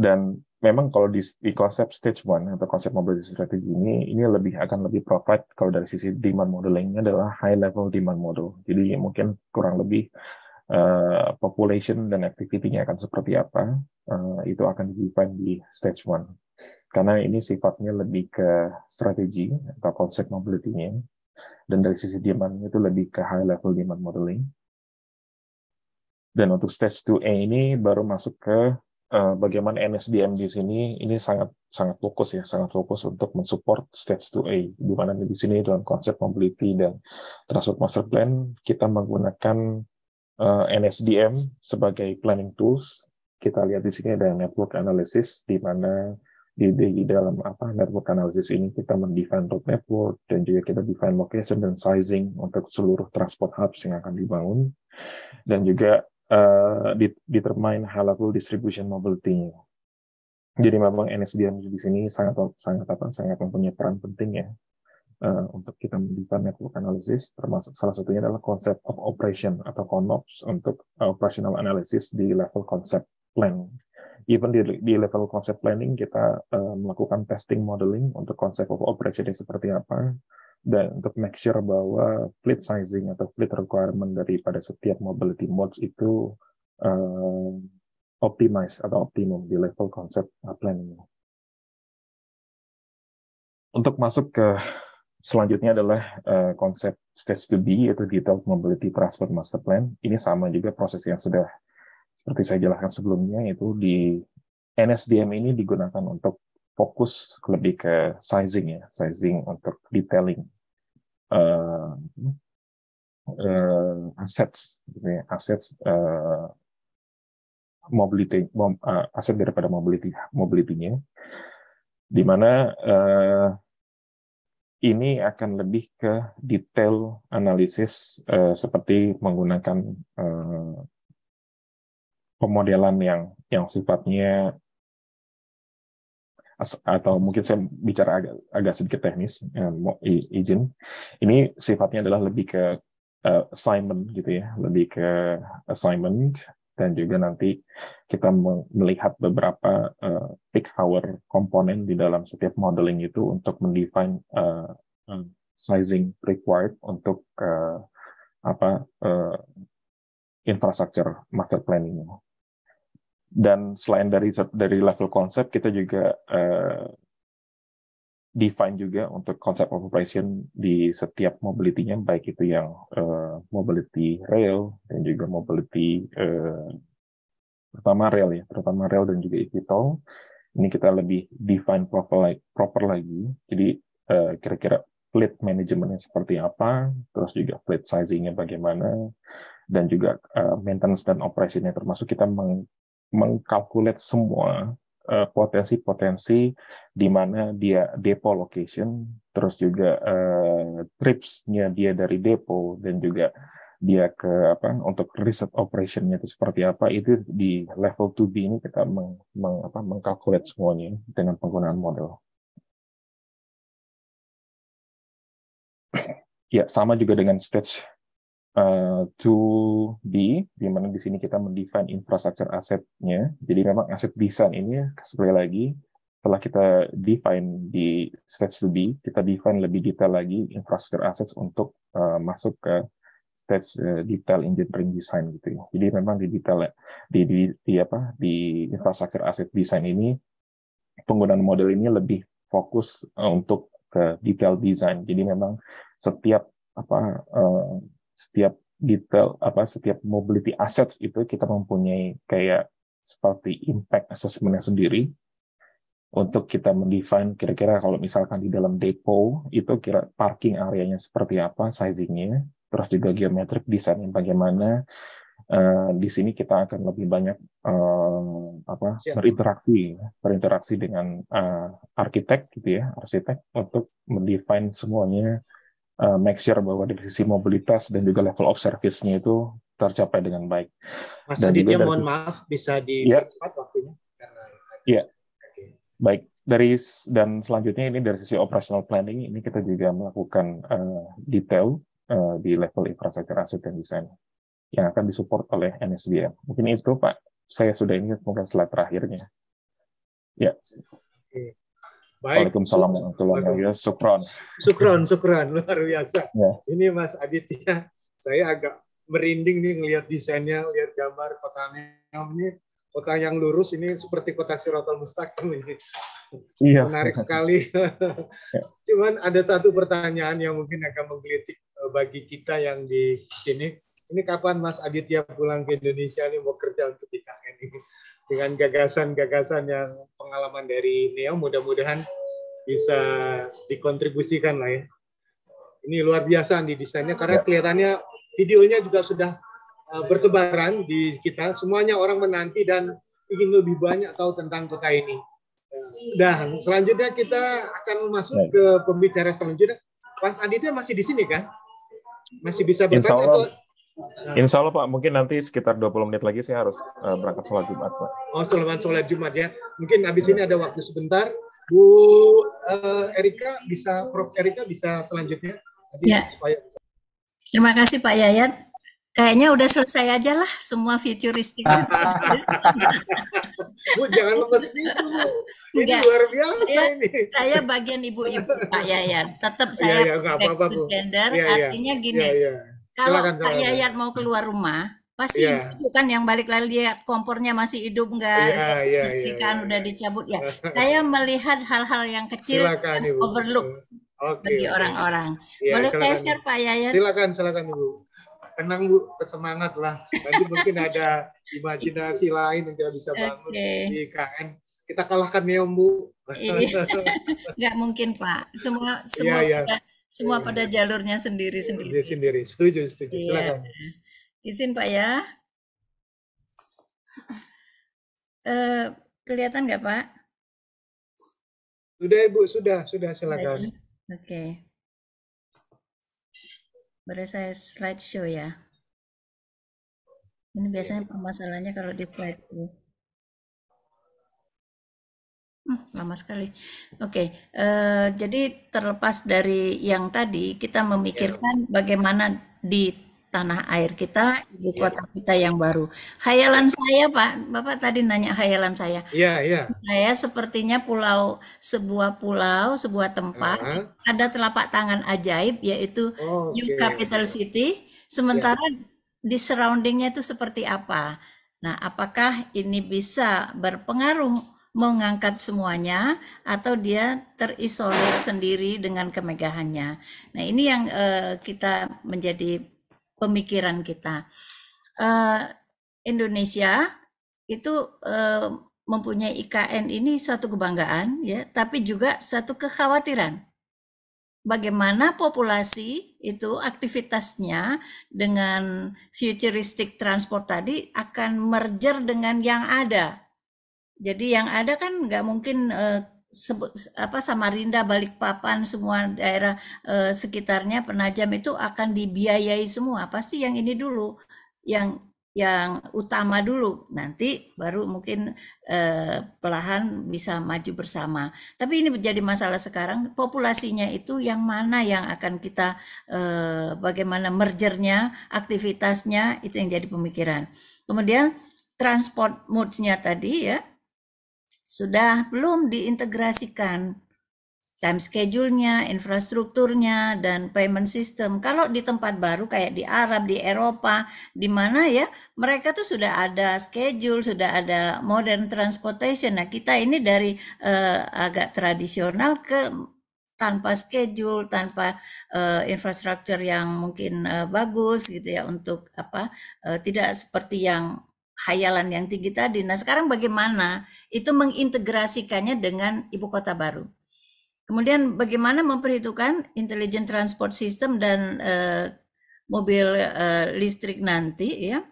Dan memang kalau di, di konsep stage one atau konsep mobility strategy ini, ini lebih akan lebih profit kalau dari sisi demand modelingnya adalah high level demand model. Jadi mungkin kurang lebih uh, population dan activity-nya akan seperti apa, uh, itu akan didefine di stage one. Karena ini sifatnya lebih ke strategi atau konsep mobility-nya, dan dari sisi demand itu lebih ke high level demand modeling. Dan untuk stage 2A ini baru masuk ke Eh, bagaimana NSDM di sini ini sangat sangat fokus ya, sangat fokus untuk mensupport stage to a Di mana di sini dalam konsep mobility dan transport master plan kita menggunakan uh, eh, NSDM sebagai planning tools. Kita lihat di sini ada network analysis di mana di, di dalam apa network analysis ini kita mendefine road network dan juga kita define location dan sizing untuk seluruh transport hubs yang akan dibangun dan juga uh, eh, determine level distribution mobility. Jadi memang NSDM di sini sangat sangat apa sangat mempunyai peran penting ya uh, untuk kita melakukan network analysis termasuk salah satunya adalah konsep of operation atau CONOPS untuk eh, operational analysis di level konsep plan. Even di, di level konsep planning kita uh, melakukan testing modeling untuk konsep of operation seperti apa, dan untuk make sure bahwa fleet sizing atau fleet requirement daripada setiap mobility modes itu uh, optimize atau optimum di level konsep eh, planning. Untuk masuk ke selanjutnya adalah uh, konsep stage to be yaitu detailed mobility transport master plan. Ini sama juga proses yang sudah seperti saya jelaskan sebelumnya itu di NSDM ini digunakan untuk fokus lebih ke sizing ya, sizing untuk detailing uh, uh, assets, gitu ya, assets uh, mobility, uh, aset daripada mobility mobilitynya dimana di mana uh, ini akan lebih ke detail analisis uh, seperti menggunakan uh, pemodelan yang yang sifatnya atau mungkin saya bicara agak agak sedikit teknis eh, mau izin ini sifatnya adalah lebih ke eh, assignment gitu ya lebih ke assignment dan juga nanti kita melihat beberapa uh, peak hour komponen di dalam setiap modeling itu untuk mendefine uh, sizing required untuk uh, apa uh, infrastructure master planning dan selain dari dari level konsep kita juga uh, define juga untuk konsep operation di setiap mobility-nya baik itu yang uh, mobility rail dan juga mobility uh, eh, terutama rail ya terutama rail dan juga e-bike eVTOL ini kita lebih define proper proper lagi jadi kira kira-kira fleet manajemennya seperti apa terus juga fleet sizingnya bagaimana dan juga uh, maintenance dan operasinya termasuk kita meng, mengkalkulat semua eh, potensi-potensi di mana dia depo location, terus juga uh, tripsnya dia dari depo dan juga dia ke apa untuk riset operationnya itu seperti apa itu di level 2B ini kita meng, meng apa mengkalkulat semuanya dengan penggunaan model. ya sama juga dengan stage Eh, to B, di mana di sini kita mendefine infrastructure asetnya. Jadi memang aset desain ini sekali lagi setelah kita define di stage to B, kita define lebih detail lagi infrastructure assets untuk uh, masuk ke stage uh, detail engineering design gitu ya. Jadi memang di detail di, di, di apa di infrastructure asset design ini penggunaan model ini lebih fokus uh, untuk ke detail design. Jadi memang setiap apa uh, setiap detail apa setiap mobility assets itu kita mempunyai kayak seperti impact assessmentnya sendiri untuk kita mendefine kira-kira kalau misalkan di dalam depo itu kira parking areanya seperti apa sizingnya terus juga geometrik desainnya bagaimana uh, di sini kita akan lebih banyak uh, apa Siap. berinteraksi berinteraksi dengan uh, arsitek gitu ya arsitek untuk mendefine semuanya uh, make sure bahwa dari sisi mobilitas dan juga level of service-nya itu tercapai dengan baik. Mas dan Aditya, mohon maaf bisa dipercepat ya, waktunya. Iya, okay. baik. Dari dan selanjutnya ini dari sisi operational planning ini kita juga melakukan uh, detail uh, di level infrastruktur aset dan desain yang akan disupport oleh NSDM. Mungkin itu Pak, saya sudah ingat mungkin slide terakhirnya. Ya. Okay. Baik. Waalaikumsalam warahmatullahi wabarakatuh. Sukron. Sukron, sukron. Luar biasa. Ya. Ini Mas Aditya, saya agak merinding nih ngelihat desainnya, lihat gambar kotanya. Ini kota yang lurus ini seperti kota Sirotol Mustaqim ini. Iya. Menarik sekali. Ya. Cuman ada satu pertanyaan yang mungkin akan menggelitik eh, bagi kita yang di sini. Ini kapan Mas Aditya pulang ke Indonesia ini mau kerja untuk IKN ini? dengan gagasan-gagasan yang pengalaman dari Neo mudah-mudahan bisa dikontribusikan lah ya. Ini luar biasa di desainnya karena ya. kelihatannya videonya juga sudah uh, bertebaran di kita. Semuanya orang menanti dan ingin lebih banyak tahu tentang kota ini. Dan selanjutnya kita akan masuk ke pembicara selanjutnya. Mas Aditya masih di sini kan? Masih bisa bertanya atau Insya Allah Pak, mungkin nanti sekitar 20 menit lagi saya harus uh, berangkat sholat Jumat Pak. Oh, sholat sholat Jumat ya. Mungkin habis ini ada waktu sebentar. Bu uh, Erika bisa, Prof Erika bisa selanjutnya. Jadi, ya. Supaya... Terima kasih Pak Yayat. Kayaknya udah selesai aja lah semua futuristik. bu jangan lepas gitu Ini Enggak. luar biasa ya, ini. Saya bagian ibu-ibu Pak Yayan. Tetap iya, saya ya, ya, apa -apa, gender. Ya, ya. Artinya gini. Ya, ya kalau Pak Yayat mau keluar rumah, pasti yeah. itu kan yang balik lagi dia kompornya masih hidup enggak yeah, yeah, yeah, kan yeah. udah iya. dicabut ya saya melihat hal-hal yang kecil silakan, yang Ibu. overlook okay, bagi orang-orang yeah, boleh silakan. saya share Pak Yayat silakan silakan Ibu tenang Bu semangat lah nanti mungkin ada imajinasi lain yang kita bisa bangun okay. di KN kita kalahkan Neom Bu Iya. nggak mungkin Pak semua iya, semua yeah, iya. yeah semua iya. pada jalurnya sendiri-sendiri. Sendiri, setuju, setuju. Iya. Silakan. Izin Pak ya. Eh, kelihatan nggak Pak? Sudah Ibu, sudah, sudah silakan. Oke. Okay. Boleh saya slideshow ya. Ini iya. biasanya permasalahannya kalau di slide show. Hmm, lama sekali. Oke, okay. uh, eh, jadi terlepas dari yang tadi, kita ya. memikirkan yeah. bagaimana di tanah air kita, ibu ya. kota yeah. kita yang baru. Hayalan saya, Pak, Bapak tadi nanya hayalan saya. Iya, iya. Saya sepertinya pulau, sebuah pulau, sebuah tempat, uh -huh. ada telapak tangan ajaib, yaitu oh, New Capital City. Ya. Sementara yeah. di surroundingnya itu seperti apa? Nah, apakah ini bisa berpengaruh mengangkat semuanya atau dia terisolir sendiri dengan kemegahannya. Nah, ini yang uh, kita menjadi pemikiran kita. Uh, Indonesia itu uh, mempunyai IKN ini satu kebanggaan ya, tapi juga satu kekhawatiran. Bagaimana populasi itu aktivitasnya dengan futuristik transport tadi akan merger dengan yang ada jadi yang ada kan nggak mungkin eh, sebut, apa Samarinda, Balikpapan, semua daerah eh, sekitarnya Penajam itu akan dibiayai semua. Pasti yang ini dulu, yang yang utama dulu. Nanti baru mungkin eh, pelahan bisa maju bersama. Tapi ini menjadi masalah sekarang populasinya itu yang mana yang akan kita eh, bagaimana mergernya, aktivitasnya itu yang jadi pemikiran. Kemudian transport modesnya tadi ya sudah belum diintegrasikan time schedule-nya, infrastrukturnya, dan payment system. Kalau di tempat baru kayak di Arab, di Eropa, di mana ya mereka tuh sudah ada schedule, sudah ada modern transportation. Nah kita ini dari eh, agak tradisional ke tanpa schedule, tanpa uh, infrastruktur yang mungkin uh, bagus gitu ya untuk apa uh, tidak seperti yang hayalan yang tinggi tadi. Nah, sekarang bagaimana itu mengintegrasikannya dengan ibu kota baru? Kemudian bagaimana memperhitungkan intelligent transport system dan uh, mobil uh, listrik nanti ya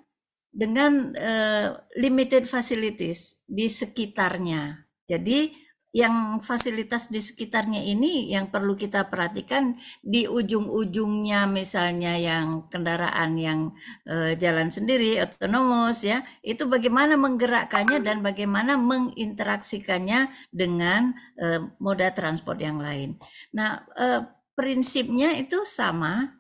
dengan uh, limited facilities di sekitarnya. Jadi yang fasilitas di sekitarnya ini yang perlu kita perhatikan di ujung-ujungnya misalnya yang kendaraan yang e, jalan sendiri otonomus ya itu bagaimana menggerakkannya dan bagaimana menginteraksikannya dengan e, moda transport yang lain. Nah, e, prinsipnya itu sama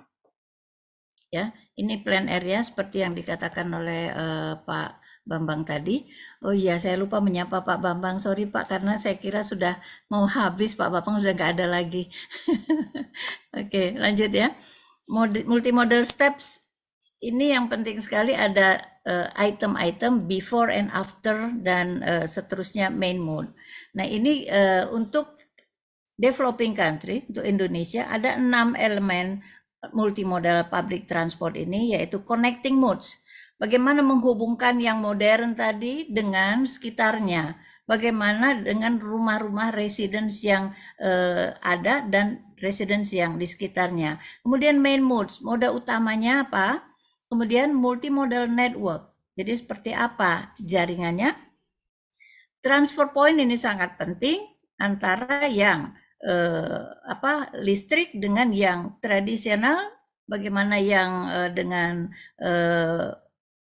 ya. Ini plan area seperti yang dikatakan oleh e, Pak Bambang tadi. Oh iya, saya lupa menyapa Pak Bambang. Sorry Pak, karena saya kira sudah mau habis Pak Bambang sudah nggak ada lagi. Oke, lanjut ya. Multimodal steps ini yang penting sekali ada eh, item-item uh, before and after dan uh, seterusnya main mode. Nah ini uh, untuk developing country untuk Indonesia ada enam elemen multimodal public transport ini yaitu connecting modes Bagaimana menghubungkan yang modern tadi dengan sekitarnya? Bagaimana dengan rumah-rumah residence yang eh, ada dan residence yang di sekitarnya? Kemudian main modes, moda utamanya apa? Kemudian multimodal network. Jadi seperti apa jaringannya? Transfer point ini sangat penting antara yang eh, apa listrik dengan yang tradisional bagaimana yang eh, dengan eh,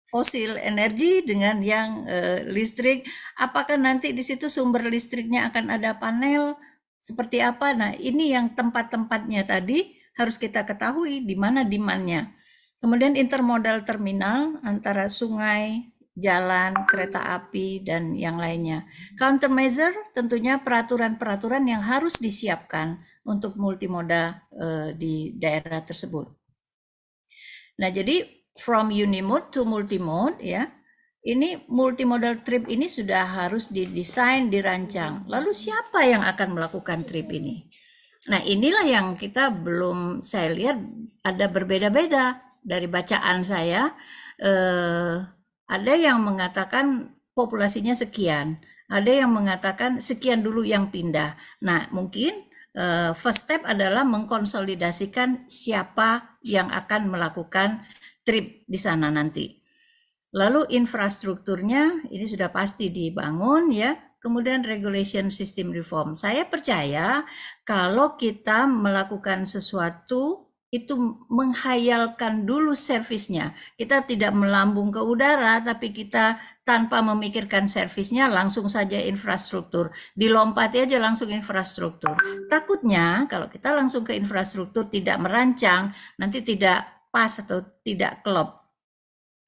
fosil energi dengan yang e, listrik. Apakah nanti di situ sumber listriknya akan ada panel seperti apa? Nah, ini yang tempat-tempatnya tadi harus kita ketahui di mana demand Kemudian intermodal terminal antara sungai, jalan, kereta api, dan yang lainnya. Countermeasure tentunya peraturan-peraturan yang harus disiapkan untuk multimoda e, di daerah tersebut. Nah, jadi from unimode to multimode ya. Ini multimodal trip ini sudah harus didesain, dirancang. Lalu siapa yang akan melakukan trip ini? Nah, inilah yang kita belum saya lihat ada berbeda-beda dari bacaan saya. Eh, ada yang mengatakan populasinya sekian, ada yang mengatakan sekian dulu yang pindah. Nah, mungkin eh, first step adalah mengkonsolidasikan siapa yang akan melakukan trip di sana nanti. Lalu infrastrukturnya ini sudah pasti dibangun ya. Kemudian regulation system reform. Saya percaya kalau kita melakukan sesuatu itu menghayalkan dulu servisnya. Kita tidak melambung ke udara, tapi kita tanpa memikirkan servisnya langsung saja infrastruktur. Dilompati aja langsung infrastruktur. Takutnya kalau kita langsung ke infrastruktur tidak merancang, nanti tidak pas atau tidak klop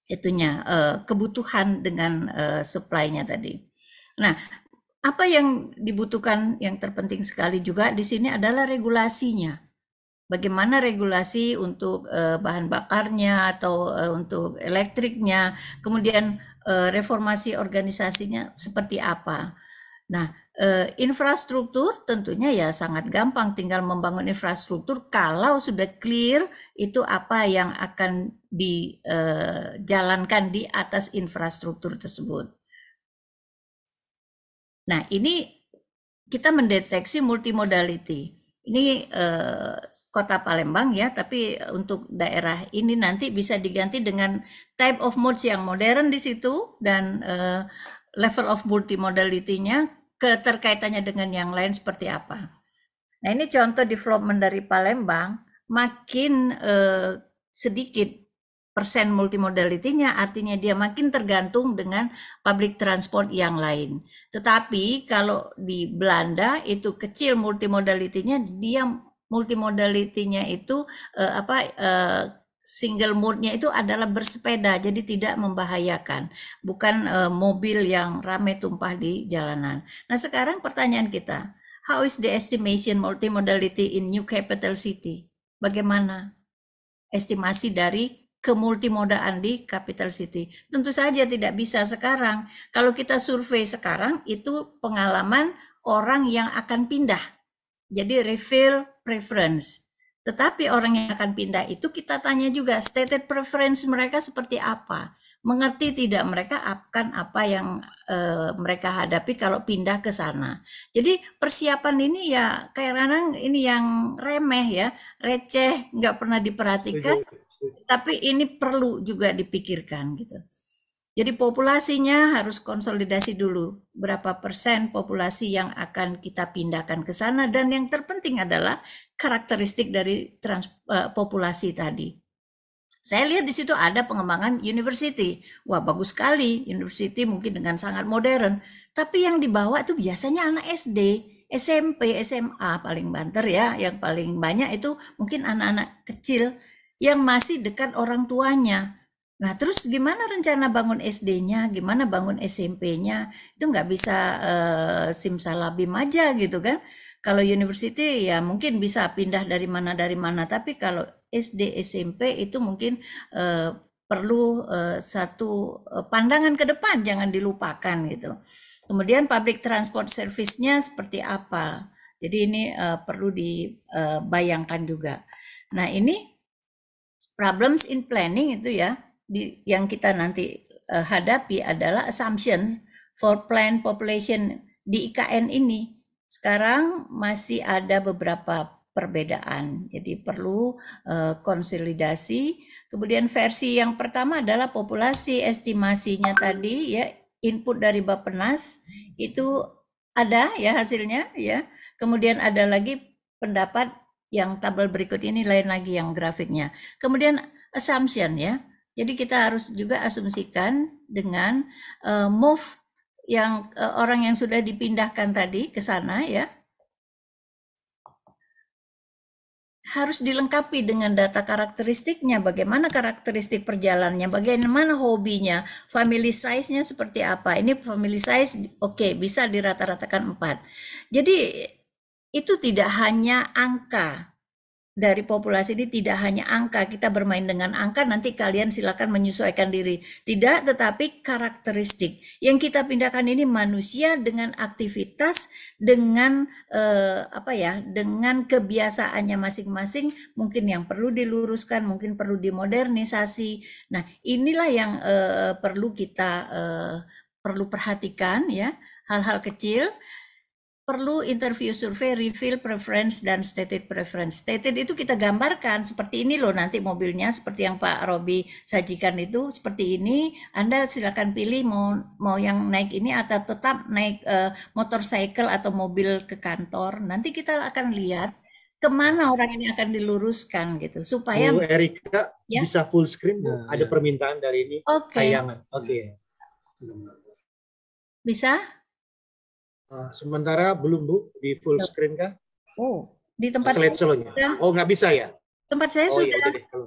itunya eh, kebutuhan dengan eh, supply-nya tadi. Nah, apa yang dibutuhkan yang terpenting sekali juga di sini adalah regulasinya. Bagaimana regulasi untuk eh, bahan bakarnya atau untuk elektriknya, kemudian reformasi organisasinya seperti apa. Nah, eh, infrastruktur tentunya ya sangat gampang tinggal membangun infrastruktur kalau sudah clear itu apa yang akan dijalankan eh, di atas infrastruktur tersebut. Nah, ini kita mendeteksi multimodality. Ini eh, kota Palembang ya, tapi untuk daerah ini nanti bisa diganti dengan type of modes yang modern di situ dan level of multimodality-nya keterkaitannya dengan yang lain seperti apa. Nah, ini contoh development dari Palembang makin eh, sedikit persen multimodality-nya, artinya dia makin tergantung dengan public transport yang lain. Tetapi kalau di Belanda itu kecil multimodality-nya, dia multimodality-nya itu eh, apa eh, single mode-nya itu adalah bersepeda, jadi tidak membahayakan, bukan e, mobil yang ramai tumpah di jalanan. Nah, sekarang pertanyaan kita, how is the estimation multimodality in new capital city? Bagaimana estimasi dari kemultimodaan di capital city? Tentu saja tidak bisa sekarang. Kalau kita survei sekarang itu pengalaman orang yang akan pindah. Jadi refill preference tetapi orang yang akan pindah itu kita tanya juga stated preference mereka seperti apa. Mengerti tidak mereka akan apa yang e, mereka hadapi kalau pindah ke sana. Jadi persiapan ini ya kayak kadang ini yang remeh ya, receh, nggak pernah diperhatikan. Tapi ini perlu juga dipikirkan gitu. Jadi populasinya harus konsolidasi dulu berapa persen populasi yang akan kita pindahkan ke sana dan yang terpenting adalah karakteristik dari trans, uh, populasi tadi. Saya lihat di situ ada pengembangan university. Wah, bagus sekali university mungkin dengan sangat modern, tapi yang dibawa itu biasanya anak SD, SMP, SMA paling banter ya, yang paling banyak itu mungkin anak-anak kecil yang masih dekat orang tuanya Nah, terus gimana rencana bangun SD-nya, gimana bangun SMP-nya, itu nggak bisa uh, simsalabim aja gitu kan. Kalau university ya mungkin bisa pindah dari mana dari mana, tapi kalau SD, SMP itu mungkin uh, perlu uh, satu pandangan ke depan, jangan dilupakan gitu. Kemudian public transport service-nya seperti apa. Jadi ini uh, perlu dibayangkan juga. Nah ini problems in planning itu ya di, yang kita nanti uh, hadapi adalah assumption for planned population di IKN ini. Sekarang masih ada beberapa perbedaan. Jadi perlu uh, konsolidasi. Kemudian versi yang pertama adalah populasi estimasinya tadi ya input dari Bappenas itu ada ya hasilnya ya. Kemudian ada lagi pendapat yang tabel berikut ini lain lagi yang grafiknya. Kemudian assumption ya jadi kita harus juga asumsikan dengan uh, move yang uh, orang yang sudah dipindahkan tadi ke sana ya harus dilengkapi dengan data karakteristiknya, bagaimana karakteristik perjalanannya, bagaimana hobinya, family size-nya seperti apa. Ini family size oke okay, bisa dirata-ratakan empat Jadi itu tidak hanya angka dari populasi ini tidak hanya angka, kita bermain dengan angka, nanti kalian silakan menyesuaikan diri. Tidak, tetapi karakteristik. Yang kita pindahkan ini manusia dengan aktivitas, dengan eh, apa ya, dengan kebiasaannya masing-masing, mungkin yang perlu diluruskan, mungkin perlu dimodernisasi. Nah, inilah yang eh, perlu kita eh, perlu perhatikan ya, hal-hal kecil perlu interview survei, reveal preference dan stated preference. Stated itu kita gambarkan seperti ini loh nanti mobilnya seperti yang Pak Robi sajikan itu seperti ini. Anda silakan pilih mau mau yang naik ini atau tetap naik uh, motorcycle atau mobil ke kantor. Nanti kita akan lihat kemana orang ini akan diluruskan gitu supaya Bu Erika ya? bisa full screen Bu. Nah, Ada ya. permintaan dari ini okay. tayangan. Oke. Okay. Bisa? Ah, sementara belum Bu di full screen kan? Oh, di tempat Slide saya sudah. Oh, nggak bisa ya? Tempat saya oh, iya, sudah. Ya,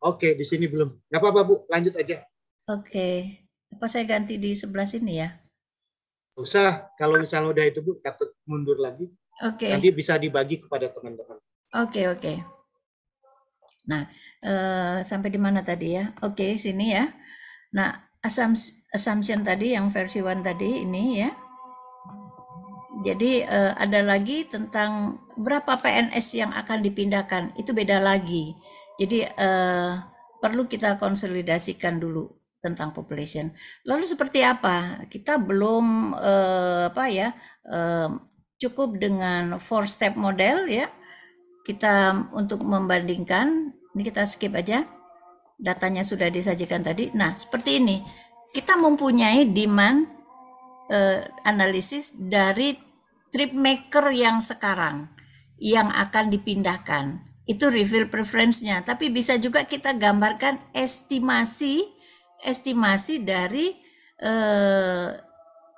Oke, di sini belum. Nggak apa-apa Bu, lanjut aja. Oke. Okay. Apa saya ganti di sebelah sini ya? usah, kalau misalnya udah itu Bu, takut mundur lagi. Oke. Okay. Nanti bisa dibagi kepada teman-teman. Oke, okay, oke. Okay. Nah, eh, sampai di mana tadi ya? Oke, okay, sini ya. Nah, assumption, assumption tadi yang versi one tadi ini ya jadi uh, ada lagi tentang berapa PNS yang akan dipindahkan, itu beda lagi. Jadi uh, perlu kita konsolidasikan dulu tentang population. Lalu seperti apa? Kita belum uh, apa ya uh, cukup dengan four step model ya. Kita untuk membandingkan, ini kita skip aja. Datanya sudah disajikan tadi. Nah, seperti ini. Kita mempunyai demand uh, analisis dari trip maker yang sekarang yang akan dipindahkan. Itu reveal preference-nya, tapi bisa juga kita gambarkan estimasi estimasi dari eh,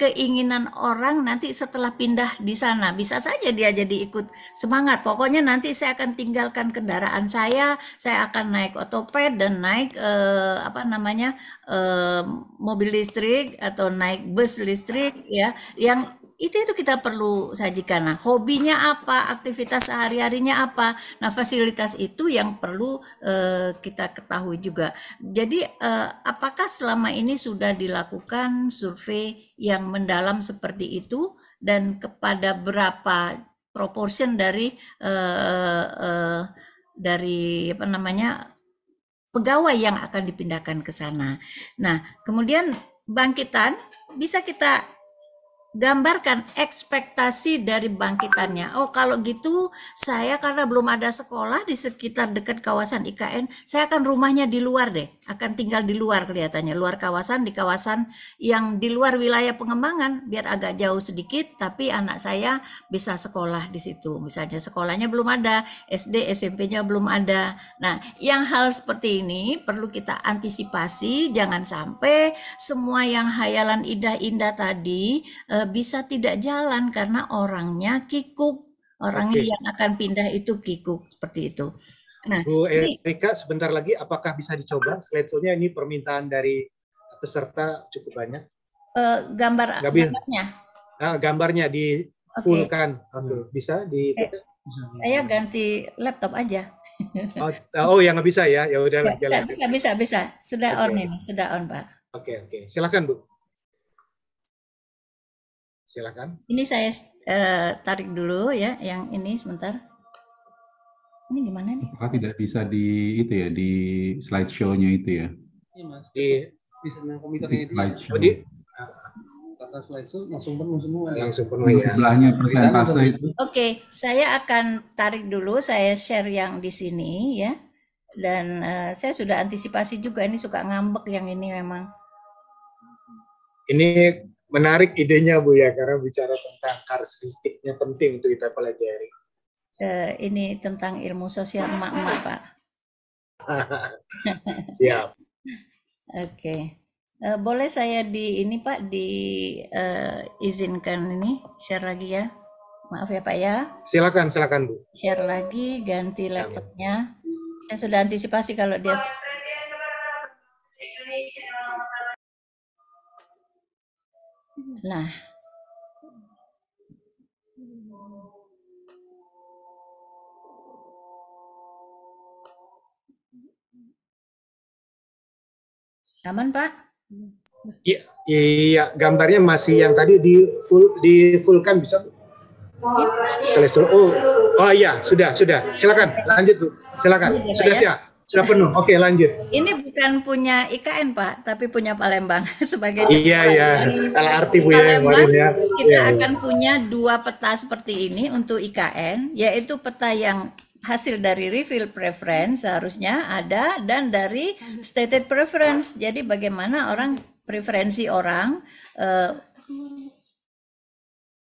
keinginan orang nanti setelah pindah di sana. Bisa saja dia jadi ikut semangat. Pokoknya nanti saya akan tinggalkan kendaraan saya, saya akan naik otoped dan naik eh, apa namanya eh, mobil listrik atau naik bus listrik ya, yang itu itu kita perlu sajikan nah hobinya apa aktivitas sehari harinya apa nah fasilitas itu yang perlu uh, kita ketahui juga jadi uh, apakah selama ini sudah dilakukan survei yang mendalam seperti itu dan kepada berapa proportion dari uh, uh, dari apa namanya pegawai yang akan dipindahkan ke sana nah kemudian bangkitan bisa kita gambarkan ekspektasi dari bangkitannya. Oh, kalau gitu saya karena belum ada sekolah di sekitar dekat kawasan IKN, saya akan rumahnya di luar deh, akan tinggal di luar kelihatannya, luar kawasan di kawasan yang di luar wilayah pengembangan biar agak jauh sedikit tapi anak saya bisa sekolah di situ. Misalnya sekolahnya belum ada, SD, SMP-nya belum ada. Nah, yang hal seperti ini perlu kita antisipasi jangan sampai semua yang hayalan indah-indah tadi eh, Eh, bisa tidak jalan karena orangnya kikuk. orang okay. yang akan pindah itu kikuk seperti itu. Nah, Bu Erika, ini, sebentar lagi apakah bisa dicoba slideshow ini permintaan dari peserta cukup banyak? Uh, gambar gambarnya. Nah, gambarnya di fullkan. Okay. Hmm. Bisa di eh, Saya ganti laptop aja. Oh, oh yang nggak bisa ya, ya udah jalan. Bisa, bisa, bisa. Sudah okay. on ini, sudah on, Pak. Oke, okay, oke. Okay. Silakan, Bu silakan. Ini saya uh, tarik dulu ya, yang ini sebentar. Ini gimana nih? Apakah tidak bisa di itu ya di slideshow-nya itu ya? Iya mas. Di di komputernya di oh, Di, kata langsung penuh Langsung penuh ya. itu. Oke, saya akan tarik dulu, saya share yang di sini ya. Dan uh, saya sudah antisipasi juga ini suka ngambek yang ini memang. Ini menarik idenya Bu ya karena bicara tentang karakteristiknya penting untuk kita pelajari. Uh, ini tentang ilmu sosial emak-emak Pak. Siap. Oke. Okay. Uh, eh, boleh saya di ini Pak di uh, ini share lagi ya. Maaf ya Pak ya. Silakan silakan Bu. Share lagi ganti laptopnya. Saya sudah antisipasi kalau dia Nah, Aman Pak? Iya, iya gambarnya masih yang tadi di full di fullkan bisa iya. suruh Oh, oh iya, sudah, sudah. Silakan, lanjut Bu. Silakan. Iya, sudah ya. siap sudah penuh. Oke, lanjut. Ini bukan punya IKN Pak, tapi punya Palembang sebagai Iya, iya. arti Bu ya, Kita iya, iya, akan punya dua peta seperti ini untuk IKN, yaitu peta yang hasil dari refill preference seharusnya ada dan dari stated preference. Jadi bagaimana orang preferensi orang uh,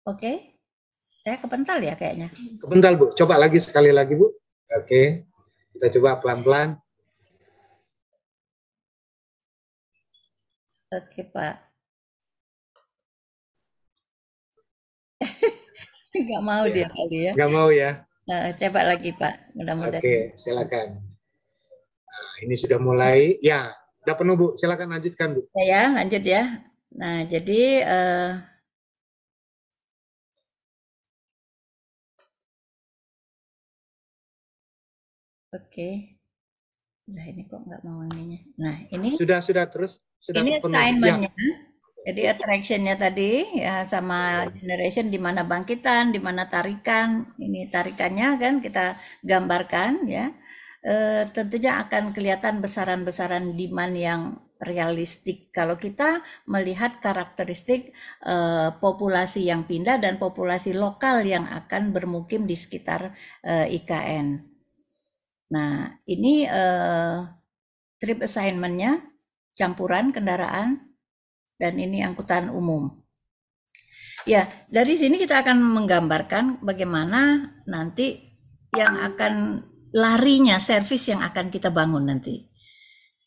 Oke. Okay. Saya kepental ya kayaknya. Kepental, Bu. Coba lagi sekali lagi, Bu. Oke. Okay. Kita coba pelan-pelan. Oke, Pak. Gak iya. ya. mau ya. dia kali ya. Enggak mau ya. Uh, coba lagi, Pak. Mudah-mudahan. Oke, silakan. Nah, ini sudah mulai. Ya, Sudah penuh, Bu. Silakan lanjutkan, Bu. Ya, ya lanjut ya. Nah, jadi... Uh, Oke. Nah ini kok nggak mau ininya. Nah ini sudah sudah terus sudah ini assignmentnya. Ya. Jadi attractionnya tadi ya sama generation di mana bangkitan, di mana tarikan. Ini tarikannya kan kita gambarkan ya. E, tentunya akan kelihatan besaran-besaran demand yang realistik kalau kita melihat karakteristik eh, populasi yang pindah dan populasi lokal yang akan bermukim di sekitar eh, IKN. Nah, ini uh, trip assignment-nya campuran kendaraan dan ini angkutan umum. Ya, dari sini kita akan menggambarkan bagaimana nanti yang akan larinya servis yang akan kita bangun nanti.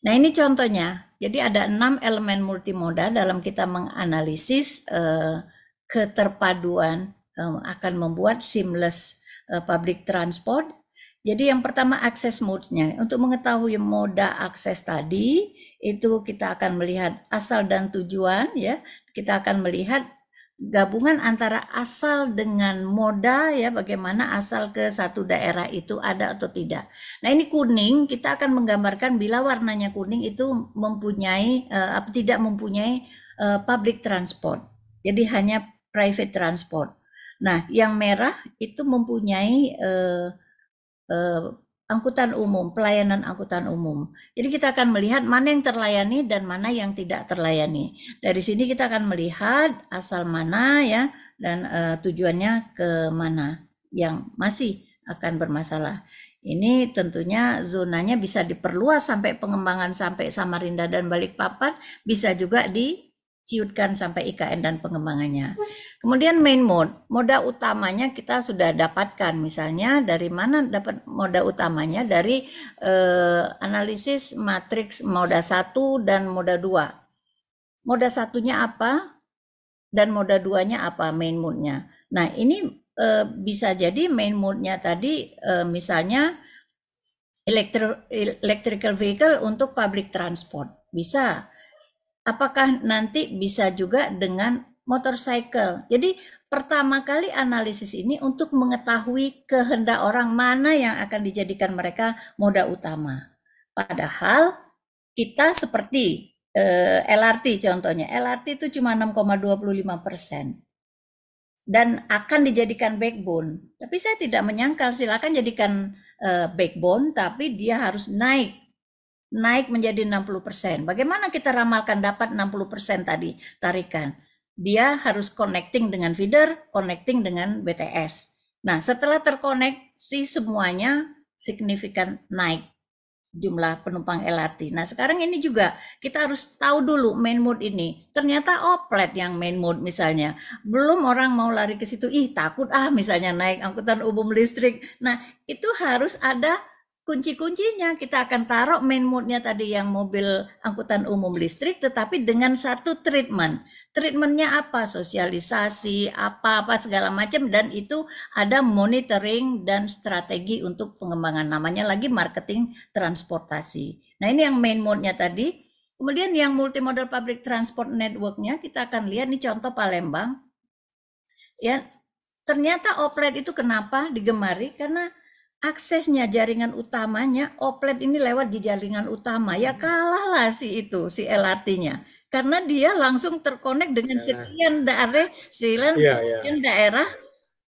Nah ini contohnya, jadi ada enam elemen multimoda dalam kita menganalisis uh, keterpaduan um, akan membuat seamless uh, public transport jadi yang pertama akses mode-nya. Untuk mengetahui moda akses tadi, itu kita akan melihat asal dan tujuan ya. Kita akan melihat gabungan antara asal dengan moda ya bagaimana asal ke satu daerah itu ada atau tidak. Nah, ini kuning kita akan menggambarkan bila warnanya kuning itu mempunyai uh, tidak mempunyai uh, public transport. Jadi hanya private transport. Nah, yang merah itu mempunyai uh, eh, angkutan umum, pelayanan angkutan umum. Jadi kita akan melihat mana yang terlayani dan mana yang tidak terlayani. Dari sini kita akan melihat asal mana ya dan eh, tujuannya ke mana yang masih akan bermasalah. Ini tentunya zonanya bisa diperluas sampai pengembangan sampai Samarinda dan Balikpapan, bisa juga di ciutkan sampai IKN dan pengembangannya. Kemudian main mode, moda utamanya kita sudah dapatkan misalnya dari mana dapat moda utamanya dari eh, analisis matriks moda 1 dan moda 2. Moda satunya apa dan moda duanya apa main mode-nya. Nah, ini eh, bisa jadi main mode tadi eh, misalnya elektro electrical vehicle untuk public transport. Bisa apakah nanti bisa juga dengan motorcycle. Jadi pertama kali analisis ini untuk mengetahui kehendak orang mana yang akan dijadikan mereka moda utama. Padahal kita seperti eh, LRT contohnya, LRT itu cuma 6,25 persen dan akan dijadikan backbone. Tapi saya tidak menyangkal, silakan jadikan eh, backbone, tapi dia harus naik naik menjadi 60%. Bagaimana kita ramalkan dapat 60% tadi tarikan? Dia harus connecting dengan feeder, connecting dengan BTS. Nah, setelah terkoneksi semuanya signifikan naik jumlah penumpang LRT. Nah sekarang ini juga kita harus tahu dulu main mode ini. Ternyata oplet oh, yang main mode misalnya. Belum orang mau lari ke situ, ih takut ah misalnya naik angkutan umum listrik. Nah itu harus ada kunci-kuncinya kita akan taruh main mode-nya tadi yang mobil angkutan umum listrik tetapi dengan satu treatment. Treatmentnya apa? Sosialisasi, apa-apa segala macam dan itu ada monitoring dan strategi untuk pengembangan namanya lagi marketing transportasi. Nah, ini yang main mode-nya tadi. Kemudian yang multimodal public transport network-nya kita akan lihat nih contoh Palembang. Ya, ternyata oplet itu kenapa digemari karena aksesnya jaringan utamanya oplet ini lewat di jaringan utama ya hmm. kalahlah si itu si LRT-nya karena dia langsung terkonek dengan iya. sekian daerah sekian, ya. sekian daerah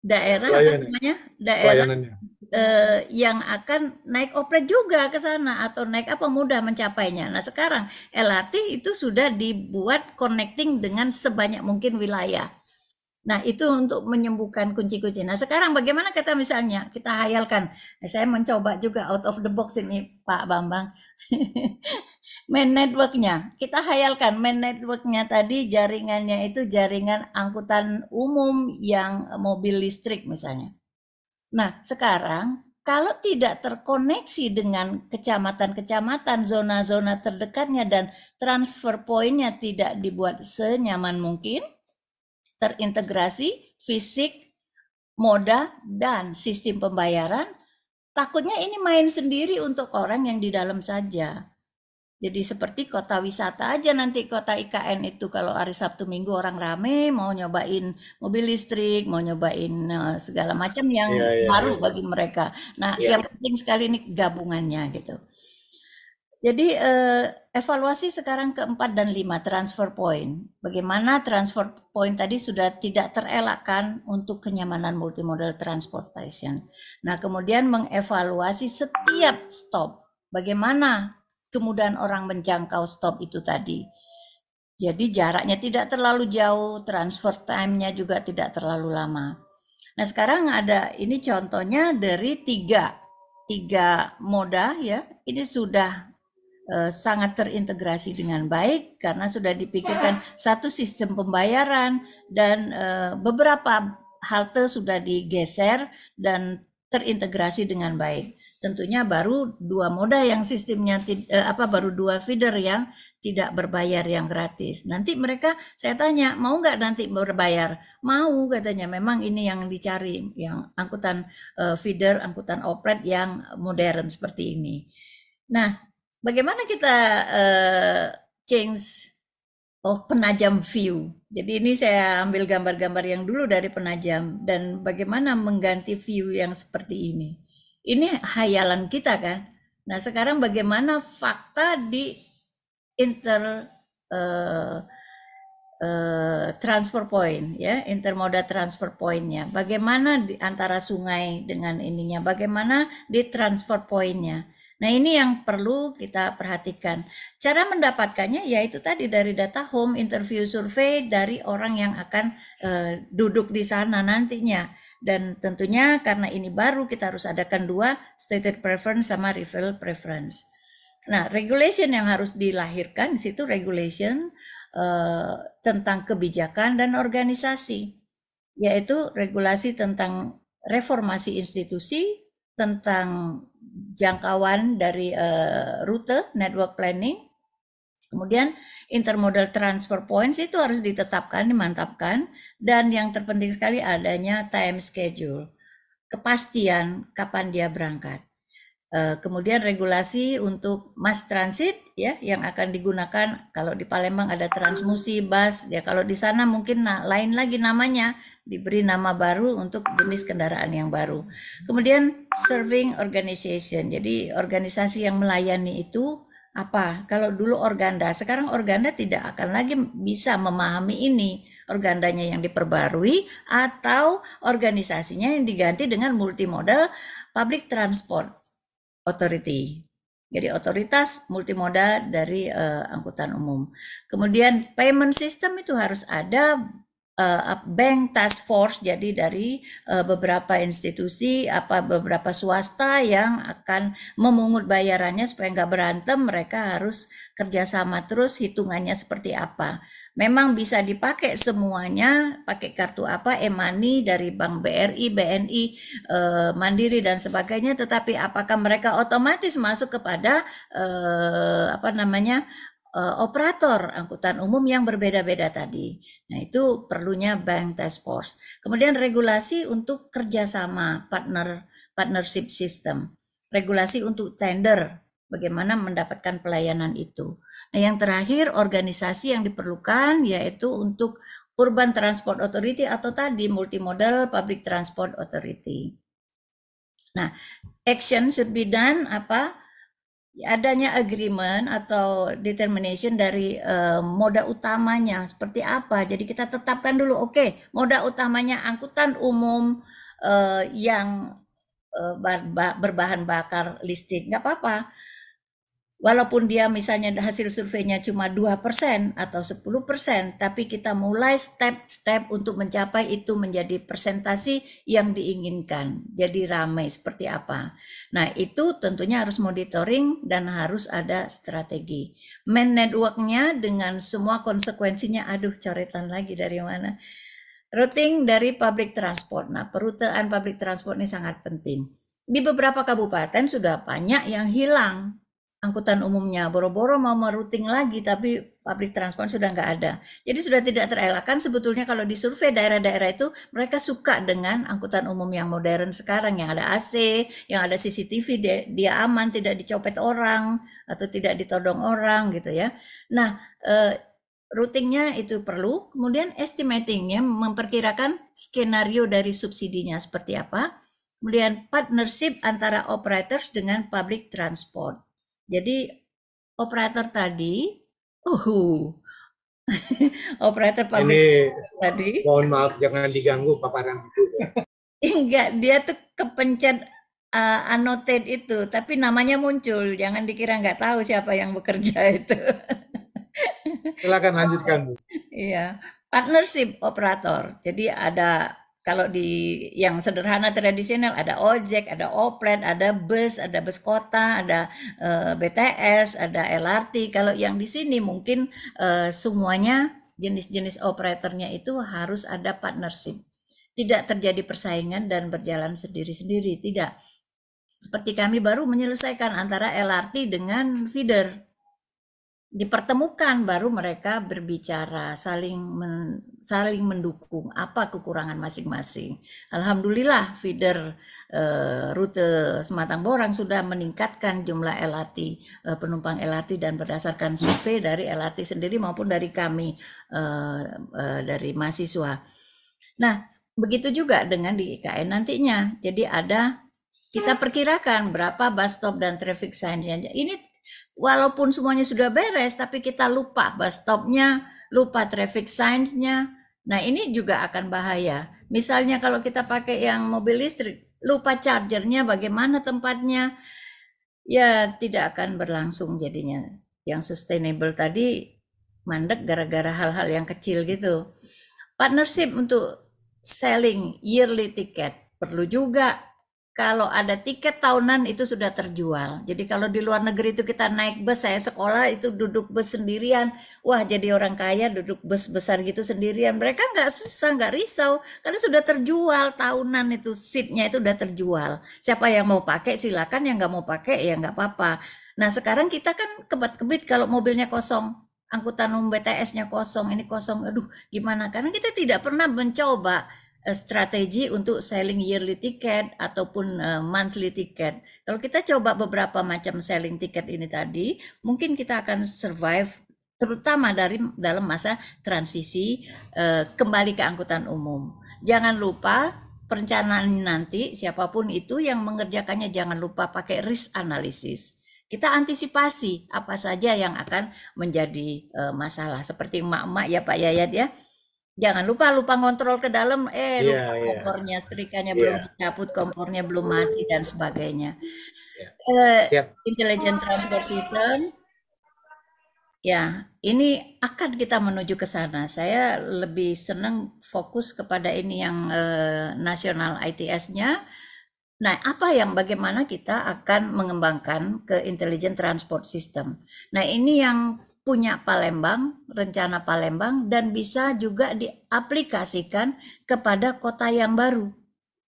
daerah namanya daerah eh, yang akan naik oplet juga ke sana atau naik apa mudah mencapainya. Nah sekarang LRT itu sudah dibuat connecting dengan sebanyak mungkin wilayah Nah, itu untuk menyembuhkan kunci-kunci. Nah, sekarang bagaimana kita misalnya kita hayalkan. Eh, saya mencoba juga out of the box ini, Pak Bambang. main networknya, kita hayalkan main networknya tadi jaringannya itu jaringan angkutan umum yang eh, mobil listrik misalnya. Nah, sekarang kalau tidak terkoneksi dengan kecamatan-kecamatan, zona-zona terdekatnya dan transfer pointnya tidak dibuat senyaman mungkin, terintegrasi fisik, moda, dan sistem pembayaran, takutnya ini main sendiri untuk orang yang di dalam saja. Jadi seperti kota wisata aja nanti kota IKN itu kalau hari Sabtu Minggu orang rame mau nyobain mobil listrik, mau nyobain eh, segala macam yang yeah, yeah, baru yeah. bagi mereka. Nah, yeah. yang iya. penting sekali ini gabungannya gitu. Jadi eh, evaluasi sekarang keempat dan lima transfer point. Bagaimana transfer point tadi sudah tidak terelakkan untuk kenyamanan multimodal transportation. Nah kemudian mengevaluasi setiap stop. Bagaimana kemudian orang menjangkau stop itu tadi. Jadi jaraknya tidak terlalu jauh, transfer time-nya juga tidak terlalu lama. Nah sekarang ada ini contohnya dari tiga tiga moda ya ini sudah Eh, sangat terintegrasi dengan baik karena sudah dipikirkan satu sistem pembayaran dan eh, beberapa halte sudah digeser dan terintegrasi dengan baik. Tentunya baru dua moda yang sistemnya eh, apa baru dua feeder yang tidak berbayar yang gratis. Nanti mereka saya tanya mau nggak nanti berbayar? Mau katanya. Memang ini yang dicari yang angkutan feeder, angkutan oplet yang modern seperti ini. Nah, bagaimana kita uh, change of penajam view. Jadi ini saya ambil gambar-gambar yang dulu dari penajam dan bagaimana mengganti view yang seperti ini. Ini hayalan kita kan. Nah sekarang bagaimana fakta di inter uh, uh, transfer point ya intermoda transfer pointnya bagaimana di antara sungai dengan ininya bagaimana di transfer pointnya Nah, ini yang perlu kita perhatikan. Cara mendapatkannya yaitu tadi dari data home interview survey dari orang yang akan e, duduk di sana nantinya. Dan tentunya karena ini baru kita harus adakan dua stated preference sama referral preference. Nah, regulation yang harus dilahirkan di situ regulation eh, tentang kebijakan dan organisasi, yaitu regulasi tentang reformasi institusi, tentang jangkauan dari uh, rute network planning. Kemudian intermodal transfer points itu harus ditetapkan, dimantapkan dan yang terpenting sekali adanya time schedule. Kepastian kapan dia berangkat. Eh, kemudian regulasi untuk mass transit ya yang akan digunakan kalau di Palembang ada transmusi bus ya kalau di sana mungkin nah, lain lagi namanya diberi nama baru untuk jenis kendaraan yang baru. Kemudian serving organization. Jadi organisasi yang melayani itu apa? Kalau dulu organda, sekarang organda tidak akan lagi bisa memahami ini. Organdanya yang diperbarui atau organisasinya yang diganti dengan multimodal public transport authority. Jadi otoritas multimoda dari uh, angkutan umum. Kemudian payment system itu harus ada uh, bank task force jadi dari uh, beberapa institusi apa beberapa swasta yang akan memungut bayarannya supaya nggak berantem mereka harus kerjasama terus hitungannya seperti apa memang bisa dipakai semuanya, pakai kartu apa, e-money dari Bank BRI, BNI, e, eh, Mandiri dan sebagainya, tetapi apakah mereka otomatis masuk kepada e, apa namanya eh, operator angkutan umum yang berbeda-beda tadi. Nah itu perlunya bank task force. Kemudian regulasi untuk kerjasama partner partnership system, regulasi untuk tender bagaimana mendapatkan pelayanan itu. Nah, yang terakhir organisasi yang diperlukan yaitu untuk Urban Transport Authority atau tadi Multimodal Public Transport Authority. Nah, action should be done apa? Adanya agreement atau determination dari uh, moda utamanya seperti apa. Jadi kita tetapkan dulu, oke, okay, moda utamanya angkutan umum uh, yang uh, berbahan bakar listrik, nggak apa-apa walaupun dia misalnya hasil surveinya cuma 2% atau 10%, tapi kita mulai step-step untuk mencapai itu menjadi presentasi yang diinginkan. Jadi ramai seperti apa. Nah itu tentunya harus monitoring dan harus ada strategi. Main networknya dengan semua konsekuensinya, aduh coretan lagi dari mana. Routing dari public transport. Nah perutaan public transport ini sangat penting. Di beberapa kabupaten sudah banyak yang hilang angkutan umumnya. Boro-boro mau meruting lagi, tapi public transport sudah nggak ada. Jadi sudah tidak terelakkan sebetulnya kalau di survei daerah-daerah itu mereka suka dengan angkutan umum yang modern sekarang yang ada AC, yang ada CCTV, dia, dia aman, tidak dicopet orang atau tidak ditodong orang gitu ya. Nah, e, routingnya itu perlu. Kemudian estimatingnya memperkirakan skenario dari subsidinya seperti apa. Kemudian partnership antara operators dengan public transport jadi operator tadi, uhu, operator public Ini, tadi. Mohon maaf jangan diganggu paparan itu. Ya. Enggak, dia tuh kepencet uh, annotate itu, tapi namanya muncul. Jangan dikira nggak tahu siapa yang bekerja itu. Silakan lanjutkan Bu. Iya, partnership operator. Jadi ada kalau di yang sederhana tradisional ada ojek, ada oplet, ada bus, ada bus kota, ada e, eh, BTS, ada LRT. Kalau yang di sini mungkin e, semuanya jenis-jenis operatornya itu harus ada partnership. Tidak terjadi persaingan dan berjalan sendiri-sendiri, tidak. Seperti kami baru menyelesaikan antara LRT dengan feeder dipertemukan baru mereka berbicara saling men, saling mendukung apa kekurangan masing-masing. Alhamdulillah feeder e, rute Sematang Borang sudah meningkatkan jumlah LRT e, eh, penumpang LRT dan berdasarkan survei dari LRT sendiri maupun dari kami e, e, dari mahasiswa. Nah, begitu juga dengan di IKN nantinya. Jadi ada kita perkirakan berapa bus stop dan traffic sign-nya. Ini walaupun semuanya sudah beres, tapi kita lupa bus stopnya, lupa traffic signs-nya. Nah ini juga akan bahaya. Misalnya kalau kita pakai yang mobil listrik, lupa chargernya, bagaimana tempatnya, ya tidak akan berlangsung jadinya. Yang sustainable tadi mandek gara-gara hal-hal yang kecil gitu. Partnership untuk selling yearly ticket perlu juga kalau ada tiket tahunan itu sudah terjual. Jadi kalau di luar negeri itu kita naik bus, saya sekolah itu duduk bus sendirian. Wah jadi orang kaya duduk bus besar gitu sendirian. Mereka nggak susah, nggak risau. Karena sudah terjual tahunan itu, seatnya itu sudah terjual. Siapa yang mau pakai silakan, yang nggak mau pakai ya nggak apa-apa. Nah sekarang kita kan kebat-kebit kalau mobilnya kosong. Angkutan umum BTS-nya kosong, ini kosong. Aduh gimana? Karena kita tidak pernah mencoba Eh, strategi untuk selling yearly ticket ataupun eh, monthly ticket. Kalau kita coba beberapa macam selling ticket ini tadi, mungkin kita akan survive terutama dari dalam masa transisi eh, kembali ke angkutan umum. Jangan lupa perencanaan nanti siapapun itu yang mengerjakannya jangan lupa pakai risk analysis Kita antisipasi apa saja yang akan menjadi masalah seperti emak-emak ya Pak Yayat ya jangan lupa lupa kontrol ke dalam eh yeah, lupa iya. kompornya setrikanya yeah. belum dicabut kompornya belum mati dan sebagainya yeah. Iya. Uh, yep. intelligent transport system ya ini akan kita menuju ke sana saya lebih senang fokus kepada ini yang uh, nasional ITS-nya Nah, apa yang bagaimana kita akan mengembangkan ke intelligent transport system? Nah, ini yang punya Palembang, rencana Palembang dan bisa juga diaplikasikan kepada kota yang baru.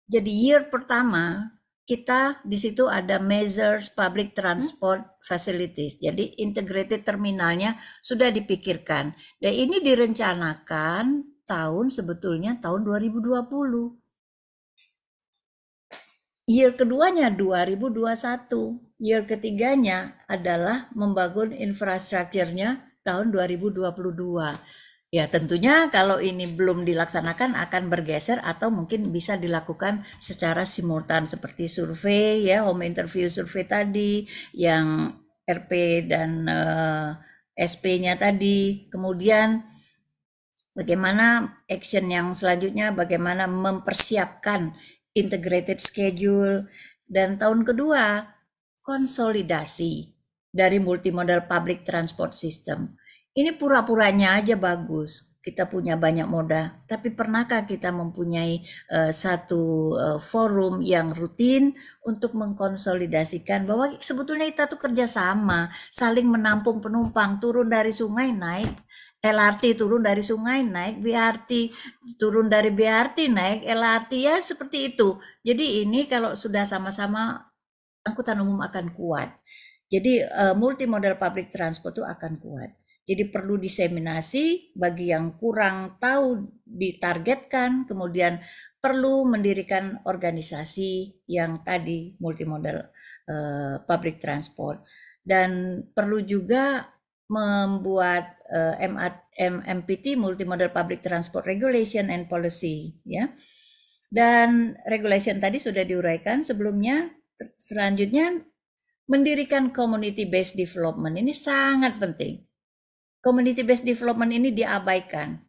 Jadi year pertama kita di situ ada measures public transport facilities. Jadi integrated terminalnya sudah dipikirkan. Dan ini direncanakan tahun sebetulnya tahun 2020. Year keduanya 2021 Year ketiganya adalah membangun infrastrukturnya tahun 2022. Ya tentunya kalau ini belum dilaksanakan akan bergeser atau mungkin bisa dilakukan secara simultan seperti survei ya home interview survei tadi yang RP dan uh, eh, SP-nya tadi kemudian bagaimana action yang selanjutnya bagaimana mempersiapkan integrated schedule dan tahun kedua konsolidasi dari multimodal public transport system. Ini pura-puranya aja bagus. Kita punya banyak moda, tapi pernahkah kita mempunyai uh, satu uh, forum yang rutin untuk mengkonsolidasikan bahwa sebetulnya kita tuh kerjasama, saling menampung penumpang, turun dari sungai naik LRT turun dari sungai naik BRT turun dari BRT naik LRT ya seperti itu. Jadi ini kalau sudah sama-sama angkutan umum akan kuat. Jadi uh, multimodal public transport itu akan kuat. Jadi perlu diseminasi bagi yang kurang tahu ditargetkan, kemudian perlu mendirikan organisasi yang tadi multimodal uh, public transport dan perlu juga membuat uh, eh, MPT multimodal public transport regulation and policy ya. Dan regulation tadi sudah diuraikan sebelumnya selanjutnya mendirikan community based development ini sangat penting. Community based development ini diabaikan.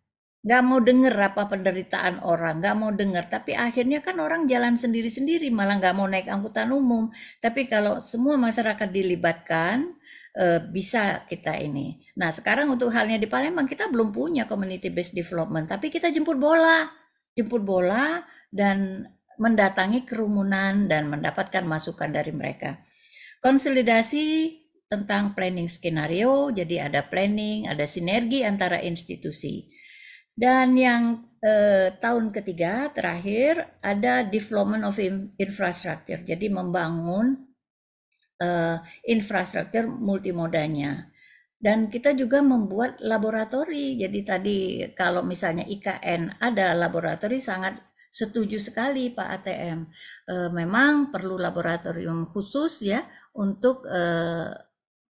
Gak mau denger apa penderitaan orang, gak mau denger. Tapi akhirnya kan orang jalan sendiri-sendiri, malah gak mau naik angkutan umum. Tapi kalau semua masyarakat dilibatkan, eh, bisa kita ini. Nah sekarang untuk halnya di Palembang, kita belum punya community based development. Tapi kita jemput bola. Jemput bola dan mendatangi kerumunan dan mendapatkan masukan dari mereka. Konsolidasi tentang planning skenario, jadi ada planning, ada sinergi antara institusi. Dan yang eh, tahun ketiga terakhir ada development of infrastructure, jadi membangun eh, infrastruktur multimodanya. Dan kita juga membuat laboratori. Jadi tadi kalau misalnya IKN ada laboratori sangat Setuju sekali Pak ATM. E, memang perlu laboratorium khusus ya untuk e,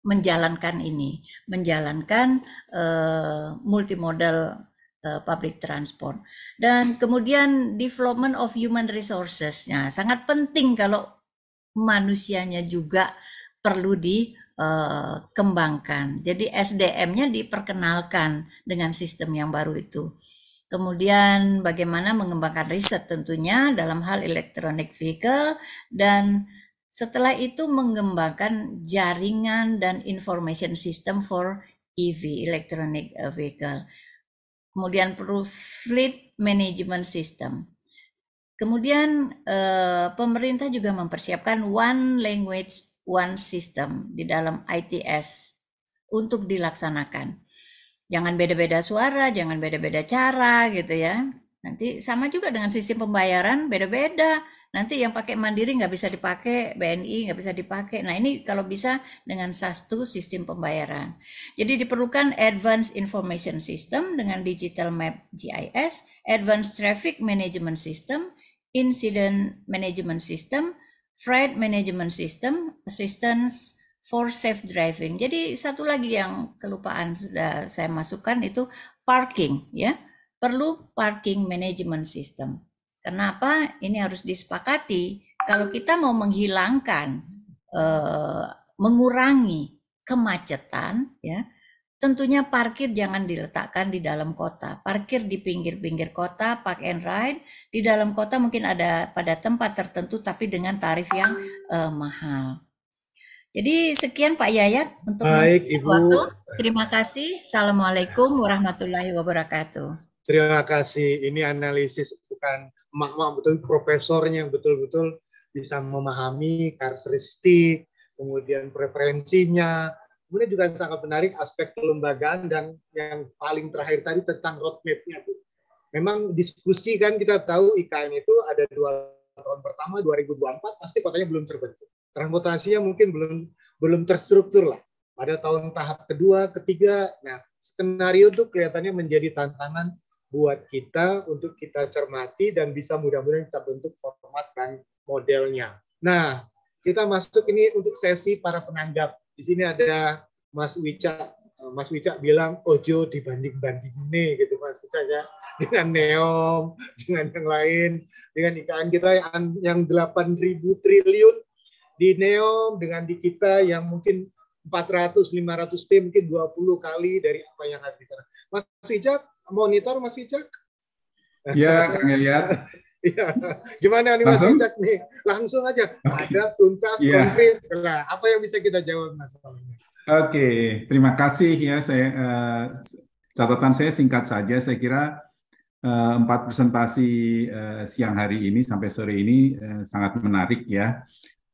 menjalankan ini, menjalankan e, multimodal e, public transport. Dan kemudian development of human resources. nya sangat penting kalau manusianya juga perlu dikembangkan. E, Jadi SDM-nya diperkenalkan dengan sistem yang baru itu. Kemudian bagaimana mengembangkan riset tentunya dalam hal elektronik vehicle dan setelah itu mengembangkan jaringan dan information system for EV electronic eh, vehicle. Kemudian perlu fleet management system. Kemudian eh, pemerintah juga mempersiapkan one language one system di dalam ITS untuk dilaksanakan jangan beda-beda suara, jangan beda-beda cara gitu ya. Nanti sama juga dengan sistem pembayaran beda-beda. Nanti yang pakai mandiri nggak bisa dipakai, BNI nggak bisa dipakai. Nah ini kalau bisa dengan satu sistem pembayaran. Jadi diperlukan Advanced Information System dengan Digital Map GIS, Advanced Traffic Management System, Incident Management System, Freight Management System, Assistance for safe driving. Jadi satu lagi yang kelupaan sudah saya masukkan itu parking ya. Perlu parking management system. Kenapa? Ini harus disepakati kalau kita mau menghilangkan eh, mengurangi kemacetan ya. Tentunya parkir jangan diletakkan di dalam kota. Parkir di pinggir-pinggir kota, park and ride. Di dalam kota mungkin ada pada tempat tertentu tapi dengan tarif yang eh, mahal jadi sekian Pak Yayat untuk Baik, Ibu. waktu. Terima kasih. Assalamualaikum warahmatullahi wabarakatuh. Terima kasih. Ini analisis bukan makmum, betul profesornya yang betul-betul bisa memahami karakteristik, kemudian preferensinya, kemudian juga sangat menarik aspek kelembagaan dan yang paling terakhir tadi tentang roadmap-nya. Bu. Memang diskusi kan kita tahu IKN itu ada dua tahun pertama 2024 pasti kotanya belum terbentuk transportasinya mungkin belum belum terstruktur lah pada tahun tahap kedua, ketiga. Nah, skenario itu kelihatannya menjadi tantangan buat kita untuk kita cermati dan bisa mudah-mudahan kita bentuk format dan modelnya. Nah, kita masuk ini untuk sesi para penanggap. Di sini ada Mas Wica. Eh, Mas Wica bilang ojo oh, dibanding-banding ini gitu Mas Wica ya dengan Neom, dengan yang lain, dengan ikan kita yang, yang 8.000 triliun di Neom dengan di kita yang mungkin 400 500 tim mungkin 20 kali dari apa yang ada di sana. Mas Ijak, monitor Mas Ijak? Iya, Kang Eliat. Iya. Gimana nih Mas Ijak nih? Langsung aja. Ada tuntas ya. konkret. Nah, apa yang bisa kita jawab Mas? Oke, okay. terima kasih ya saya uh, catatan saya singkat saja. Saya kira eh, empat presentasi uh, siang hari ini sampai sore ini sangat menarik ya.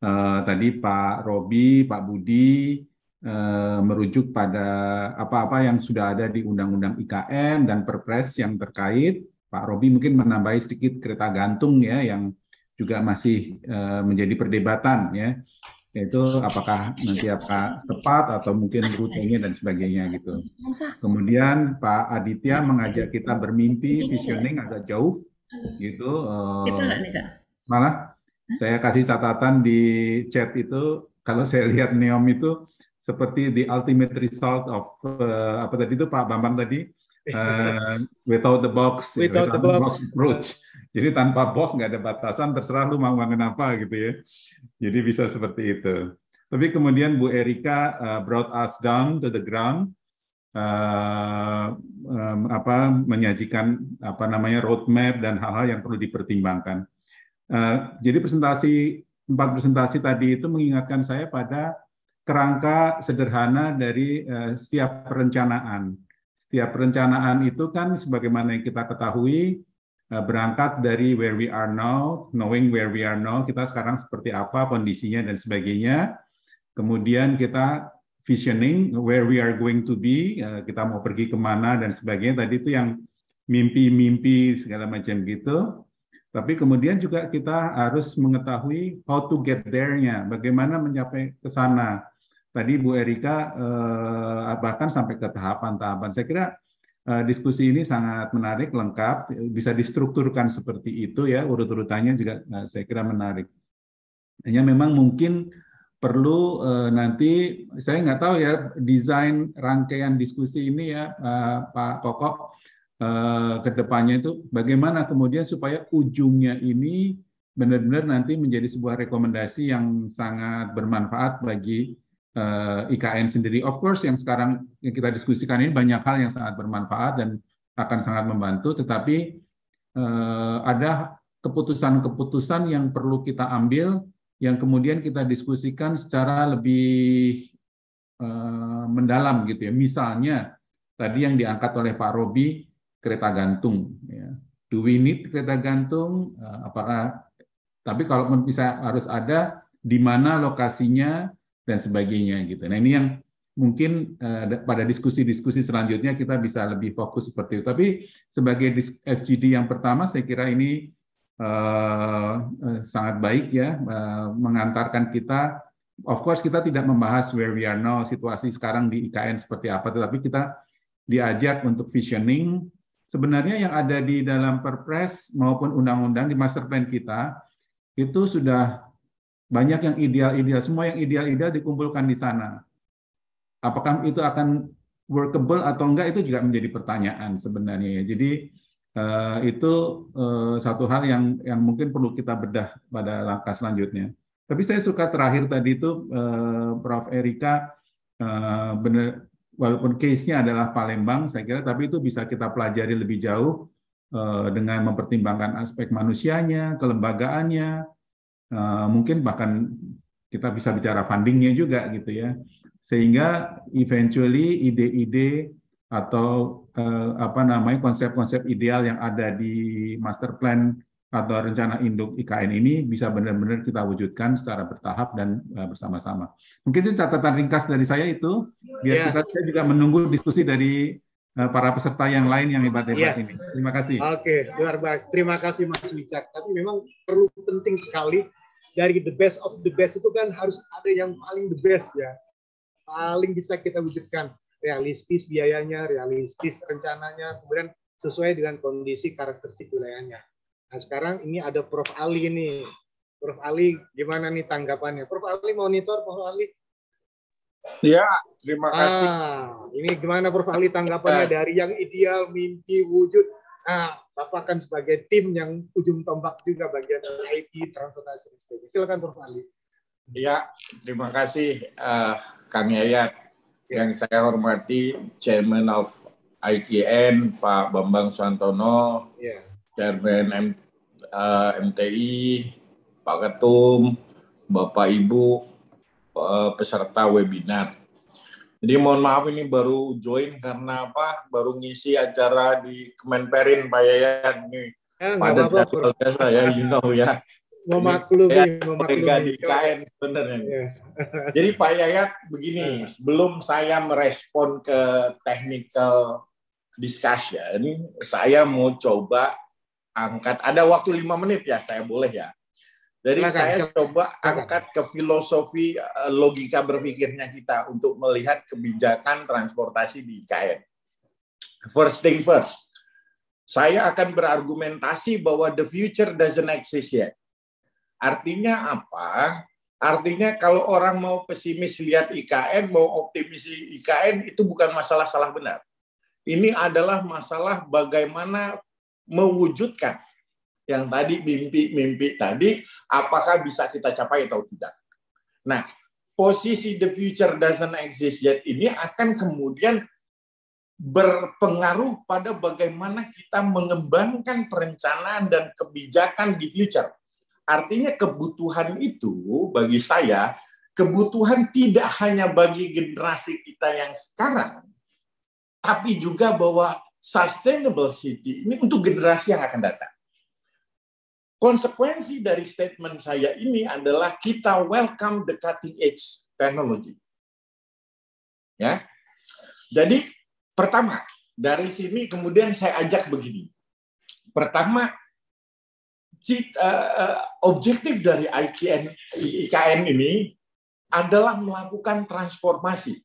Eh, tadi Pak Robi, Pak Budi uh, merujuk pada apa-apa yang sudah ada di Undang-Undang IKN dan Perpres yang terkait. Pak Robi mungkin menambahi sedikit kereta gantung ya yang juga masih uh, menjadi perdebatan ya yaitu apakah nanti apa tepat atau mungkin rutinnya dan sebagainya gitu. Kemudian Pak Aditya mengajak kita bermimpi visioning agak jauh gitu. malah saya kasih catatan di chat itu, kalau saya lihat Neom itu seperti the ultimate result of uh, apa tadi itu Pak Bambang tadi uh, without the box, without, without the box. box approach. Jadi tanpa box nggak ada batasan, terserah lu mau ngomongin apa gitu ya. Jadi bisa seperti itu. Tapi kemudian Bu Erika uh, brought us down to the ground, uh, um, apa menyajikan apa namanya roadmap dan hal-hal yang perlu dipertimbangkan. Eh, jadi presentasi empat presentasi tadi itu mengingatkan saya pada kerangka sederhana dari eh, setiap perencanaan. Setiap perencanaan itu kan sebagaimana yang kita ketahui eh, berangkat dari where we are now, knowing where we are now, kita sekarang seperti apa kondisinya dan sebagainya. Kemudian kita visioning where we are going to be, kita mau pergi kemana dan sebagainya. Tadi itu yang mimpi-mimpi segala macam gitu. Tapi kemudian juga kita harus mengetahui how to get there-nya, bagaimana mencapai ke sana. Tadi Bu Erika eh, bahkan sampai ke tahapan-tahapan. Saya kira eh, diskusi ini sangat menarik, lengkap, bisa distrukturkan seperti itu ya, urut-urutannya juga eh, saya kira menarik. Hanya memang mungkin perlu eh, nanti saya nggak tahu ya desain rangkaian diskusi ini ya eh, Pak Kokok Eh, kedepannya itu bagaimana kemudian supaya ujungnya ini benar-benar nanti menjadi sebuah rekomendasi yang sangat bermanfaat bagi eh, IKN sendiri. Of course yang sekarang yang kita diskusikan ini banyak hal yang sangat bermanfaat dan akan sangat membantu, tetapi eh, ada keputusan-keputusan yang perlu kita ambil yang kemudian kita diskusikan secara lebih mendalam gitu ya. Misalnya tadi yang diangkat oleh Pak Robi kereta gantung. Ya. Do we need kereta gantung? Eh, apakah tapi kalau bisa harus ada di mana lokasinya dan sebagainya gitu. Nah ini yang mungkin uh, pada diskusi-diskusi selanjutnya kita bisa lebih fokus seperti itu. Tapi sebagai FGD yang pertama saya kira ini uh, sangat baik ya uh, mengantarkan kita. Of course kita tidak membahas where we are now situasi sekarang di IKN seperti apa, tetapi kita diajak untuk visioning sebenarnya yang ada di dalam Perpres maupun undang-undang di master plan kita itu sudah banyak yang ideal-ideal, semua yang ideal-ideal dikumpulkan di sana. Apakah itu akan workable atau enggak itu juga menjadi pertanyaan sebenarnya ya. Jadi eh, itu eh, satu hal yang yang mungkin perlu kita bedah pada langkah selanjutnya. Tapi saya suka terakhir tadi itu eh, Prof Erika benar walaupun case-nya adalah Palembang, saya kira, tapi itu bisa kita pelajari lebih jauh eh, dengan mempertimbangkan aspek manusianya, kelembagaannya, eh, mungkin bahkan kita bisa bicara fundingnya juga gitu ya, sehingga eventually ide-ide atau eh, apa namanya konsep-konsep ideal yang ada di master plan atau rencana induk IKN ini bisa benar-benar kita wujudkan secara bertahap dan eh, bersama-sama. Mungkin itu catatan ringkas dari saya itu biar yeah. kita juga menunggu diskusi dari eh, para peserta yang lain yang hebat-hebat yeah. Iya. ini. Terima kasih. Oke, luar biasa. Terima kasih Mas Wicak. Tapi memang perlu penting sekali dari the best of the best itu kan harus ada yang paling the best ya. Paling bisa kita wujudkan realistis biayanya, realistis rencananya, kemudian sesuai dengan kondisi karakteristik wilayahnya. Nah sekarang ini ada Prof. Ali nih. Prof. Ali gimana nih tanggapannya? Prof. Ali monitor Prof. Ali. Ya, terima ah, kasih. Ah, ini gimana Prof. Ali tanggapannya ya. dari yang ideal, mimpi, wujud? Nah, Bapak kan sebagai tim yang ujung tombak juga bagian IT, transportasi, dan Silakan Prof. Ali. Ya, terima kasih uh, Kang Yayat. Ya. Yang saya hormati Chairman of IKN, Pak Bambang Santono, ya Chairman M, uh, eh, MTI, Pak Ketum, Bapak Ibu, uh, peserta webinar. Jadi mohon maaf ini baru join karena apa? Baru ngisi acara di Kemenperin Pak Yayan nih. Ya, Pada apa biasa ya, you know ya. Memaklumi, ya, memaklumi. di KN iya. Jadi Pak Yayat begini, iya. sebelum saya merespon ke technical discussion, saya mau coba angkat ada waktu lima menit ya saya boleh ya. Jadi Makan. saya coba angkat ke filosofi eh, logika berpikirnya kita untuk melihat kebijakan transportasi di IKN. First thing first, saya akan berargumentasi bahwa the future doesn't exist yet. Artinya apa? Artinya kalau orang mau pesimis lihat IKN, mau optimis IKN itu bukan masalah salah benar. Ini adalah masalah bagaimana mewujudkan yang tadi mimpi-mimpi tadi apakah bisa kita capai atau tidak. Nah, posisi the future doesn't exist yet ini akan kemudian berpengaruh pada bagaimana kita mengembangkan perencanaan dan kebijakan di future. Artinya kebutuhan itu bagi saya kebutuhan tidak hanya bagi generasi kita yang sekarang tapi juga bahwa sustainable city ini untuk generasi yang akan datang. Konsekuensi dari statement saya ini adalah kita welcome the cutting edge technology. Ya. Jadi pertama, dari sini kemudian saya ajak begini. Pertama, eh, eh, objektif dari IKN, IKN ini adalah melakukan transformasi.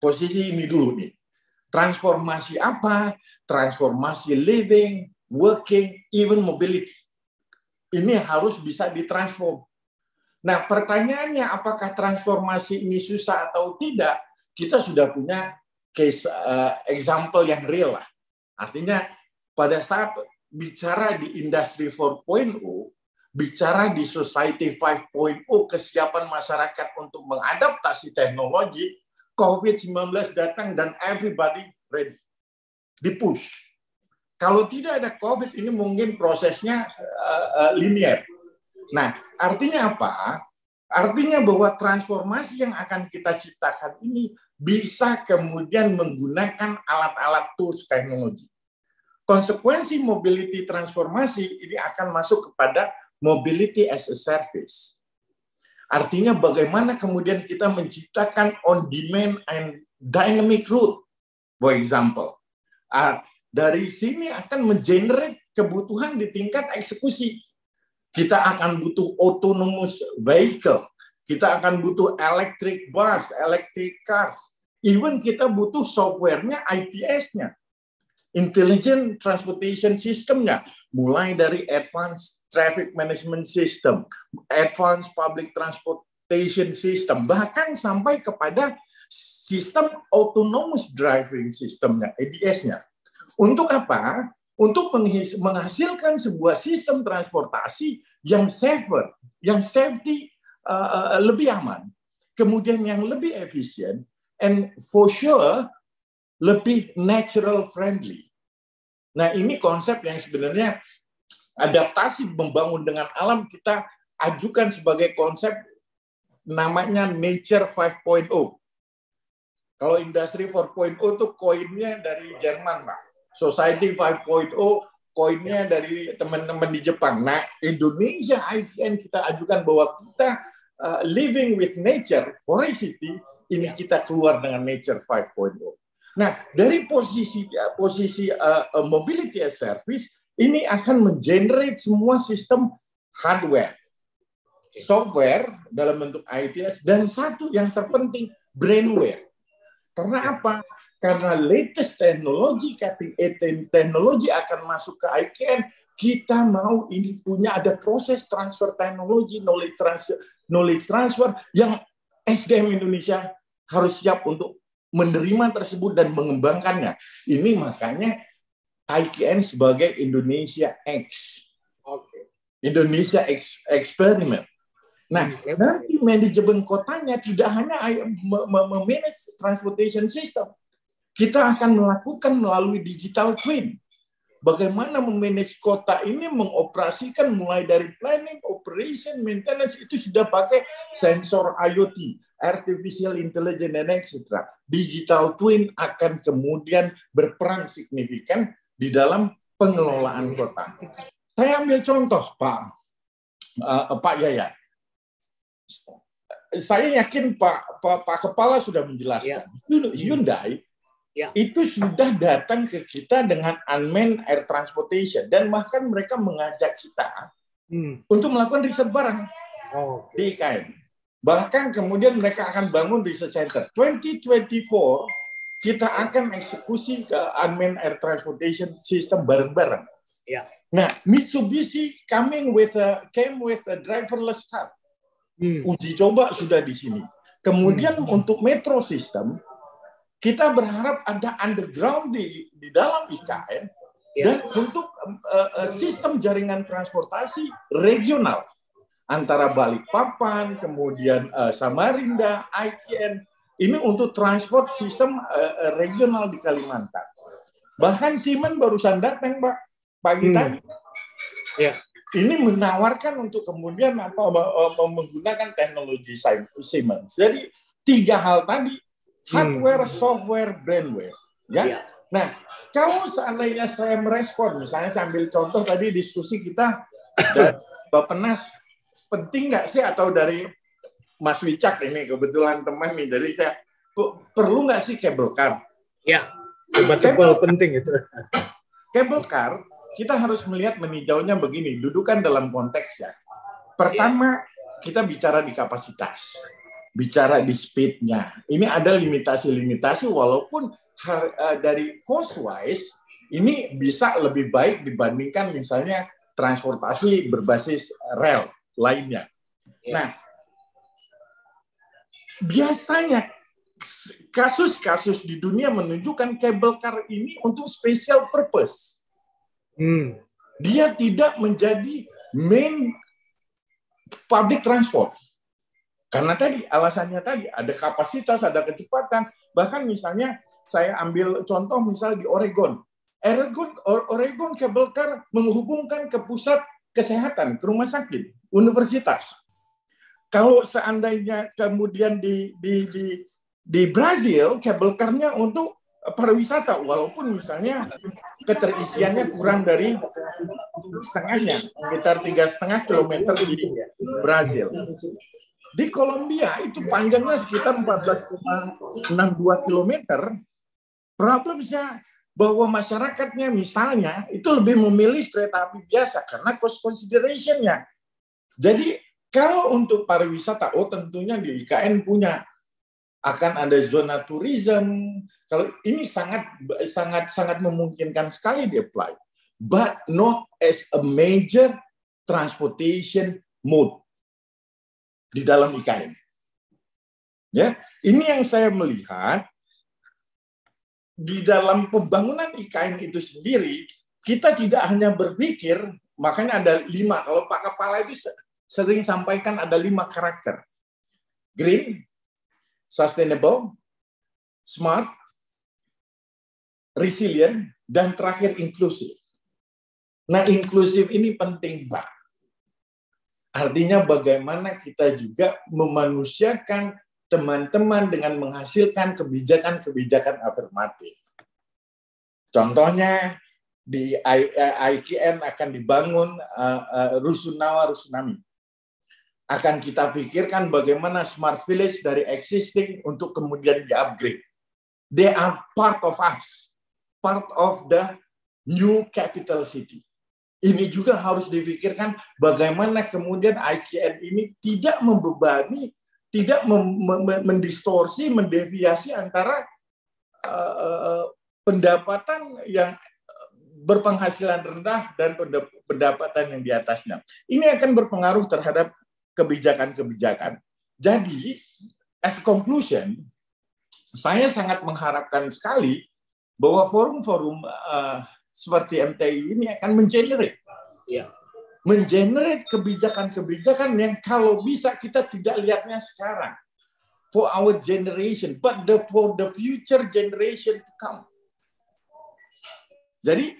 Posisi ini dulu nih. Transformasi apa? Transformasi living, working, even mobility. Ini harus bisa ditransform. Nah, pertanyaannya apakah transformasi ini susah atau tidak? Kita sudah punya case uh, example yang real lah. Artinya pada saat bicara di industri 4.0, bicara di society 5.0, kesiapan masyarakat untuk mengadaptasi teknologi, COVID-19 datang dan everybody ready. Dipush. Kalau tidak ada COVID ini mungkin prosesnya uh, uh, linear. Nah, artinya apa? Artinya bahwa transformasi yang akan kita ciptakan ini bisa kemudian menggunakan alat-alat tools teknologi. Konsekuensi mobility transformasi ini akan masuk kepada mobility as a service. Artinya bagaimana kemudian kita menciptakan on demand and dynamic route, for example. Dari sini akan mengenerate kebutuhan di tingkat eksekusi. Kita akan butuh autonomous vehicle, kita akan butuh electric bus, electric cars, even kita butuh software-nya, ITS-nya intelligent transportation systemnya, mulai dari advanced traffic management system, advanced public transportation system, bahkan sampai kepada sistem autonomous driving systemnya, ADS-nya. Untuk apa? Untuk menghasilkan sebuah sistem transportasi yang safer, yang safety uh, lebih aman, kemudian yang lebih efisien, and for sure lebih natural friendly. Nah, ini konsep yang sebenarnya adaptasi membangun dengan alam kita ajukan sebagai konsep namanya Nature 5.0. Kalau industri 4.0 itu koinnya dari Jerman, Pak. Society 5.0 koinnya dari teman-teman di Jepang. Nah, Indonesia IGN kita ajukan bahwa kita uh, living with nature, forestry, ini ya. kita keluar dengan nature 5.0. Nah, dari posisi posisi uh, mobility as service ini akan mengenerate semua sistem hardware, software dalam bentuk ITS dan satu yang terpenting brainware. Karena apa? Karena latest teknologi, cutting edge teknologi akan masuk ke IKN, kita mau ini punya ada proses transfer teknologi, knowledge transfer, knowledge transfer yang SDM Indonesia harus siap untuk menerima tersebut dan mengembangkannya. Ini makanya IKN sebagai Indonesia X. Indonesia X eksperimen. Nah, nanti manajemen kotanya tidak hanya memanage transportation system. Kita akan melakukan melalui digital twin bagaimana memanage kota ini mengoperasikan mulai dari planning, operation, maintenance itu sudah pakai sensor IoT, artificial intelligence dan etc. Digital twin akan kemudian berperan signifikan di dalam pengelolaan kota. Saya ambil contoh Pak uh, Pak Yaya. Saya yakin Pak Pak, Pak Kepala sudah menjelaskan. Ya. Hyundai ya. itu sudah datang ke kita dengan unmanned air transportation dan bahkan mereka mengajak kita hmm. untuk melakukan riset barang oh, okay. di IKN. Bahkan kemudian mereka akan bangun riset center. 2024 kita akan eksekusi ke unmanned air transportation system bareng-bareng. Ya. Nah, Mitsubishi coming with a, came with a driverless car. Hmm. Uji coba sudah di sini. Kemudian hmm. untuk metro system kita berharap ada underground di di dalam IKN ya. dan untuk eh, eh, sistem jaringan transportasi regional antara Balikpapan, kemudian uh, Samarinda, IKN ini untuk transport sistem uh, regional di Kalimantan. Bahkan Simen barusan datang, Pak, pagi hmm. tadi. Ya. Ini menawarkan untuk kemudian apa menggunakan teknologi Siemens. Jadi tiga hal tadi hardware, hmm. software, brandware. Ya. Iya. Nah, kalau seandainya saya merespon, misalnya sambil contoh tadi diskusi kita dari Bapenas, penting nggak sih atau dari Mas Wicak ini kebetulan teman nih, dari saya perlu nggak sih kabel car? Ya, debatable penting itu. Kabel car kita harus melihat meninjaunya begini, dudukan dalam konteks ya. Pertama, kita bicara di kapasitas bicara di speednya. Ini ada limitasi-limitasi walaupun eh, dari cost wise ini bisa lebih baik dibandingkan misalnya transportasi berbasis rel lainnya. Iya. Nah, biasanya kasus-kasus di dunia menunjukkan cable car ini untuk special purpose. Hmm. Dia tidak menjadi main public transport. Karena tadi alasannya tadi ada kapasitas, ada kecepatan. Bahkan misalnya saya ambil contoh misal di Oregon. Oregon Oregon cable car menghubungkan ke pusat kesehatan, ke rumah sakit, universitas. Kalau seandainya kemudian di di di di Brazil cable car-nya untuk pariwisata walaupun misalnya keterisiannya kurang dari setengahnya sekitar tiga setengah kilometer di Brazil di Kolombia itu panjangnya sekitar 14,62 km. Problemnya bahwa masyarakatnya misalnya itu lebih memilih kereta api biasa karena cost consideration-nya. Jadi kalau untuk pariwisata, oh tentunya di IKN punya akan ada zona tourism. Kalau ini sangat sangat sangat memungkinkan sekali di apply, but not as a major transportation mode di dalam IKN. Ya, ini yang saya melihat di dalam pembangunan IKN itu sendiri kita tidak hanya berpikir makanya ada lima kalau Pak Kepala itu sering sampaikan ada lima karakter green, sustainable, smart, resilient, dan terakhir inklusif. Nah, inklusif ini penting, Pak. Artinya bagaimana kita juga memanusiakan teman-teman dengan menghasilkan kebijakan-kebijakan afirmatif. Contohnya di IKN eh, akan dibangun eh, eh, Rusunawa Rusunami. Akan kita pikirkan bagaimana smart village dari existing untuk kemudian di-upgrade. They are part of us, part of the new capital city ini juga harus dipikirkan bagaimana kemudian ICN ini tidak membebani, tidak mem mem mendistorsi, mendeviasi antara uh, pendapatan yang berpenghasilan rendah dan pendapatan yang di atasnya. Ini akan berpengaruh terhadap kebijakan-kebijakan. Jadi, as conclusion, saya sangat mengharapkan sekali bahwa forum-forum uh, seperti MTI ini akan mengenerate ya. mengenerate kebijakan-kebijakan yang kalau bisa kita tidak lihatnya sekarang for our generation but the for the future generation to come jadi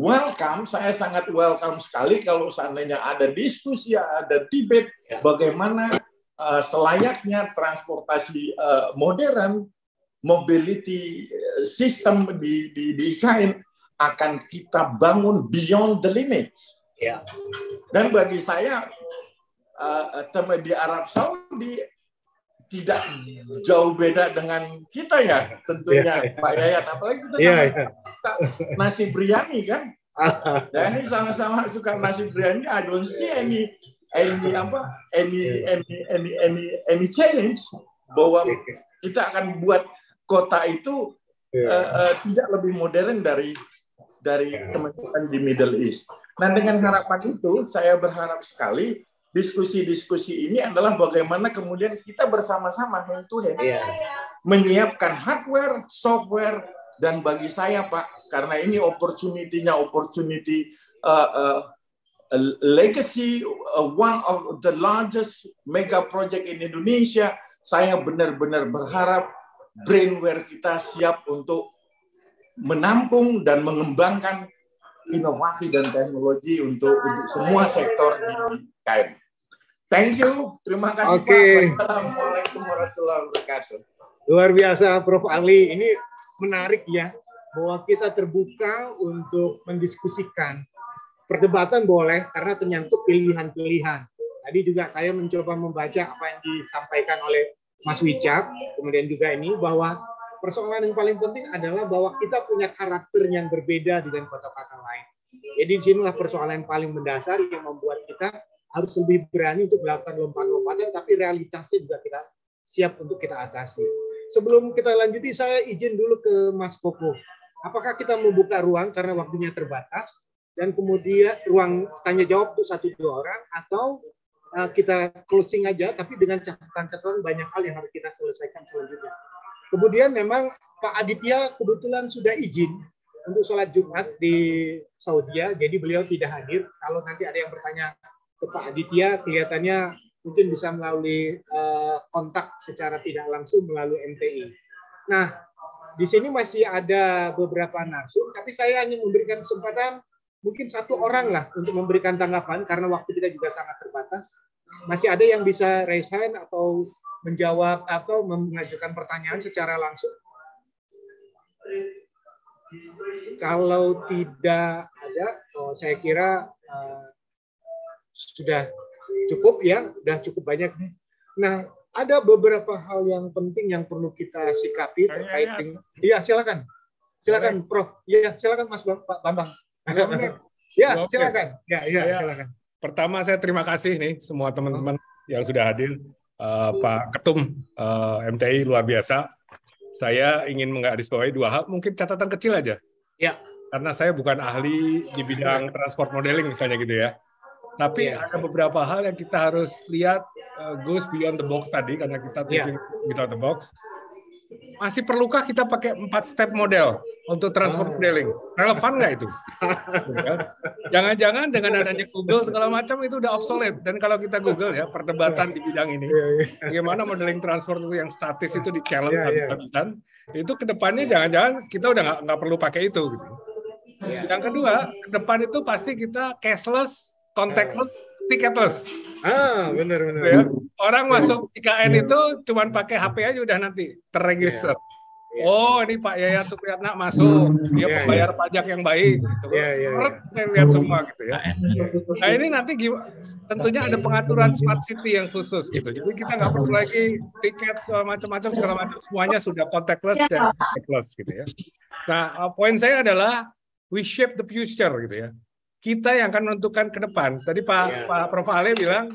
welcome saya sangat welcome sekali kalau seandainya ada diskusi ada debate ya. bagaimana uh, selayaknya transportasi uh, modern mobility eh, system di di di akan kita bangun beyond the limits. Ya. Dan bagi saya uh, teman di Arab Saudi tidak jauh beda dengan kita ya tentunya ya. Pak Yayat apalagi kita ya, sama ya. nasi biryani kan dan ini sama-sama suka nasi biryani I don't see any any apa any ya. any any any, any challenge bahwa ya. kita akan buat kota itu yeah. uh, eh, uh, tidak lebih modern dari dari teman iya. di Middle East. Nah, dengan harapan itu, saya berharap sekali diskusi-diskusi ini adalah bagaimana kemudian kita bersama-sama hand to hand yeah. menyiapkan hardware, software, dan bagi saya Pak, karena ini opportunity-nya opportunity uh, uh, legacy uh, one of the largest mega project in Indonesia, saya benar-benar berharap brainware kita siap untuk menampung dan mengembangkan inovasi dan teknologi untuk untuk semua sektor di KM. Thank you, terima kasih okay. Pak. Assalamualaikum warahmatullahi wabarakatuh. Luar biasa Prof. Ali, ini menarik ya bahwa kita terbuka untuk mendiskusikan. Perdebatan boleh karena ternyata pilihan-pilihan. Tadi juga saya mencoba membaca apa yang disampaikan oleh Mas Wicak, kemudian juga ini bahwa persoalan yang paling penting adalah bahwa kita punya karakter yang berbeda dengan kota-kota lain. Jadi di sinilah persoalan yang paling mendasar yang membuat kita harus lebih berani untuk melakukan lompat-lompatan, tapi realitasnya juga kita siap untuk kita atasi. Sebelum kita lanjuti, saya izin dulu ke Mas Koko. Apakah kita membuka ruang karena waktunya terbatas, dan kemudian ruang tanya jawab itu satu dua orang, atau eh, kita closing aja, tapi dengan catatan-catatan banyak hal yang harus kita selesaikan selanjutnya. Kemudian memang Pak Aditya kebetulan sudah izin untuk sholat Jumat di Saudi, jadi beliau tidak hadir. Kalau nanti ada yang bertanya ke Pak Aditya, kelihatannya mungkin bisa melalui eh, kontak secara tidak langsung melalui MTI. Nah, di sini masih ada beberapa narsum, tapi saya hanya memberikan kesempatan mungkin satu orang lah untuk memberikan tanggapan karena waktu kita juga sangat terbatas. Masih ada yang bisa raise hand atau menjawab atau mengajukan pertanyaan secara langsung? Kalau tidak ada, oh, saya kira uh, sudah cukup ya, sudah cukup banyak nih. Nah, ada beberapa hal yang penting yang perlu kita sikapi terkait dengan. Iya, silakan, silakan, Prof. Iya, silakan, Mas Pak Bambang. ya, silakan. Ya, ya, silakan. Pertama, saya terima kasih nih semua teman-teman oh. yang sudah hadir Eh, Pak Ketum uh, eh, MTI luar biasa. Saya ingin menggarisbawahi dua hal, mungkin catatan kecil aja. Ya. Karena saya bukan ahli di bidang transport modeling misalnya gitu ya. Tapi ya. ada beberapa hal yang kita harus lihat uh, goes beyond the box tadi karena kita thinking ya. without the box. Masih perlukah kita pakai empat step model? untuk transfer ah. trailing. Relevan nggak itu? Ya. Jangan-jangan dengan adanya Google segala macam itu udah obsolete. Dan kalau kita Google ya perdebatan di bidang ini, iya, iya. bagaimana modeling transfer yang statis itu di challenge yeah, iya. yeah. itu kedepannya jangan-jangan kita udah nggak perlu pakai itu. Gitu. Yang kedua, ke depan itu pasti kita cashless, contactless, tiketless. Ah, benar benar. Ya? Orang masuk IKN itu cuma pakai HP aja udah nanti terregister. Yeah Iya. oh ini Pak Yayat Supriyatna masuk, dia yeah, membayar yeah. pajak yang baik gitu. Yeah, yeah, yeah. lihat semua gitu ya. Nah, ini nanti tentunya ada pengaturan smart city yang khusus gitu. Jadi kita nggak perlu lagi tiket eh, macam-macam segala macam semuanya sudah contactless dan iya. contactless gitu ya. Nah, eh, poin saya adalah we shape the future gitu ya. Kita yang akan menentukan ke depan. Tadi Pak yeah. Pak Prof Ale bilang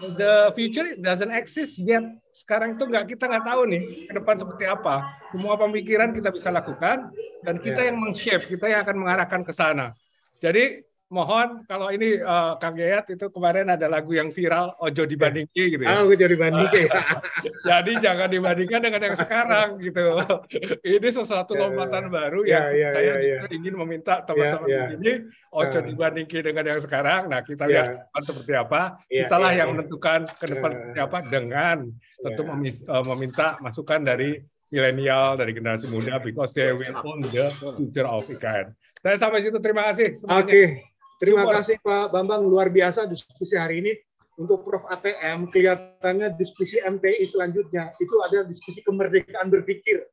the future doesn't exist yet. Sekarang itu nggak kita nggak tahu nih ke depan seperti apa. Semua pemikiran kita bisa lakukan dan kita yeah. yang meng-shape, kita yang akan mengarahkan ke sana. Jadi mohon kalau ini uh, Kang Yayat itu kemarin ada lagu yang viral Ojo dibandingi gitu ya. Oh, Ojo dibandingi ah. Jadi jangan dibandingkan dengan yang sekarang gitu. ini sesuatu ya, ya, lompatan yeah, baru yeah, yang yeah, saya yeah, yeah. ingin meminta ya, teman-teman yeah, yeah. ini Ojo ah. dibandingi dengan yang sekarang. Nah, kita lihat yeah. seperti apa. Yeah, lah yeah, yang yeah. menentukan ke depan yeah. seperti apa dengan tentu yeah. Eh, meminta masukan dari milenial dari generasi muda because they will own the future of IKN. Saya sampai situ terima kasih. Oke. Okay. Terima kasih Pak Bambang luar biasa diskusi hari ini untuk Prof ATM kelihatannya diskusi MTI selanjutnya itu ada diskusi kemerdekaan berpikir.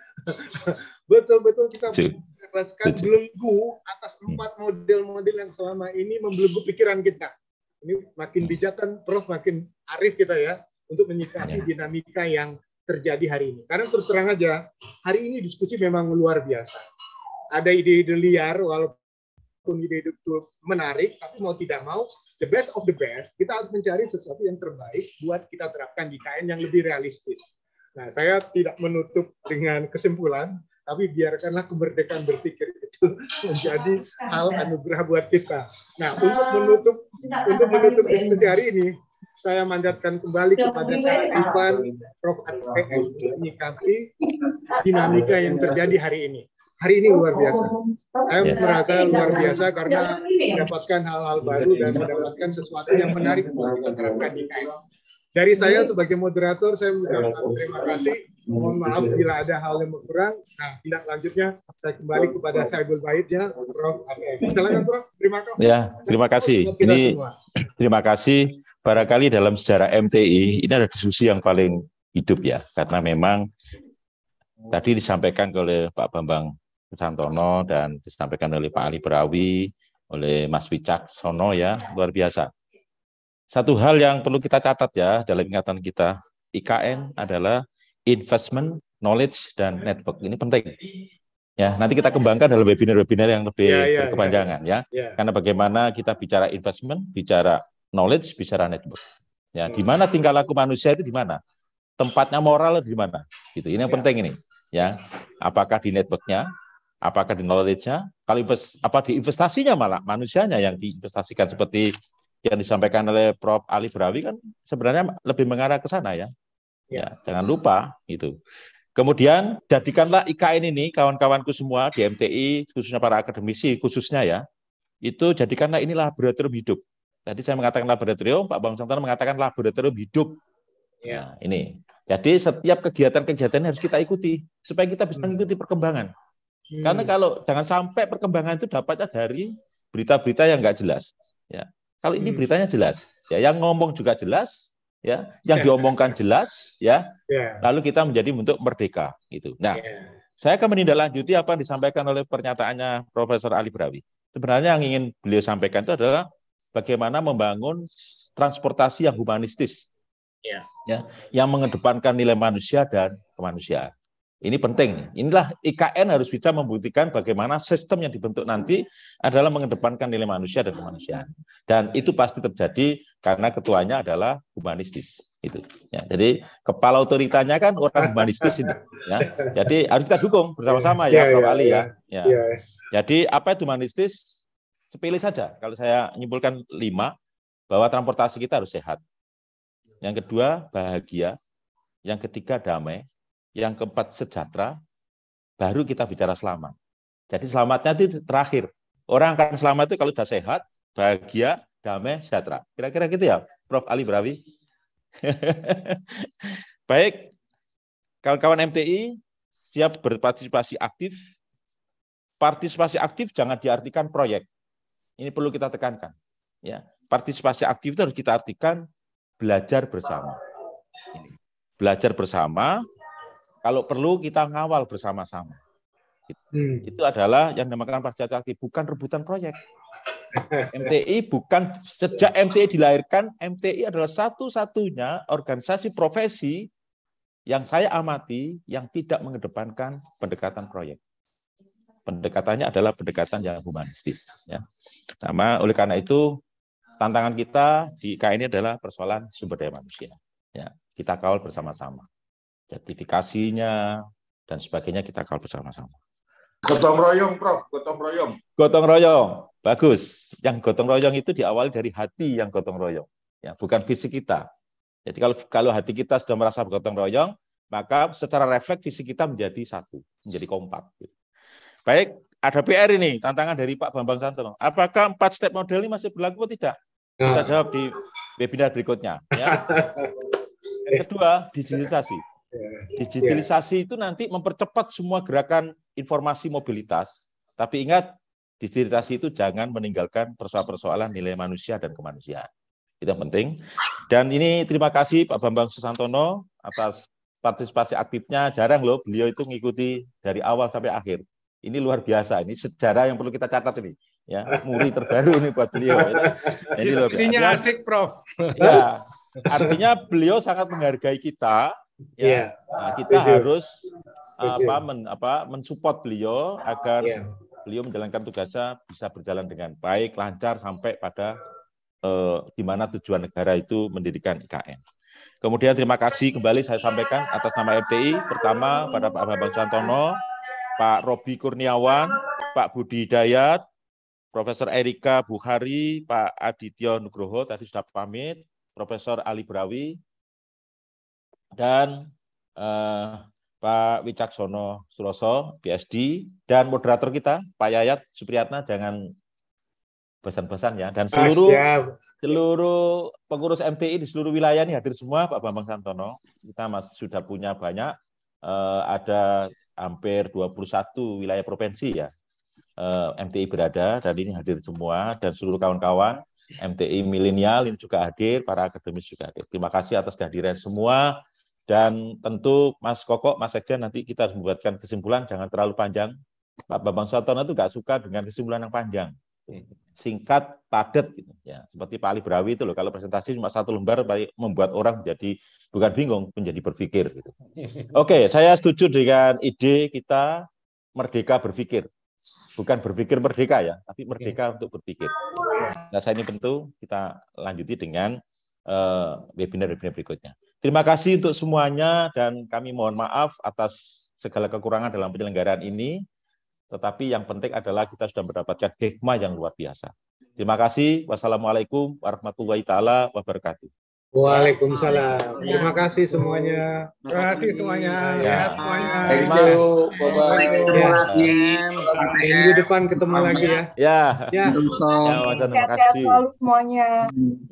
Betul-betul kita berdasarkan belenggu atas hmm. empat model-model yang selama ini membelenggu pikiran kita. Ini makin bijak kan Prof makin arif kita ya untuk menyikapi ya. dinamika yang terjadi hari ini. Karena terus terang aja hari ini diskusi memang luar biasa. Ada ide-ide liar walaupun walaupun ide itu menarik, tapi mau tidak mau, the best of the best, kita harus mencari sesuatu yang terbaik buat kita terapkan di KN yang lebih realistis. Nah, saya tidak menutup dengan kesimpulan, tapi biarkanlah kemerdekaan berpikir itu menjadi hal anugerah buat kita. Nah, untuk ah, menutup untuk menutup diskusi hari ini, saya mandatkan kembali kepada Ivan, Prof. Ad menyikapi dinamika yang terjadi hari ini hari ini luar oh, biasa. Oh, oh. Saya yeah. merasa luar biasa karena ya? mendapatkan hal-hal baru dan mendapatkan sesuatu yang menarik untuk kita terapkan di KM. Dari saya sebagai moderator, saya mengucapkan terima kasih. Mohon maaf bila ada hal yang berkurang. Nah, tidak lanjutnya saya kembali kepada Saibul ya, Prof. APM. Silakan Prof. Terima kasih. Ya, terima kasih. Ini terima kasih. Barangkali dalam sejarah MTI ini ada diskusi yang paling hidup ya, karena memang tadi disampaikan oleh Pak Bambang Santono dan disampaikan oleh Pak Ali Berawi, oleh Mas Wicaksono ya, luar biasa. Satu hal yang perlu kita catat ya dalam ingatan kita, IKN adalah investment, knowledge, dan network. Ini penting. Ya, nanti kita kembangkan dalam webinar-webinar yang lebih yeah, ya, ya, berkepanjangan ya, ya. Yeah. Karena bagaimana kita bicara investment, bicara knowledge, bicara network. Ya, di mana tingkah laku manusia itu di mana? Tempatnya moral di mana? Gitu. Ini yang yeah. penting ini. Ya, apakah di networknya, apakah di knowledge-nya, kalau invest, apa di investasinya malah manusianya yang diinvestasikan ya. seperti yang disampaikan oleh Prof. Ali Brawi kan sebenarnya lebih mengarah ke sana ya. Ya, ya jangan lupa itu. Kemudian jadikanlah IKN ini kawan-kawanku semua di MTI khususnya para akademisi khususnya ya itu jadikanlah ini laboratorium hidup. Tadi saya mengatakan laboratorium, Pak Bang Santana mengatakan laboratorium hidup. Ya, nah, ini. Jadi setiap kegiatan-kegiatan harus kita ikuti supaya kita bisa mengikuti perkembangan. Hmm. Karena kalau jangan sampai perkembangan itu dapatnya dari berita-berita yang nggak jelas. Ya. Kalau ini hmm. beritanya jelas, ya yang ngomong juga jelas, ya yang ya. diomongkan jelas, ya. Yeah. Lalu kita menjadi bentuk merdeka gitu. Nah, yeah. saya akan menindaklanjuti apa yang disampaikan oleh pernyataannya Profesor Ali Brawi. Sebenarnya yang ingin beliau sampaikan itu adalah bagaimana membangun transportasi yang humanistis, yeah. ya, yang mengedepankan nilai manusia dan kemanusiaan. Ini penting. Inilah IKN harus bisa membuktikan bagaimana sistem yang dibentuk nanti adalah mengedepankan nilai manusia dan kemanusiaan. Dan itu pasti terjadi karena ketuanya adalah humanistis. Itu. Ya, jadi kepala otoritanya kan orang humanistis ini. Ya. Jadi harus kita dukung bersama-sama ya, iya, iya, Prof. Ali ya. Iya. Ya. ya. Jadi apa itu humanistis? Sepilih saja. Kalau saya nyimpulkan lima, bahwa transportasi kita harus sehat. Yang kedua bahagia. Yang ketiga damai yang keempat sejahtera, baru kita bicara selamat. Jadi selamatnya itu terakhir. Orang akan selamat itu kalau sudah sehat, bahagia, damai, sejahtera. Kira-kira gitu ya, Prof. Ali Brawi. Baik, kawan-kawan MTI siap berpartisipasi aktif. Partisipasi aktif jangan diartikan proyek. Ini perlu kita tekankan. Ya, partisipasi aktif itu harus kita artikan belajar bersama. Belajar bersama kalau perlu kita ngawal bersama-sama. Hmm. Itu adalah yang dinamakan pasca cakti, bukan rebutan proyek. MTI bukan sejak MTI dilahirkan, MTI adalah satu-satunya organisasi profesi yang saya amati yang tidak mengedepankan pendekatan proyek. Pendekatannya adalah pendekatan yang humanistis. Ya. Sama oleh karena itu tantangan kita di IKN ini adalah persoalan sumber daya manusia. Ya, kita kawal bersama-sama sertifikasinya, dan sebagainya kita kawal bersama-sama. Gotong royong, Prof. Gotong royong. Gotong royong, bagus. Yang gotong royong itu diawali dari hati yang gotong royong, ya bukan fisik kita. Jadi kalau kalau hati kita sudah merasa gotong royong, maka secara refleks fisik kita menjadi satu, menjadi kompak. Gitu. Baik, ada PR ini, tantangan dari Pak Bambang Santono. Apakah empat step model ini masih berlaku atau tidak? Kita nah. jawab di webinar berikutnya. Ya. kedua, digitalisasi. Iya. Digitalisasi itu nanti mempercepat semua gerakan informasi mobilitas. Tapi ingat, digitalisasi itu jangan meninggalkan persoalan-persoalan nilai manusia dan kemanusiaan. Itu yang penting. Dan ini terima kasih Pak Bambang Susantono atas partisipasi aktifnya. Jarang loh beliau itu mengikuti dari awal sampai akhir. Ini luar biasa. Ini sejarah yang perlu kita catat ini ya muri terbaru nih buat beliau. Jadi ya. Artinya, asik, Prof. Ya, artinya beliau sangat menghargai kita Ya, yeah. nah, kita Setuju. harus Setuju. apa men apa mensupport beliau agar yeah. beliau menjalankan tugasnya bisa berjalan dengan baik, lancar sampai pada eh, di mana tujuan negara itu mendirikan IKN. Kemudian terima kasih kembali saya sampaikan atas nama FTI pertama pada Pak Bambang Santono, Pak Robi Kurniawan, Pak Budi Dayat, Profesor Erika Buhari, Pak Adityo Nugroho tadi sudah pamit, Profesor Ali Brawi, dan eh, Pak Wicaksono Suroso, PSD, dan moderator kita, Pak Yayat Supriyatna, jangan pesan-pesan ya. Dan seluruh ya. seluruh pengurus MTI di seluruh wilayah ini hadir semua, Pak Bambang Santono. Kita mas, sudah punya banyak, eh, ada hampir 21 wilayah provinsi ya. Eh, MTI berada dan ini hadir semua dan seluruh kawan-kawan MTI milenial ini juga hadir, para akademis juga hadir. Terima kasih atas kehadiran semua. Dan tentu Mas Koko, Mas Sekjen nanti kita harus membuatkan kesimpulan, jangan terlalu panjang. Pak Bambang Sutono itu nggak suka dengan kesimpulan yang panjang. Singkat, padat. Gitu. Ya, seperti Pak Ali Brawi itu loh, kalau presentasi cuma satu lembar membuat orang menjadi, bukan bingung, menjadi berpikir. Gitu. Oke, saya setuju dengan ide kita merdeka berpikir. Bukan berpikir merdeka ya, tapi merdeka untuk berpikir. Nah, saya ini tentu kita lanjuti dengan eh, webinar-webinar berikutnya. Terima kasih untuk semuanya dan kami mohon maaf atas segala kekurangan dalam penyelenggaraan ini. Tetapi yang penting adalah kita sudah mendapatkan hikmah yang luar biasa. Terima kasih. Wassalamualaikum warahmatullahi taala wabarakatuh. Waalaikumsalam. Terima kasih semuanya. Terima kasih semuanya. Sehat ya. semuanya. Thank you. Bye-bye. Minggu depan ketemu lagi ya. Ya. Ya. ya terima kasih. Sehat semuanya.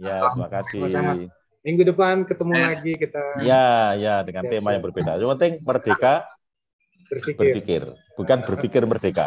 Ya, terima kasih. Minggu depan ketemu eh. lagi kita. Ya, ya dengan ya, tema siap. yang berbeda. Yang penting merdeka berpikir. berpikir, bukan berpikir merdeka.